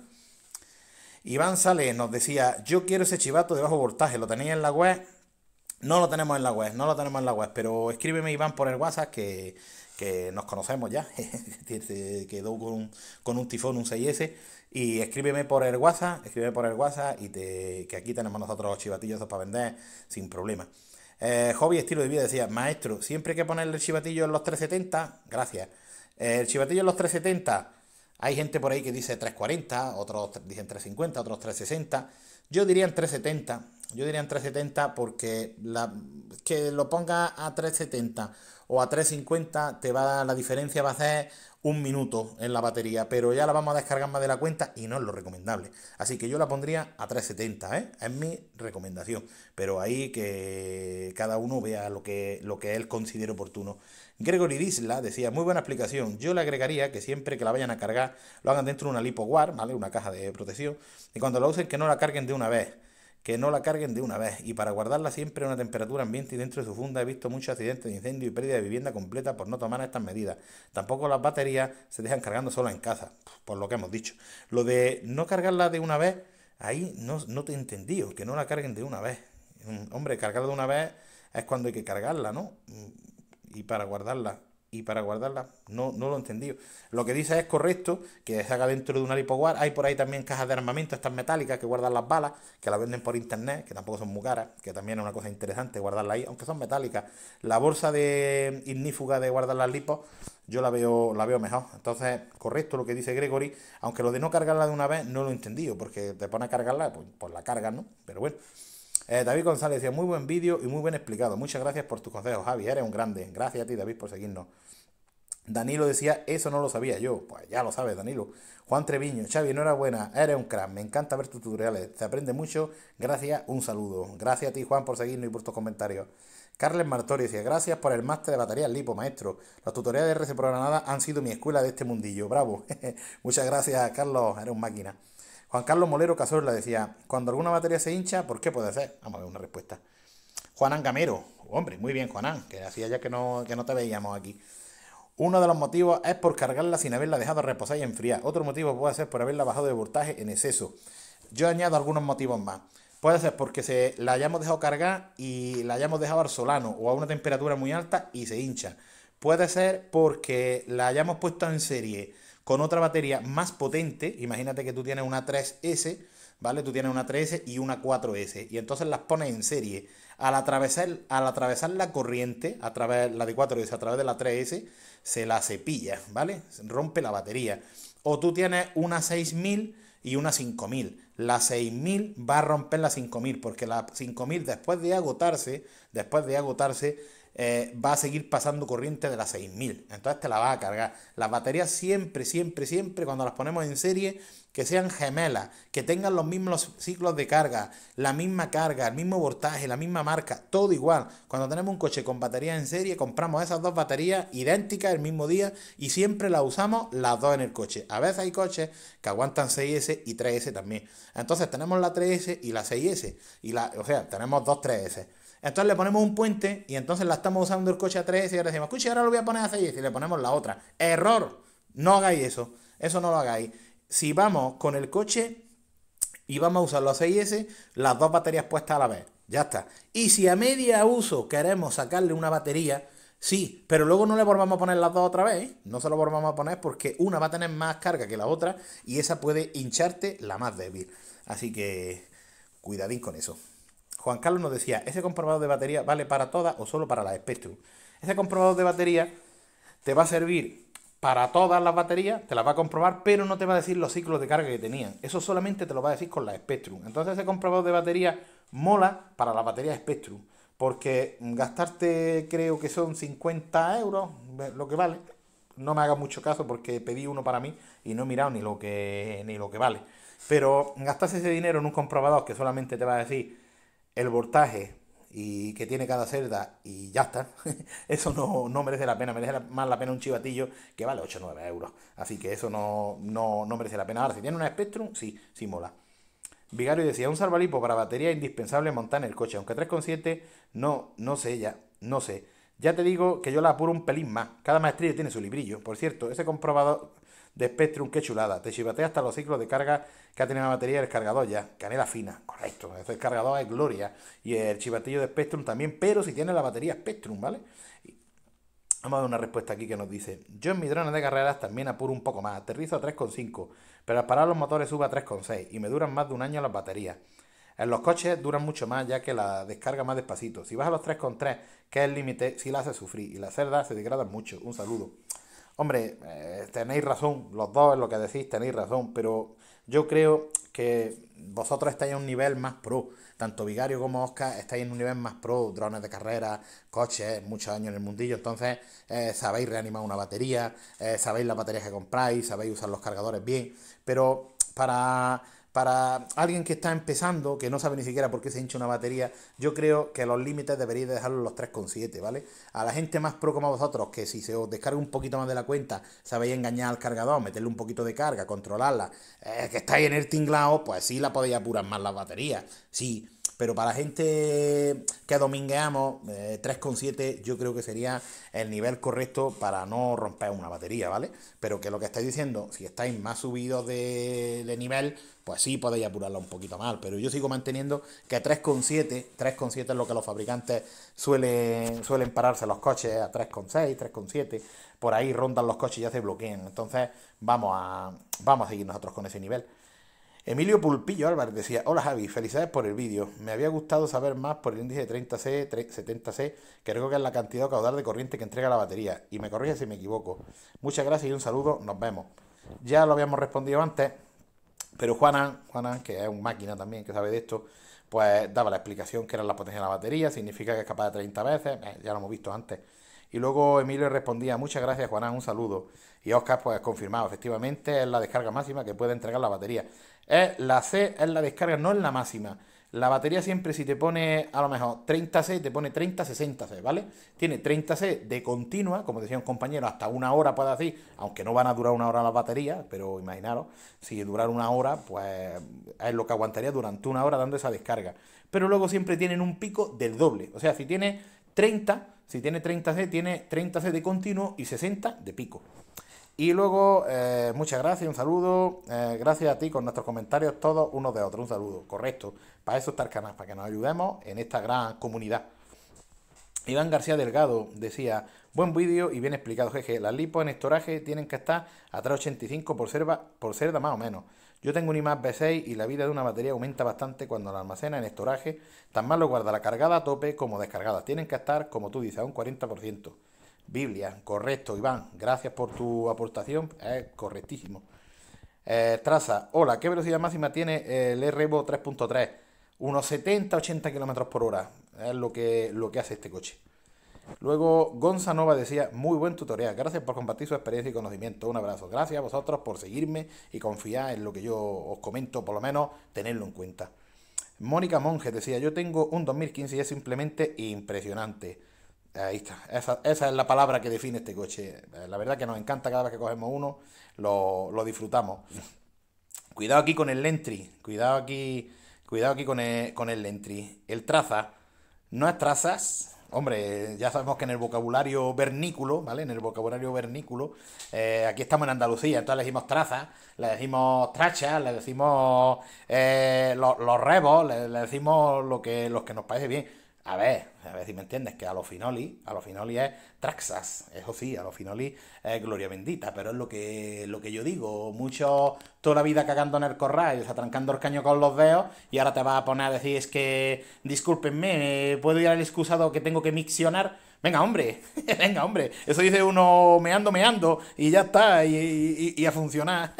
Iván Sale nos decía, yo quiero ese chivato de bajo voltaje, lo tenéis en la web, no lo tenemos en la web, no lo tenemos en la web, pero escríbeme Iván por el WhatsApp que, nos conocemos ya, quedó con, un tifón, un 6S, y escríbeme por el WhatsApp, escríbeme por el WhatsApp y te, que aquí tenemos nosotros los chivatillos para vender sin problema. Eh, hobby, estilo de vida, decía, maestro, siempre hay que ponerle el chivatillo en los 370, gracias. el chivatillo en los 370, hay gente por ahí que dice 340, otros dicen 350, otros 360, yo diría en 370 yo diría en 370 porque la, que lo ponga a 370 o a 350 te va la diferencia va a ser un minuto en la batería, pero ya la vamos a descargar más de la cuenta y no es lo recomendable. Así que yo la pondría a 370, ¿eh? es mi recomendación. Pero ahí que cada uno vea lo que, lo que él considere oportuno. Gregory Disla decía, muy buena explicación, yo le agregaría que siempre que la vayan a cargar lo hagan dentro de una LipoWar, ¿vale? Una caja de protección, y cuando la usen que no la carguen de una vez que no la carguen de una vez y para guardarla siempre a una temperatura ambiente y dentro de su funda he visto muchos accidentes de incendio y pérdida de vivienda completa por no tomar estas medidas. Tampoco las baterías se dejan cargando solas en casa, por lo que hemos dicho. Lo de no cargarla de una vez, ahí no, te he entendido, que no la carguen de una vez. Hombre, cargarla de una vez es cuando hay que cargarla, ¿no? Y para guardarla y para guardarla, No, no lo he entendido. Lo que dice es correcto, que se haga dentro de una lipoguard. Hay por ahí también cajas de armamento, estas metálicas que guardan las balas, que las venden por internet, que tampoco son muy caras, que también es una cosa interesante guardarla ahí, aunque son metálicas. La bolsa de ignífuga de guardar las lipos, yo la veo, la veo mejor. Entonces, correcto lo que dice Gregory, aunque lo de no cargarla de una vez no lo he entendido, porque te pone a cargarla, pues, pues la carga, ¿no? Pero bueno. Eh, David González decía, muy buen vídeo y muy bien explicado. Muchas gracias por tus consejos, Javi. Eres un grande. Gracias a ti, David, por seguirnos. Danilo decía, eso no lo sabía yo. Pues ya lo sabes, Danilo. Juan Treviño, Xavi, enhorabuena, eres un crack, me encanta ver tus tutoriales, Se aprende mucho, gracias, un saludo. Gracias a ti, Juan, por seguirnos y por tus comentarios. Carles Martori decía, gracias por el máster de batería Lipo, maestro. Los tutoriales de RC Programada han sido mi escuela de este mundillo, bravo. Muchas gracias, Carlos, eres un máquina. Juan Carlos Molero le decía, cuando alguna batería se hincha, ¿por qué puede ser? Vamos a ver una respuesta. Juanán Gamero, hombre, muy bien Juanán, que hacía ya que no, que no te veíamos aquí. Uno de los motivos es por cargarla sin haberla dejado reposar y enfriar. Otro motivo puede ser por haberla bajado de voltaje en exceso. Yo añado algunos motivos más. Puede ser porque se la hayamos dejado cargar y la hayamos dejado al solano o a una temperatura muy alta y se hincha. Puede ser porque la hayamos puesto en serie con otra batería más potente. Imagínate que tú tienes una 3S, ¿vale? Tú tienes una 3S y una 4S. Y entonces las pones en serie. Al atravesar, al atravesar la corriente, a través, la de 4S, a través de la 3S, se la cepilla, ¿vale? Rompe la batería. O tú tienes una 6000 y una 5000. La 6000 va a romper la 5000 porque la 5000 después de agotarse, después de agotarse eh, va a seguir pasando corriente de las 6000. Entonces te la va a cargar. Las baterías siempre, siempre, siempre, cuando las ponemos en serie, que sean gemelas, que tengan los mismos ciclos de carga, la misma carga, el mismo voltaje, la misma marca, todo igual. Cuando tenemos un coche con batería en serie, compramos esas dos baterías idénticas el mismo día y siempre las usamos las dos en el coche. A veces hay coches que aguantan 6S y 3S también. Entonces tenemos la 3S y la 6S. Y la, o sea, tenemos dos 3S. Entonces le ponemos un puente y entonces la estamos usando el coche a 3 y ahora decimos, escucha, ahora lo voy a poner a 6 y le ponemos la otra. Error. No hagáis eso. Eso no lo hagáis. Si vamos con el coche y vamos a usarlo a 6S, las dos baterías puestas a la vez. Ya está. Y si a media uso queremos sacarle una batería, sí, pero luego no le volvamos a poner las dos otra vez. ¿eh? No se lo volvamos a poner porque una va a tener más carga que la otra y esa puede hincharte la más débil. Así que cuidadín con eso. Juan Carlos nos decía, ese comprobador de batería vale para todas o solo para la Spectrum. Ese comprobador de batería te va a servir para todas las baterías, te las va a comprobar, pero no te va a decir los ciclos de carga que tenían. Eso solamente te lo va a decir con la Spectrum. Entonces ese comprobador de batería mola para la batería Spectrum, porque gastarte creo que son 50 euros, lo que vale. No me haga mucho caso porque pedí uno para mí y no he mirado ni lo que, ni lo que vale. Pero gastarse ese dinero en un comprobador que solamente te va a decir el voltaje y que tiene cada cerda y ya está. eso no, no, merece la pena, merece más la pena un chivatillo que vale 8 o 9 euros. Así que eso no, no, merece la pena. Ahora, si tiene una Spectrum, sí, sí mola. Vigario decía, un salvalipo para batería indispensable montar en el coche, aunque 3,7 no, no sé ya, no sé. Ya te digo que yo la apuro un pelín más. Cada maestría tiene su librillo. Por cierto, ese comprobador, de Spectrum, qué chulada. Te chivatea hasta los ciclos de carga que ha tenido la batería del cargador ya. Canela fina, correcto. ese cargador es gloria. Y el chivatillo de Spectrum también, pero si tiene la batería Spectrum, ¿vale? Vamos a ver una respuesta aquí que nos dice: Yo en mi drone de carreras también apuro un poco más, aterrizo a 3,5, pero al parar los motores subo a 3,6 y me duran más de un año las baterías. En los coches duran mucho más ya que la descarga más despacito. Si vas a los 3,3, que es el límite, si la hace sufrir y las cerdas se degradan mucho. Un saludo. Hombre, eh, tenéis razón, los dos en lo que decís tenéis razón, pero yo creo que vosotros estáis en un nivel más pro. Tanto Vigario como Oscar estáis en un nivel más pro, drones de carrera, coches, muchos años en el mundillo, entonces eh, sabéis reanimar una batería, eh, sabéis las baterías que compráis, sabéis usar los cargadores bien, pero para para alguien que está empezando, que no sabe ni siquiera por qué se hincha una batería, yo creo que los límites deberíais dejarlos los 3,7, ¿vale? A la gente más pro como vosotros, que si se os descarga un poquito más de la cuenta, sabéis engañar al cargador, meterle un poquito de carga, controlarla, eh, que estáis en el tinglado, pues sí la podéis apurar más la baterías, sí pero para la gente que domingueamos, 3,7 eh, yo creo que sería el nivel correcto para no romper una batería, ¿vale? Pero que lo que estáis diciendo, si estáis más subidos de, nivel, pues sí podéis apurarla un poquito más. Pero yo sigo manteniendo que 3,7, 3,7 es lo que los fabricantes suelen, suelen pararse los coches a 3,6, 3,7. Por ahí rondan los coches y ya se bloquean. Entonces vamos a, vamos a seguir nosotros con ese nivel. Emilio Pulpillo Álvarez decía, hola Javi, felicidades por el vídeo. Me había gustado saber más por el índice de 30C, 70C, que creo que es la cantidad caudal de corriente que entrega la batería. Y me corrige si me equivoco. Muchas gracias y un saludo, nos vemos. Ya lo habíamos respondido antes, pero Juanan, Juanan que es un máquina también que sabe de esto, pues daba la explicación que era la potencia de la batería, significa que es capaz de 30 veces, eh, ya lo hemos visto antes. Y luego Emilio respondía, muchas gracias Juanan, un saludo. Y Oscar, pues confirmado, efectivamente es la descarga máxima que puede entregar la batería. Es la C, es la descarga, no es la máxima. La batería siempre si te pone a lo mejor 30C, te pone 30-60C, ¿vale? Tiene 30C de continua, como decía un compañero, hasta una hora puede decir, aunque no van a durar una hora las baterías, pero imaginaros, si durar una hora, pues es lo que aguantaría durante una hora dando esa descarga. Pero luego siempre tienen un pico del doble, o sea, si tiene 30, si tiene 30C, tiene 30C de continuo y 60 de pico. Y luego, eh, muchas gracias, un saludo. Eh, gracias a ti con nuestros comentarios todos unos de otros. Un saludo, correcto. Para eso está el canal, para que nos ayudemos en esta gran comunidad. Iván García Delgado decía, buen vídeo y bien explicado, jeje. Las lipos en estoraje tienen que estar a 3,85 por, por cerda más o menos. Yo tengo un IMAX B6 y la vida de una batería aumenta bastante cuando la almacena en estoraje. Tan mal lo guarda la cargada a tope como descargada. Tienen que estar, como tú dices, a un 40%. Biblia, correcto, Iván. Gracias por tu aportación, correctísimo. Eh, traza, hola, ¿qué velocidad máxima tiene el revo 3.3? Unos 70, 80 km por hora. Es lo que, lo que hace este coche. Luego, Gonzanova decía, muy buen tutorial. Gracias por compartir su experiencia y conocimiento. Un abrazo. Gracias a vosotros por seguirme y confiar en lo que yo os comento, por lo menos tenerlo en cuenta. Mónica Monge decía, yo tengo un 2015 y es simplemente impresionante. Ahí está, esa, es la palabra que define este coche. Eh, la verdad que nos encanta cada vez que cogemos uno, lo, disfrutamos. Cuidado aquí con el Lentry, cuidado aquí, cuidado aquí con el, con el Lentry. El traza no es trazas, hombre, ya sabemos que en el vocabulario vernículo, ¿vale? En el vocabulario vernículo, eh, aquí estamos en Andalucía, entonces le decimos trazas, le decimos trachas, le decimos eh, los, rebos, le, decimos lo que, los que nos parece bien a ver, a ver si me entiendes, que a lo finoli, a lo finoli es Traxas, eso sí, a lo finoli es gloria bendita, pero es lo que, lo que yo digo, mucho, toda la vida cagando en el corral, atrancando el caño con los dedos, y ahora te va a poner a decir, es que, discúlpenme, ¿puedo ir al excusado que tengo que miccionar? Venga, hombre, venga, hombre. Eso dice uno meando, meando y ya está, y, a funcionar.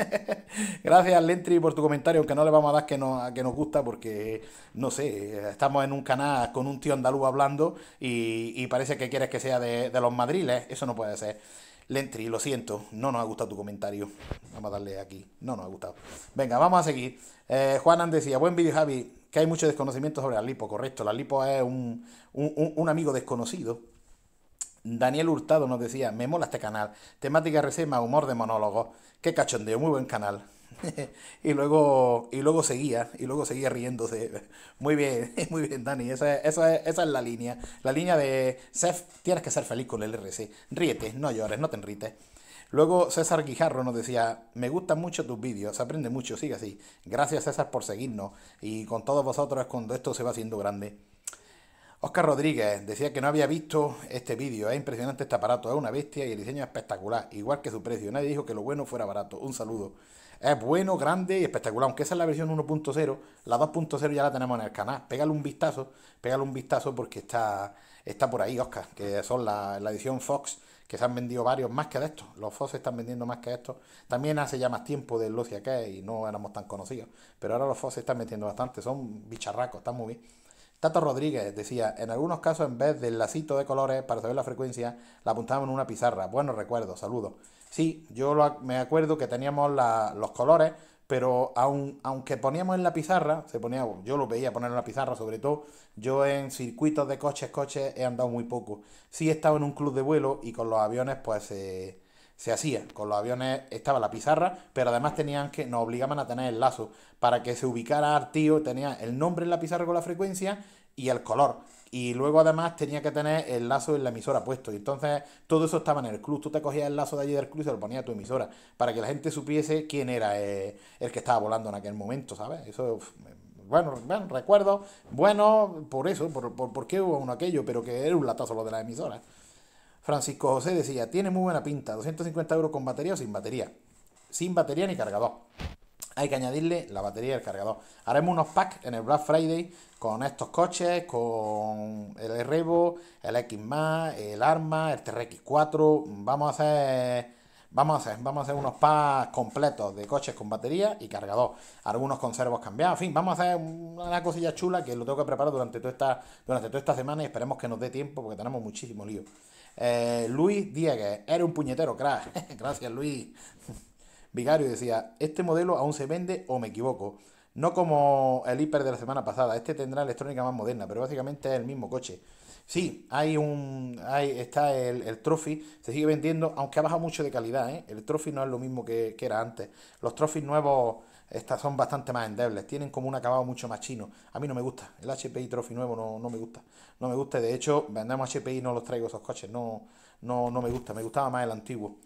Gracias, Lentry, por tu comentario, aunque no le vamos a dar que, no, que nos gusta porque, no sé, estamos en un canal con un tío andaluz hablando y, parece que quieres que sea de, los madriles. Eso no puede ser. Lentry, lo siento, no nos ha gustado tu comentario. Vamos a darle aquí. No nos ha gustado. Venga, vamos a seguir. Juan eh, Juanan decía, buen vídeo, Javi, que hay mucho desconocimiento sobre la lipo. Correcto, la lipo es un, un amigo desconocido Daniel Hurtado nos decía, me mola este canal, temática más humor de monólogo. qué cachondeo, muy buen canal. y luego y luego seguía, y luego seguía riéndose. Muy bien, muy bien, Dani, esa, es la línea. La línea de, Seth, tienes que ser feliz con el RC, ríete, no llores, no te enrites. Luego César Guijarro nos decía, me gustan mucho tus vídeos, se aprende mucho, sigue así. Gracias César por seguirnos y con todos vosotros cuando esto se va haciendo grande. Oscar Rodríguez decía que no había visto este vídeo. Es impresionante este aparato, es una bestia y el diseño es espectacular, igual que su precio. Nadie dijo que lo bueno fuera barato. Un saludo. Es bueno, grande y espectacular. Aunque esa es la versión 1.0, la 2.0 ya la tenemos en el canal. Pégale un vistazo, pégale un vistazo porque está, está por ahí, Oscar, que son la, edición Fox, que se han vendido varios más que de estos. Los Fox se están vendiendo más que estos. También hace ya más tiempo de los que y no éramos tan conocidos. Pero ahora los Fox se están vendiendo bastante, son bicharracos, están muy bien. Tato Rodríguez decía, en algunos casos en vez del lacito de colores para saber la frecuencia, la apuntábamos en una pizarra. Bueno, recuerdo, saludos. Sí, yo me acuerdo que teníamos los colores, pero aunque poníamos en la pizarra, se ponía, yo lo veía poner en la pizarra, sobre todo yo en circuitos de coches, coches he andado muy poco. Sí he estado en un club de vuelo y con los aviones pues eh, se hacía. Con los aviones estaba la pizarra, pero además tenían que, nos obligaban a tener el lazo. Para que se ubicara tío, tenía el nombre en la pizarra con la frecuencia y el color. Y luego además tenía que tener el lazo en la emisora puesto. Y entonces todo eso estaba en el club. Tú te cogías el lazo de allí del club y se lo ponías a tu emisora. Para que la gente supiese quién era eh, el que estaba volando en aquel momento, ¿sabes? Eso, bueno, bueno, recuerdo. Bueno, por eso, por, por, por qué hubo uno aquello, pero que era un latazo lo de la emisora. Francisco José decía, tiene muy buena pinta, 250 euros con batería o sin batería. Sin batería ni cargador. Hay que añadirle la batería y el cargador. Haremos unos packs en el Black Friday con estos coches, con el Revo, el X, el Arma, el TRX4. Vamos a hacer Vamos a hacer, vamos a hacer unos packs completos de coches con batería y cargador. Algunos conservos cambiados. En fin, vamos a hacer una cosilla chula que lo tengo que preparar durante toda esta, durante toda esta semana y esperemos que nos dé tiempo porque tenemos muchísimo lío. Eh, Luis Diegue, era un puñetero crack. Gracias, Luis. Vigario decía, este modelo aún se vende o me equivoco. No como el hiper de la semana pasada, este tendrá electrónica más moderna, pero básicamente es el mismo coche. Sí, hay un. Hay, está el, el, Trophy, se sigue vendiendo, aunque ha bajado mucho de calidad, ¿eh? El Trophy no es lo mismo que, era antes. Los Trophy nuevos son bastante más endebles, tienen como un acabado mucho más chino. A mí no me gusta, el HPI Trophy nuevo no me gusta no me gusta. De hecho, vendemos HPI y no los traigo esos coches. No, no, no me gusta. Me gustaba más el antiguo.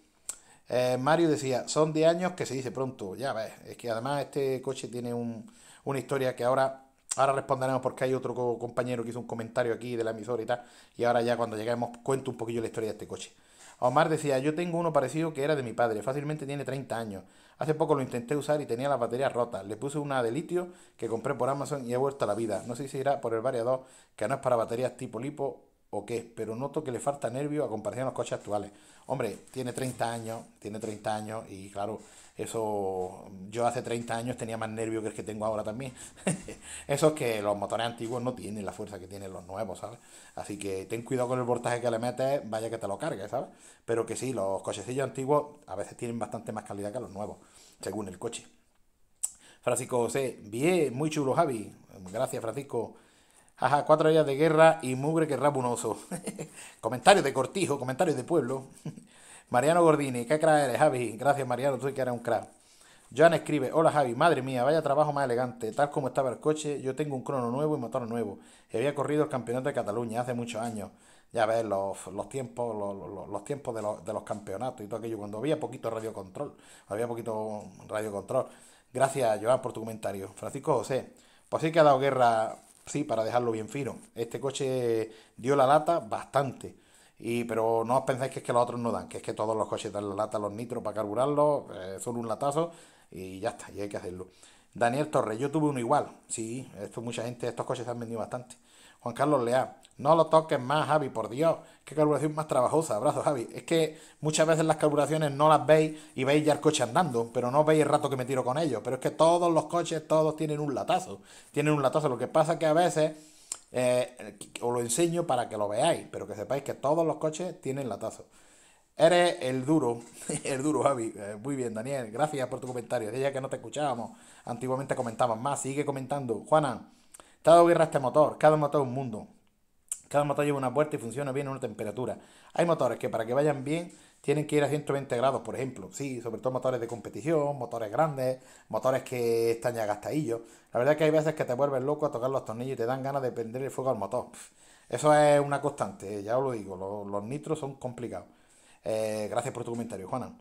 Eh, Mario decía, son de años que se dice pronto. Ya ves, es que además este coche tiene una historia que ahora, ahora responderemos porque hay otro compañero que hizo un comentario aquí de la emisora y tal. Y ahora ya cuando lleguemos cuento un poquillo la historia de este coche. Omar decía, yo tengo uno parecido que era de mi padre, fácilmente tiene 30 años. Hace poco lo intenté usar y tenía las baterías rotas. Le puse una de litio que compré por Amazon y he vuelto a la vida. No sé si irá por el variador, que no es para baterías tipo lipo o qué, pero noto que le falta nervio a comparación a los coches actuales. Hombre, tiene 30 años, tiene 30 años y claro, eso, yo hace 30 años tenía más nervio que el que tengo ahora también. Eso es que los motores antiguos no tienen la fuerza que tienen los nuevos, ¿sabes? Así que ten cuidado con el voltaje que le metes, vaya que te lo cargues, ¿sabes? Pero que sí, los cochecillos antiguos a veces tienen bastante más calidad que los nuevos, según el coche. Francisco José, bien, muy chulo Javi. Gracias Francisco. Ajá, cuatro días de guerra y mugre que rabunoso. comentarios de cortijo, comentarios de pueblo. Mariano Gordini, qué crack eres, Javi. Gracias, Mariano, tú que eres un crack. Joan escribe, hola Javi, madre mía, vaya trabajo más elegante. Tal como estaba el coche, yo tengo un crono nuevo y motor nuevo. Y había corrido el campeonato de Cataluña hace muchos años. Ya ves, los, tiempos, los, tiempos de, de los, campeonatos y todo aquello. Cuando había poquito radiocontrol, había poquito radiocontrol. Gracias, Joan, por tu comentario. Francisco José, pues sí que ha dado guerra, sí, para dejarlo bien fino. Este coche dio la lata bastante. Y, pero no os pensáis que es que los otros no dan, que es que todos los coches dan la lata, los nitros para carburarlos, eh, son un latazo y ya está, y hay que hacerlo. Daniel Torres, yo tuve uno igual, sí, esto mucha gente, estos coches se han vendido bastante. Juan Carlos Lea no lo toques más, Javi, por Dios, qué carburación más trabajosa, abrazo, Javi. Es que muchas veces las carburaciones no las veis y veis ya el coche andando, pero no veis el rato que me tiro con ellos. Pero es que todos los coches, todos tienen un latazo, tienen un latazo. Lo que pasa que a veces eh, os lo enseño para que lo veáis, pero que sepáis que todos los coches tienen latazo. Eres el duro, el duro Javi. Eh, muy bien, Daniel, gracias por tu comentario. De que no te escuchábamos, antiguamente comentaban más. Sigue comentando. Juana, te ha guerra este motor. Cada motor es un mundo. Cada motor lleva una puerta y funciona bien en una temperatura. Hay motores que para que vayan bien tienen que ir a 120 grados, por ejemplo. Sí, sobre todo motores de competición, motores grandes, motores que están ya gastadillos. La verdad es que hay veces que te vuelves loco a tocar los tornillos y te dan ganas de prender el fuego al motor. Eso es una constante, eh, ya os lo digo, los, nitros son complicados. Eh, gracias por tu comentario, Juanan.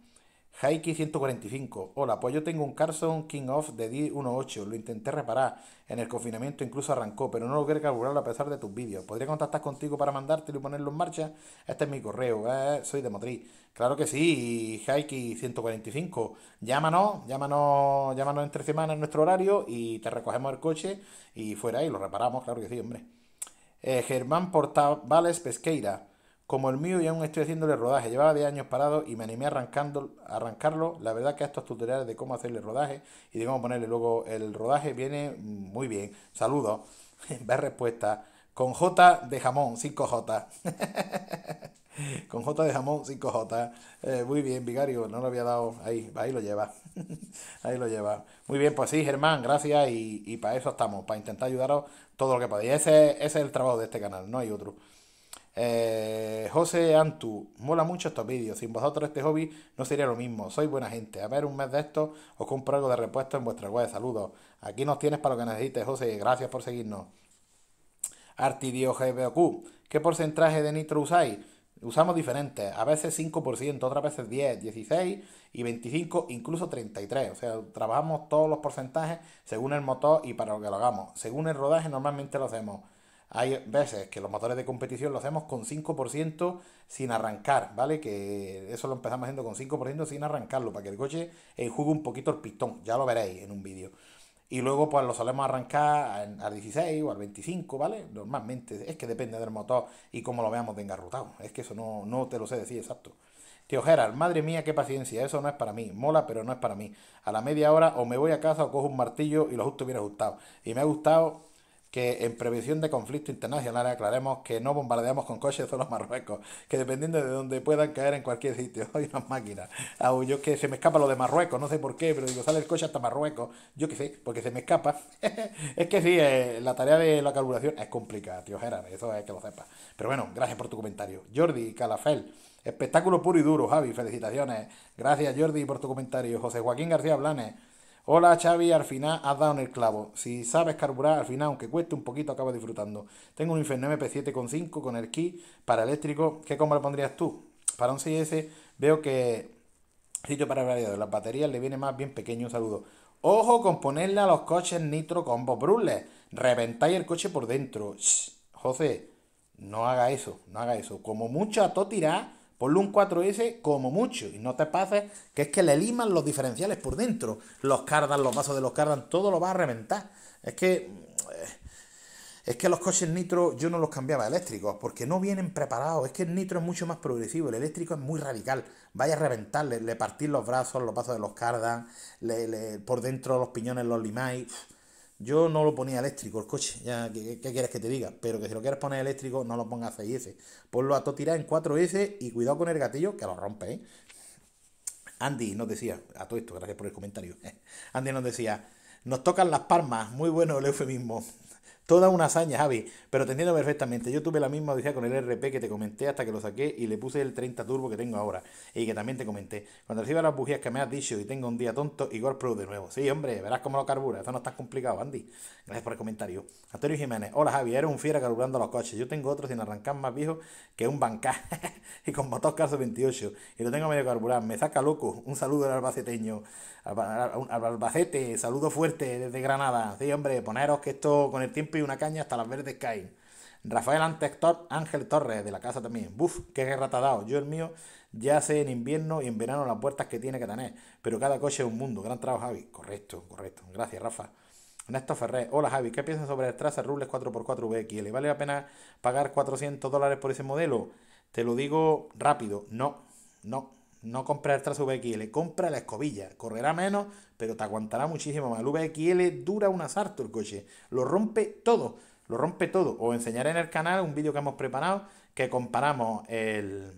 Haiki 145. Hola, pues yo tengo un Carson King Off de D18. Lo intenté reparar en el confinamiento, incluso arrancó, pero no lo logré carburarlo a pesar de tus vídeos. ¿Podría contactar contigo para mandártelo y ponerlo en marcha? Este es mi correo, ¿eh? soy de Madrid Claro que sí, Haiki 145. Llámanos, llámanos, entre semanas en nuestro horario y te recogemos el coche y fuera y lo reparamos, claro que sí, hombre. Eh, Germán Portavales Pesqueira. Como el mío y aún estoy haciéndole rodaje, llevaba 10 años parado y me animé a arrancarlo. La verdad que estos tutoriales de cómo hacerle rodaje y de cómo ponerle luego el rodaje viene muy bien. Saludos, ver respuesta. Con J de jamón, 5J. Con J de jamón, 5J. Eh, muy bien, Vigario. no lo había dado. Ahí, ahí lo lleva. ahí lo lleva. Muy bien, pues sí, Germán, gracias y, para eso estamos, para intentar ayudaros todo lo que podáis. ese es el trabajo de este canal, no hay otro. Eh, José Antu, mola mucho estos vídeos. Sin vosotros este hobby no sería lo mismo. Sois buena gente. A ver, un mes de esto os compro algo de repuesto en vuestra web. Saludos. Aquí nos tienes para lo que necesites, José. Gracias por seguirnos. Artidio GBOQ. ¿Qué porcentaje de nitro usáis? Usamos diferentes, a veces 5%, otras veces 10, 16 y 25, incluso 33. O sea, trabajamos todos los porcentajes según el motor y para lo que lo hagamos. Según el rodaje normalmente lo hacemos hay veces que los motores de competición lo hacemos con 5% sin arrancar, ¿vale? Que eso lo empezamos haciendo con 5% sin arrancarlo, para que el coche enjugue un poquito el pistón, ya lo veréis en un vídeo. Y luego pues lo solemos arrancar al 16 o al 25, ¿vale? Normalmente, es que depende del motor y cómo lo veamos de engarrotado. Es que eso no, no te lo sé decir exacto. Tío Gerard, madre mía, qué paciencia, eso no es para mí. Mola, pero no es para mí. A la media hora o me voy a casa o cojo un martillo y lo justo hubiera ajustado. Y me ha gustado que en prevención de conflictos internacionales aclaremos que no bombardeamos con coches solo Marruecos, que dependiendo de donde puedan caer en cualquier sitio, hay unas máquinas. Aún yo que se me escapa lo de Marruecos, no sé por qué, pero digo, sale el coche hasta Marruecos, yo qué sé, porque se me escapa. es que sí, eh, la tarea de la carburación es complicada, tío Gerard, eso es que lo sepas. Pero bueno, gracias por tu comentario. Jordi Calafel. Espectáculo puro y duro, Javi. Felicitaciones. Gracias, Jordi, por tu comentario. José Joaquín García Blanes. Hola Xavi, al final has dado en el clavo. Si sabes carburar, al final, aunque cueste un poquito, acabas disfrutando. Tengo un Inferno MP7.5 con el kit para eléctrico. ¿Qué combo le pondrías tú? Para un 6S veo que sitio para variador. Las baterías le viene más bien pequeño. Un saludo. Ojo con ponerle a los coches nitro combo brules. Reventáis el coche por dentro. Shh. José, no haga eso, no haga eso. Como mucho a todo Ponle un 4S como mucho. Y no te pases que es que le liman los diferenciales por dentro. Los cardan, los vasos de los cardan, todo lo va a reventar. Es que. Eh, es que los coches nitro yo no los cambiaba eléctricos porque no vienen preparados. Es que el nitro es mucho más progresivo, el eléctrico es muy radical. Vaya a reventarle, le partís los brazos, los vasos de los cardan, por dentro los piñones los limáis. Yo no lo ponía eléctrico el coche, ya ¿qué, quieres que te diga, pero que si lo quieres poner eléctrico no lo pongas 6S, ponlo a todo tirar en 4S y cuidado con el gatillo que lo rompe. ¿eh? Andy nos decía, a todo esto, gracias por el comentario, Andy nos decía, nos tocan las palmas, muy bueno el eufemismo, Toda una hazaña, Javi, pero te entiendo perfectamente. Yo tuve la misma odisea con el RP que te comenté hasta que lo saqué y le puse el 30 turbo que tengo ahora y que también te comenté. Cuando reciba las bujías que me has dicho y tengo un día tonto, igual Pro de nuevo. Sí, hombre, verás cómo lo carbura. Eso no es tan complicado, Andy. Gracias por el comentario. Antonio Jiménez, hola Javi, eres un fiera carburando los coches. Yo tengo otro sin arrancar más viejo que un bancá y con motos Carso 28 y lo tengo medio carburado. Me saca loco. Un saludo al albaceteño. Albacete, saludo fuerte desde Granada. Sí, hombre, poneros que esto con el tiempo y una caña hasta las verdes caen. Rafael Antector, Ángel Torres, de la casa también. Buf, qué guerra ha dado. Yo el mío ya sé en invierno y en verano las puertas que tiene que tener. Pero cada coche es un mundo. Gran trabajo, Javi. Correcto, correcto. Gracias, Rafa. Ernesto Ferrer, hola Javi, ¿qué piensas sobre el Tracer Rubles 4x4 le ¿Vale la pena pagar 400 dólares por ese modelo? Te lo digo rápido, no, no, no comprar el trazo VXL, compra la escobilla. Correrá menos, pero te aguantará muchísimo más. El VXL dura un asalto el coche. Lo rompe todo, lo rompe todo. Os enseñaré en el canal un vídeo que hemos preparado que comparamos el,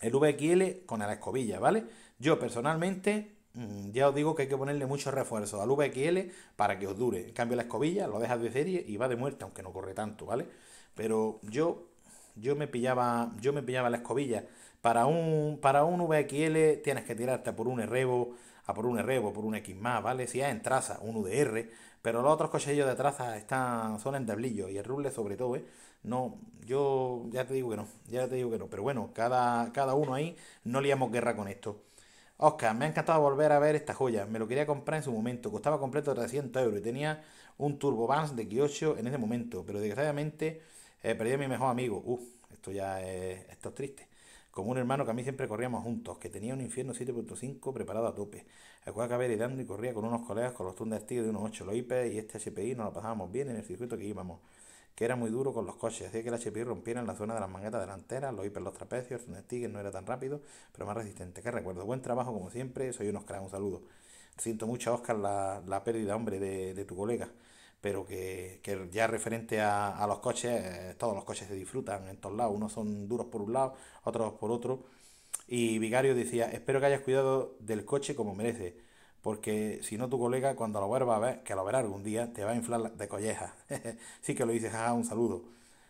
el VXL con la escobilla, ¿vale? Yo personalmente mm, ya os digo que hay que ponerle mucho refuerzo al VXL para que os dure. En cambio la escobilla lo dejas de serie y va de muerte, aunque no corre tanto, ¿vale? Pero yo, yo me pillaba, yo me pillaba la escobilla para un, para un VXL tienes que tirarte por un Rebo, a por un Rebo, por un X más, ¿vale? Si es en traza, un UDR, pero los otros cocheillos de traza están, son en tablillo y el ruble sobre todo, ¿eh? No, yo ya te digo que no, ya te digo que no, pero bueno, cada, cada uno ahí no liamos guerra con esto. Oscar, me ha encantado volver a ver esta joya. Me lo quería comprar en su momento. Costaba completo 300 euros y tenía un Turbo Vans de K8 en ese momento. Pero desgraciadamente he eh, perdí a mi mejor amigo. Uh, esto ya es, esto es triste como un hermano que a mí siempre corríamos juntos, que tenía un infierno 7.5 preparado a tope, el cual acabé heredando y corría con unos colegas con los Thunder de unos 8 los IP y este HPI nos lo pasábamos bien en el circuito que íbamos, que era muy duro con los coches, hacía que el HPI rompiera en la zona de las manguetas delanteras, los hiper los trapecios, el Thunder no era tan rápido, pero más resistente, que recuerdo, buen trabajo como siempre, soy unos Oscar, un saludo. Siento mucho, Oscar, la, la pérdida, hombre, de, de tu colega pero que, ya referente a, los coches, eh, todos los coches se disfrutan en todos lados, unos son duros por un lado, otros por otro. Y Vigario decía, espero que hayas cuidado del coche como merece, porque si no tu colega cuando lo vuelva a ver, que lo verá algún día, te va a inflar de colleja. sí que lo dices, ah, un saludo.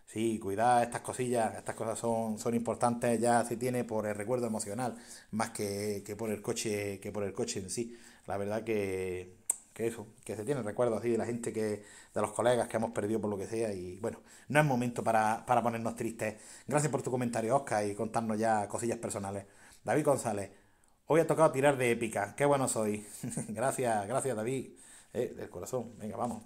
Sí, cuidado estas cosillas, estas cosas son, son importantes, ya se tiene por el recuerdo emocional, más que por el coche, que por el coche en sí. La verdad que, que eso, que se tiene recuerdos así de la gente que, de los colegas que hemos perdido por lo que sea. Y bueno, no es momento para, ponernos tristes. Gracias por tu comentario, Oscar, y contarnos ya cosillas personales. David González, hoy ha tocado tirar de épica. Qué bueno soy. gracias, gracias, David. Eh, del corazón, venga, vamos.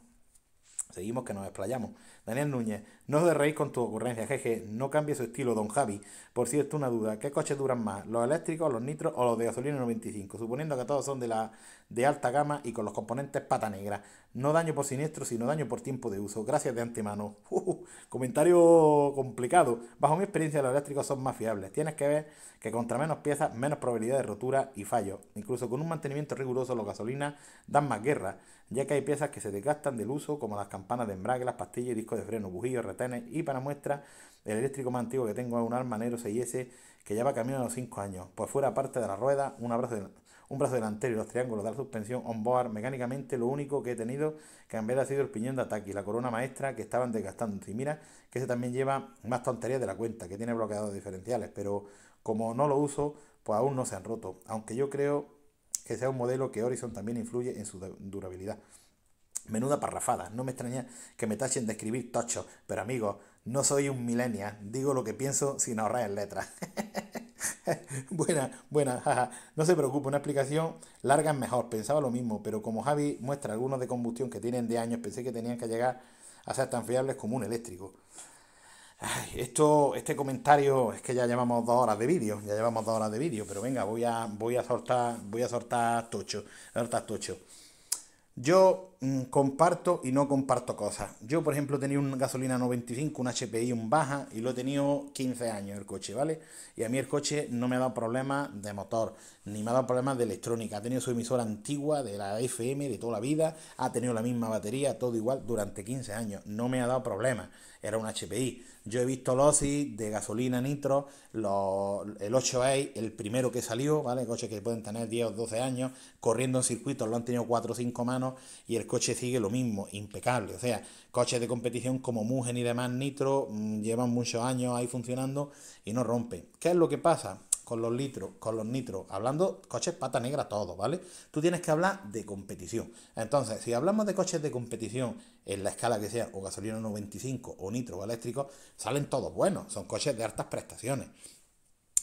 Seguimos que nos explayamos. Daniel Núñez, no os de reír con tu ocurrencia, jeje, no cambie su estilo, don Javi. Por si cierto, una duda, ¿qué coches duran más, los eléctricos, los nitros o los de gasolina 95? Suponiendo que todos son de la de alta gama y con los componentes pata negra. No daño por siniestro, sino daño por tiempo de uso. Gracias de antemano. Uh, comentario complicado. Bajo mi experiencia, los eléctricos son más fiables. Tienes que ver que contra menos piezas, menos probabilidad de rotura y fallo, Incluso con un mantenimiento riguroso, los gasolinas dan más guerra, ya que hay piezas que se desgastan del uso, como las campanas de embrague, las pastillas y discos de freno, bujillos, retenes y para muestra el eléctrico más antiguo que tengo es un Almanero 6S que lleva camino a los 5 años. Pues fuera parte de la rueda, un brazo, un brazo delantero y los triángulos de la suspensión on-board, mecánicamente lo único que he tenido que cambiar ha sido el piñón de ataque y la corona maestra que estaban desgastando. Y mira que ese también lleva más tonterías de la cuenta, que tiene bloqueados diferenciales, pero como no lo uso, pues aún no se han roto. Aunque yo creo que sea un modelo que Horizon también influye en su durabilidad. Menuda parrafada, no me extraña que me tachen de escribir tocho, pero amigos, no soy un millennial, digo lo que pienso sin ahorrar en letras. buena, buena, No se preocupe, una explicación larga es mejor, pensaba lo mismo, pero como Javi muestra algunos de combustión que tienen de años, pensé que tenían que llegar a ser tan fiables como un eléctrico. esto, este comentario es que ya llevamos dos horas de vídeo, ya llevamos dos horas de vídeo, pero venga, voy a, voy a soltar, voy a soltar tocho, a soltar tocho. Yo Mm, comparto y no comparto cosas. Yo, por ejemplo, tenía un gasolina 95, un HPI, un baja, y lo he tenido 15 años el coche, ¿vale? Y a mí el coche no me ha dado problemas de motor, ni me ha dado problemas de electrónica. Ha tenido su emisora antigua, de la FM, de toda la vida, ha tenido la misma batería, todo igual, durante 15 años. No me ha dado problemas. Era un HPI. Yo he visto losis de gasolina nitro, los, el 8A, el primero que salió, ¿vale? Coches que pueden tener 10 o 12 años, corriendo en circuitos, lo han tenido 4 o 5 manos, y el coche sigue lo mismo, impecable. O sea, coches de competición como Mugen y demás Nitro mm, llevan muchos años ahí funcionando y no rompen. ¿Qué es lo que pasa? con los litros, con los Nitro hablando coches pata negra todo, ¿vale? Tú tienes que hablar de competición. Entonces, si hablamos de coches de competición en la escala que sea, o gasolina 95 o nitro o eléctrico, salen todos buenos, son coches de altas prestaciones.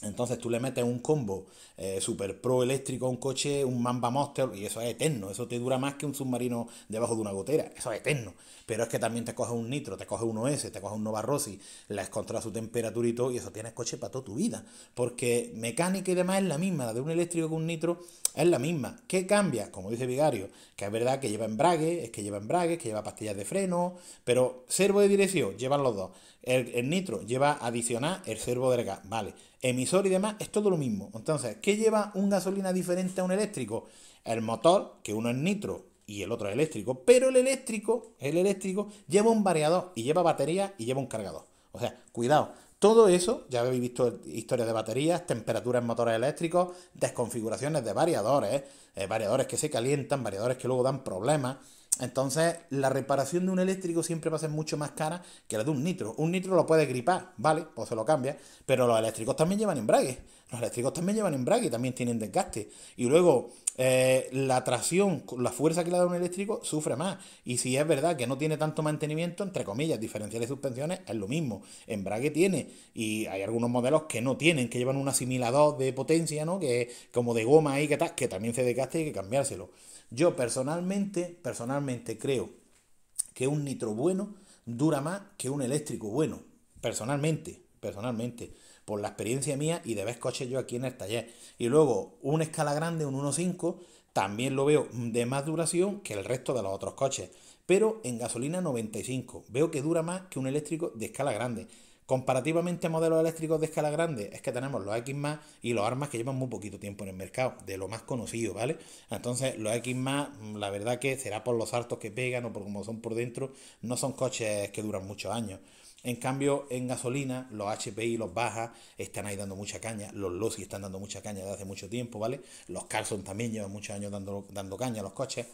Entonces tú le metes un combo eh, super pro eléctrico a un coche, un Mamba Monster, y eso es eterno. Eso te dura más que un submarino debajo de una gotera. Eso es eterno. Pero es que también te coge un Nitro, te coge un OS, te coge un Nova Rossi, la contra su temperatura y todo, y eso tienes coche para toda tu vida. Porque mecánica y demás es la misma. La de un eléctrico con un Nitro es la misma. ¿Qué cambia? Como dice Vigario, que es verdad que lleva embrague, es que lleva embrague, que lleva pastillas de freno, pero servo de dirección llevan los dos. El, el Nitro lleva adicional el servo de gas. Vale emisor y demás, es todo lo mismo. Entonces, ¿qué lleva un gasolina diferente a un eléctrico? El motor, que uno es nitro y el otro es eléctrico, pero el eléctrico, el eléctrico lleva un variador y lleva batería y lleva un cargador. O sea, cuidado, todo eso, ya habéis visto historias de baterías, temperaturas en motores eléctricos, desconfiguraciones de variadores, eh, variadores que se calientan, variadores que luego dan problemas. Entonces, la reparación de un eléctrico siempre va a ser mucho más cara que la de un nitro. Un nitro lo puede gripar, ¿vale? Pues se lo cambia. Pero los eléctricos también llevan embrague. Los eléctricos también llevan embrague y también tienen desgaste. Y luego, eh, la tracción, la fuerza que le da un eléctrico, sufre más. Y si es verdad que no tiene tanto mantenimiento, entre comillas, diferenciales y suspensiones es lo mismo. Embrague tiene, y hay algunos modelos que no tienen, que llevan un asimilador de potencia, ¿no? Que como de goma ahí, que tal, que también se desgaste y hay que cambiárselo. Yo personalmente, personalmente creo que un nitro bueno dura más que un eléctrico bueno. Personalmente, personalmente por la experiencia mía y de vez coches yo aquí en el taller. Y luego una escala grande, un 1.5, también lo veo de más duración que el resto de los otros coches. Pero en gasolina 95, veo que dura más que un eléctrico de escala grande. Comparativamente a modelos eléctricos de escala grande, es que tenemos los X más y los armas que llevan muy poquito tiempo en el mercado, de lo más conocido, ¿vale? Entonces, los X más, mm, la verdad que será por los saltos que pegan o por cómo son por dentro, no son coches que duran muchos años. En cambio, en gasolina, los HPI, los bajas, están ahí dando mucha caña. Los Lossi están dando mucha caña desde hace mucho tiempo, ¿vale? Los Carlson también llevan muchos años dando, dando caña a los coches.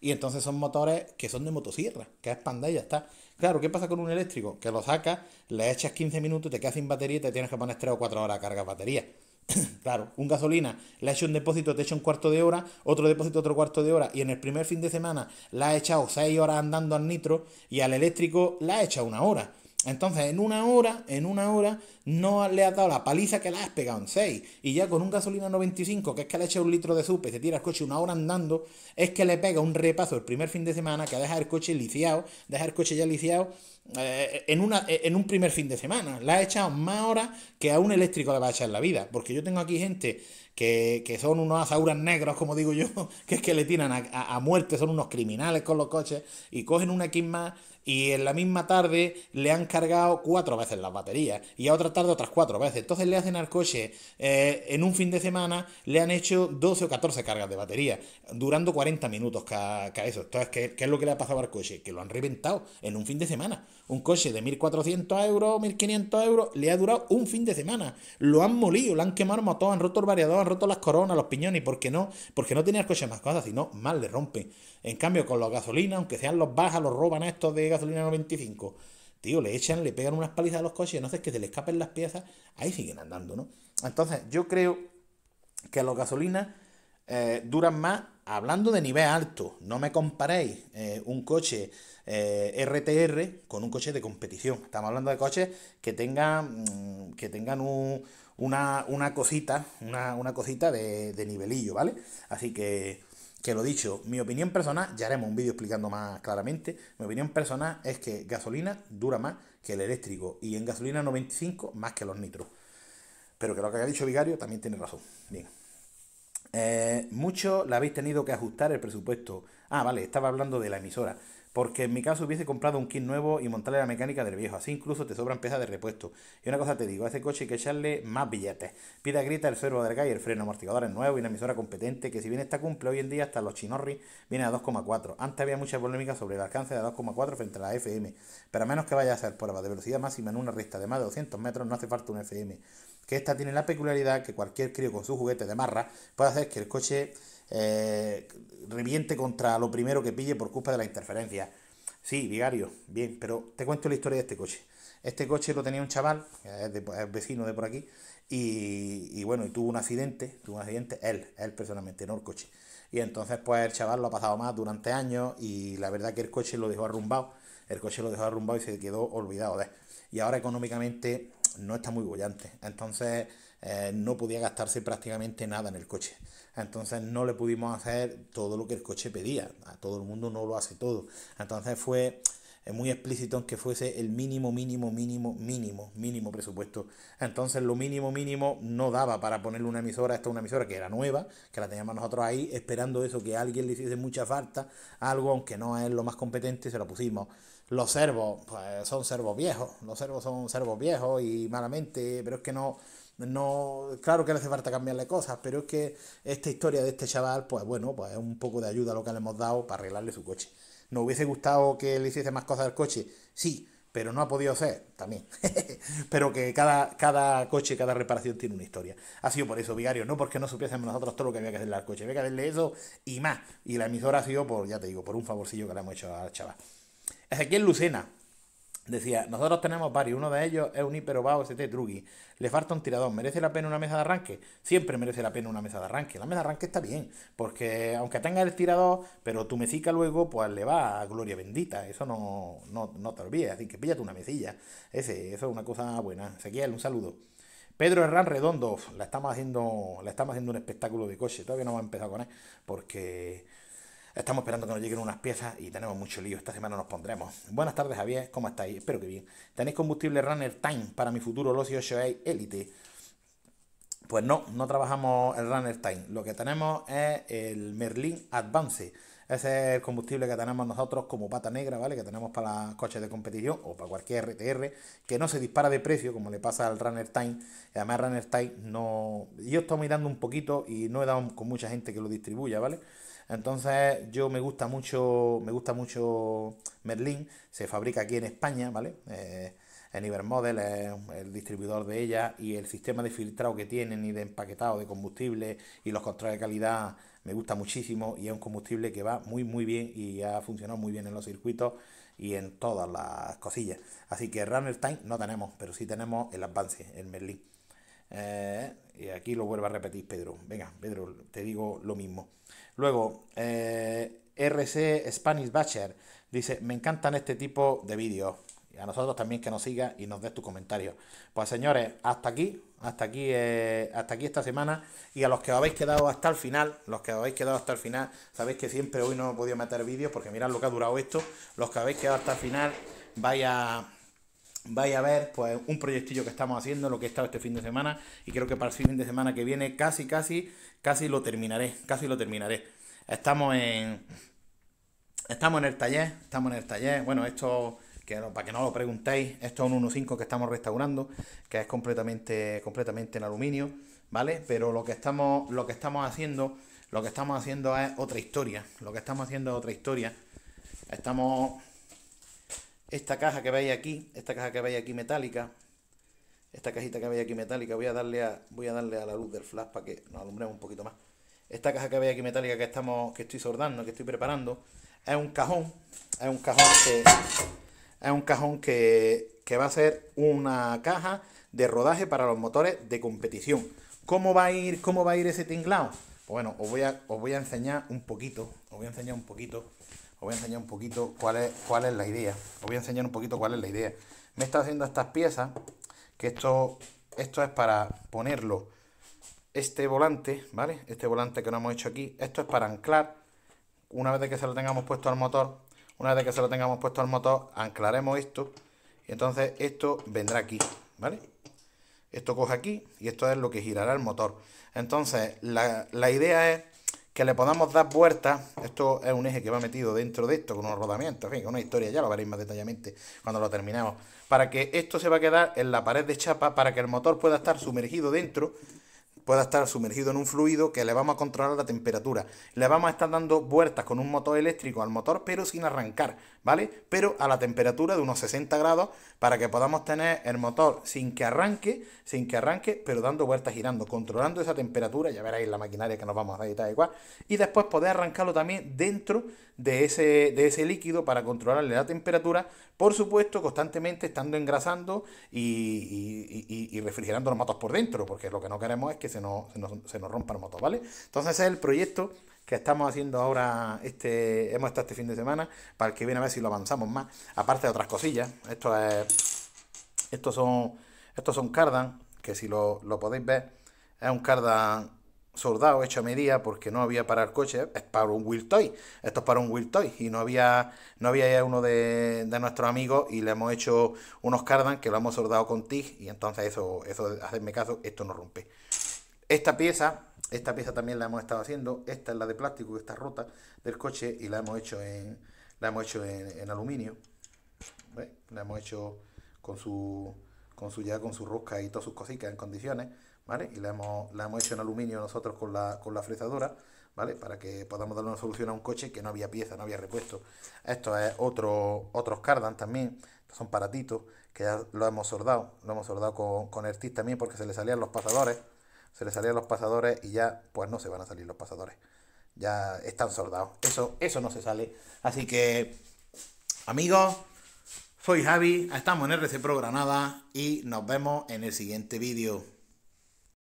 Y entonces son motores que son de motosierra, que es panda ya está. Claro, ¿qué pasa con un eléctrico? Que lo sacas, le echas 15 minutos, te quedas sin batería y te tienes que poner 3 o 4 horas a cargar batería. claro, un gasolina, le ha hecho un depósito, te echa un cuarto de hora, otro depósito, otro cuarto de hora, y en el primer fin de semana la ha echado 6 horas andando al nitro y al eléctrico la ha echado una hora. Entonces, en una hora, en una hora, no le has dado la paliza que le has pegado en 6. Y ya con un gasolina 95, que es que le echa un litro de supe y se tira el coche una hora andando, es que le pega un repaso el primer fin de semana que deja el coche lisiado, deja el coche ya liciado eh, en, una, eh, en un primer fin de semana. Le ha echado más horas que a un eléctrico le va a echar la vida. Porque yo tengo aquí gente que, que, son unos azahuras negros, como digo yo, que es que le tiran a, muerte, son unos criminales con los coches y cogen una X más y en la misma tarde le han cargado cuatro veces las baterías y a otra tarde otras cuatro veces. Entonces le hacen al coche eh, en un fin de semana, le han hecho 12 o 14 cargas de batería, durando 40 minutos cada, eso. Entonces, ¿qué, es lo que le ha pasado al coche? Que lo han reventado en un fin de semana. Un coche de 1.400 euros, 1.500 euros, le ha durado un fin de semana. Lo han molido, lo han quemado, matado, han roto el variador, han roto las coronas, los piñones, ¿por qué no? Porque no tenía el coche más cosas, sino más le rompen. En cambio, con los gasolina, aunque sean los bajas, los roban a estos de gasolina, gasolina 95. Tío, le echan, le pegan unas palizas a los coches no sé, que se le escapen las piezas, ahí siguen andando, ¿no? Entonces, yo creo que los gasolinas eh, duran más hablando de nivel alto, no me comparéis eh, un coche RTR eh, con un coche de competición. Estamos hablando de coches que tengan, mm, que tengan una, una, cosita, una, cosita de, de, nivelillo, ¿vale? Así que que lo dicho, mi opinión personal, ya haremos un vídeo explicando más claramente, mi opinión personal es que gasolina dura más que el eléctrico y en gasolina 95 más que los nitros. Pero que lo que ha dicho Vigario también tiene razón. Bien. Eh, la habéis tenido que ajustar el presupuesto. Ah, vale, estaba hablando de la emisora. Porque en mi caso hubiese comprado un kit nuevo y montarle la mecánica del viejo. Así incluso te sobran piezas de repuesto. Y una cosa te digo, a ese coche hay que echarle más billetes. Pida grita el servo de la y el freno, amortiguadores nuevo y una emisora competente que si bien está cumple hoy en día hasta los chinorri vienen a 2,4. Antes había mucha polémica sobre el alcance de 2,4 frente a la FM. Pero a menos que vaya a ser prueba de velocidad máxima en una recta de más de 200 metros no hace falta un FM. Que esta tiene la peculiaridad que cualquier crío con su juguete de marra puede hacer que el coche eh, reviente contra lo primero que pille por culpa de la interferencia. Sí, vigario, bien, pero te cuento la historia de este coche. Este coche lo tenía un chaval, es, es vecino de por aquí, y, bueno, y tuvo un accidente, tuvo un accidente él, él personalmente, no el coche. Y entonces pues el chaval lo ha pasado más durante años y la verdad que el coche lo dejó arrumbado, el coche lo dejó arrumbado y se quedó olvidado de él. Y ahora económicamente no está muy bollante, entonces eh, no podía gastarse prácticamente nada en el coche. Entonces no le pudimos hacer todo lo que el coche pedía. A todo el mundo no lo hace todo. Entonces fue eh, muy explícito en que fuese el mínimo, mínimo, mínimo, mínimo, mínimo presupuesto. Entonces lo mínimo, mínimo no daba para ponerle una emisora. Esta una emisora que era nueva, que la teníamos nosotros ahí, esperando eso, que alguien le hiciese mucha falta, algo, aunque no es lo más competente, se lo pusimos. Los servos pues, son servos viejos, los servos son servos viejos y malamente, pero es que no, no, claro que le hace falta cambiarle cosas, pero es que esta historia de este chaval, pues bueno, pues es un poco de ayuda lo que le hemos dado para arreglarle su coche. ¿No hubiese gustado que le hiciese más cosas al coche? Sí, pero no ha podido ser también. pero que cada, cada coche, cada reparación tiene una historia. Ha sido por eso, Vigario, no porque no supiésemos nosotros todo lo que había que hacerle al coche. Había que hacerle eso y más. Y la emisora ha sido por, ya te digo, por un favorcillo que le hemos hecho al chaval. en Lucena, Decía, nosotros tenemos varios, uno de ellos es un hiperobao ST drugi Le falta un tirador, ¿merece la pena una mesa de arranque? Siempre merece la pena una mesa de arranque. La mesa de arranque está bien, porque aunque tenga el tirador, pero tu mesica luego, pues le va a gloria bendita. Eso no, no, no te olvides, así que píllate una mesilla. Ese, eso es una cosa buena. Ezequiel, un saludo. Pedro Herrán Redondo, la estamos haciendo, la estamos haciendo un espectáculo de coche, todavía no hemos empezado con él, porque Estamos esperando que nos lleguen unas piezas y tenemos mucho lío. Esta semana nos pondremos. Buenas tardes, Javier. ¿Cómo estáis? Espero que bien. ¿Tenéis combustible Runner Time para mi futuro Locio 8 Elite? Pues no, no trabajamos el Runner Time. Lo que tenemos es el Merlin Advance. Ese es el combustible que tenemos nosotros como pata negra, ¿vale? Que tenemos para coches de competición o para cualquier RTR, que no se dispara de precio, como le pasa al Runner Time. Además, Runner Time no. Yo estoy mirando un poquito y no he dado con mucha gente que lo distribuya, ¿vale? vale entonces, yo me gusta mucho, me gusta mucho Merlin, se fabrica aquí en España, ¿vale? Eh, en Ibermodel es el distribuidor de ella y el sistema de filtrado que tienen y de empaquetado de combustible y los controles de calidad me gusta muchísimo y es un combustible que va muy muy bien y ha funcionado muy bien en los circuitos y en todas las cosillas. Así que runner time no tenemos, pero sí tenemos el Advance, el Merlin. Eh, y aquí lo vuelvo a repetir, Pedro. Venga, Pedro, te digo lo mismo. Luego, eh, RC Spanish Batcher dice, me encantan este tipo de vídeos. Y a nosotros también que nos sigas y nos des tus comentarios. Pues señores, hasta aquí, hasta aquí, eh, hasta aquí esta semana. Y a los que os habéis quedado hasta el final, los que os habéis quedado hasta el final, sabéis que siempre hoy no he podido meter vídeos porque mirad lo que ha durado esto. Los que habéis quedado hasta el final, vaya vais a ver pues un proyectillo que estamos haciendo, lo que he estado este fin de semana y creo que para el fin de semana que viene casi, casi, casi lo terminaré, casi lo terminaré. Estamos en... Estamos en el taller, estamos en el taller, bueno, esto... Que para que no lo preguntéis, esto es un 1.5 que estamos restaurando, que es completamente, completamente en aluminio, ¿vale? Pero lo que estamos, lo que estamos haciendo, lo que estamos haciendo es otra historia. Lo que estamos haciendo es otra historia. Estamos esta caja que veis aquí, esta caja que veis aquí metálica, esta cajita que veis aquí metálica, voy a darle a, voy a, darle a la luz del flash para que nos alumbremos un poquito más. Esta caja que veis aquí metálica que, estamos, que estoy sordando, que estoy preparando, es un cajón, es un cajón que, es un cajón que, que va a ser una caja de rodaje para los motores de competición. ¿Cómo va a ir, cómo va a ir ese tinglado? Pues bueno, os voy, a, os voy a enseñar un poquito, os voy a enseñar un poquito os voy a enseñar un poquito cuál es, cuál es la idea. Os voy a enseñar un poquito cuál es la idea. Me está haciendo estas piezas, que esto, esto es para ponerlo. Este volante, ¿vale? Este volante que no hemos hecho aquí, esto es para anclar. Una vez que se lo tengamos puesto al motor, una vez que se lo tengamos puesto al motor, anclaremos esto. Y entonces esto vendrá aquí, ¿vale? Esto coge aquí y esto es lo que girará el motor. Entonces, la, la idea es que le podamos dar vueltas. Esto es un eje que va metido dentro de esto, con unos rodamientos, en fin, una historia, ya lo veréis más detalladamente cuando lo terminemos. Para que esto se va a quedar en la pared de chapa, para que el motor pueda estar sumergido dentro pueda estar sumergido en un fluido que le vamos a controlar la temperatura. Le vamos a estar dando vueltas con un motor eléctrico al motor, pero sin arrancar, ¿vale? Pero a la temperatura de unos 60 grados para que podamos tener el motor sin que arranque, sin que arranque, pero dando vueltas girando, controlando esa temperatura, ya veréis la maquinaria que nos vamos a editar igual, y después poder arrancarlo también dentro de ese, de ese líquido para controlarle la temperatura, por supuesto, constantemente estando engrasando y, y, refrigerando los motos por dentro, porque lo que no queremos es que se nos, se nos, se nos rompan los motos, ¿vale? Entonces ese es el proyecto que estamos haciendo ahora, este, hemos estado este fin de semana, para el que viene a ver si lo avanzamos más, aparte de otras cosillas, esto es, estos son, estos son cardan, que si lo, lo podéis ver, es un cardan soldado hecho a medida porque no había para el coche, es para un Will Toy, esto es para un Will Toy y no había, no había ya uno de, de, nuestros amigos y le hemos hecho unos cardan que lo hemos soldado con TIG y entonces eso, eso, hacedme caso, esto no rompe. Esta pieza, esta pieza también la hemos estado haciendo, esta es la de plástico que está rota del coche y la hemos hecho en, la hemos hecho en, aluminio, la hemos hecho con su, con su ya con su rosca y todas sus cositas en condiciones ¿vale? Y la hemos, la hemos hecho en aluminio nosotros con la, con la fresadora, ¿vale? Para que podamos darle una solución a un coche que no había pieza, no había repuesto. Esto es otro, otros cardan también, son paratitos, que ya lo hemos soldado, lo hemos soldado con, con Ertiz también porque se le salían los pasadores, se le salían los pasadores y ya, pues no se van a salir los pasadores. Ya están soldados. Eso, eso no se sale. Así que, amigos, soy Javi, estamos en RC Pro Granada y nos vemos en el siguiente vídeo.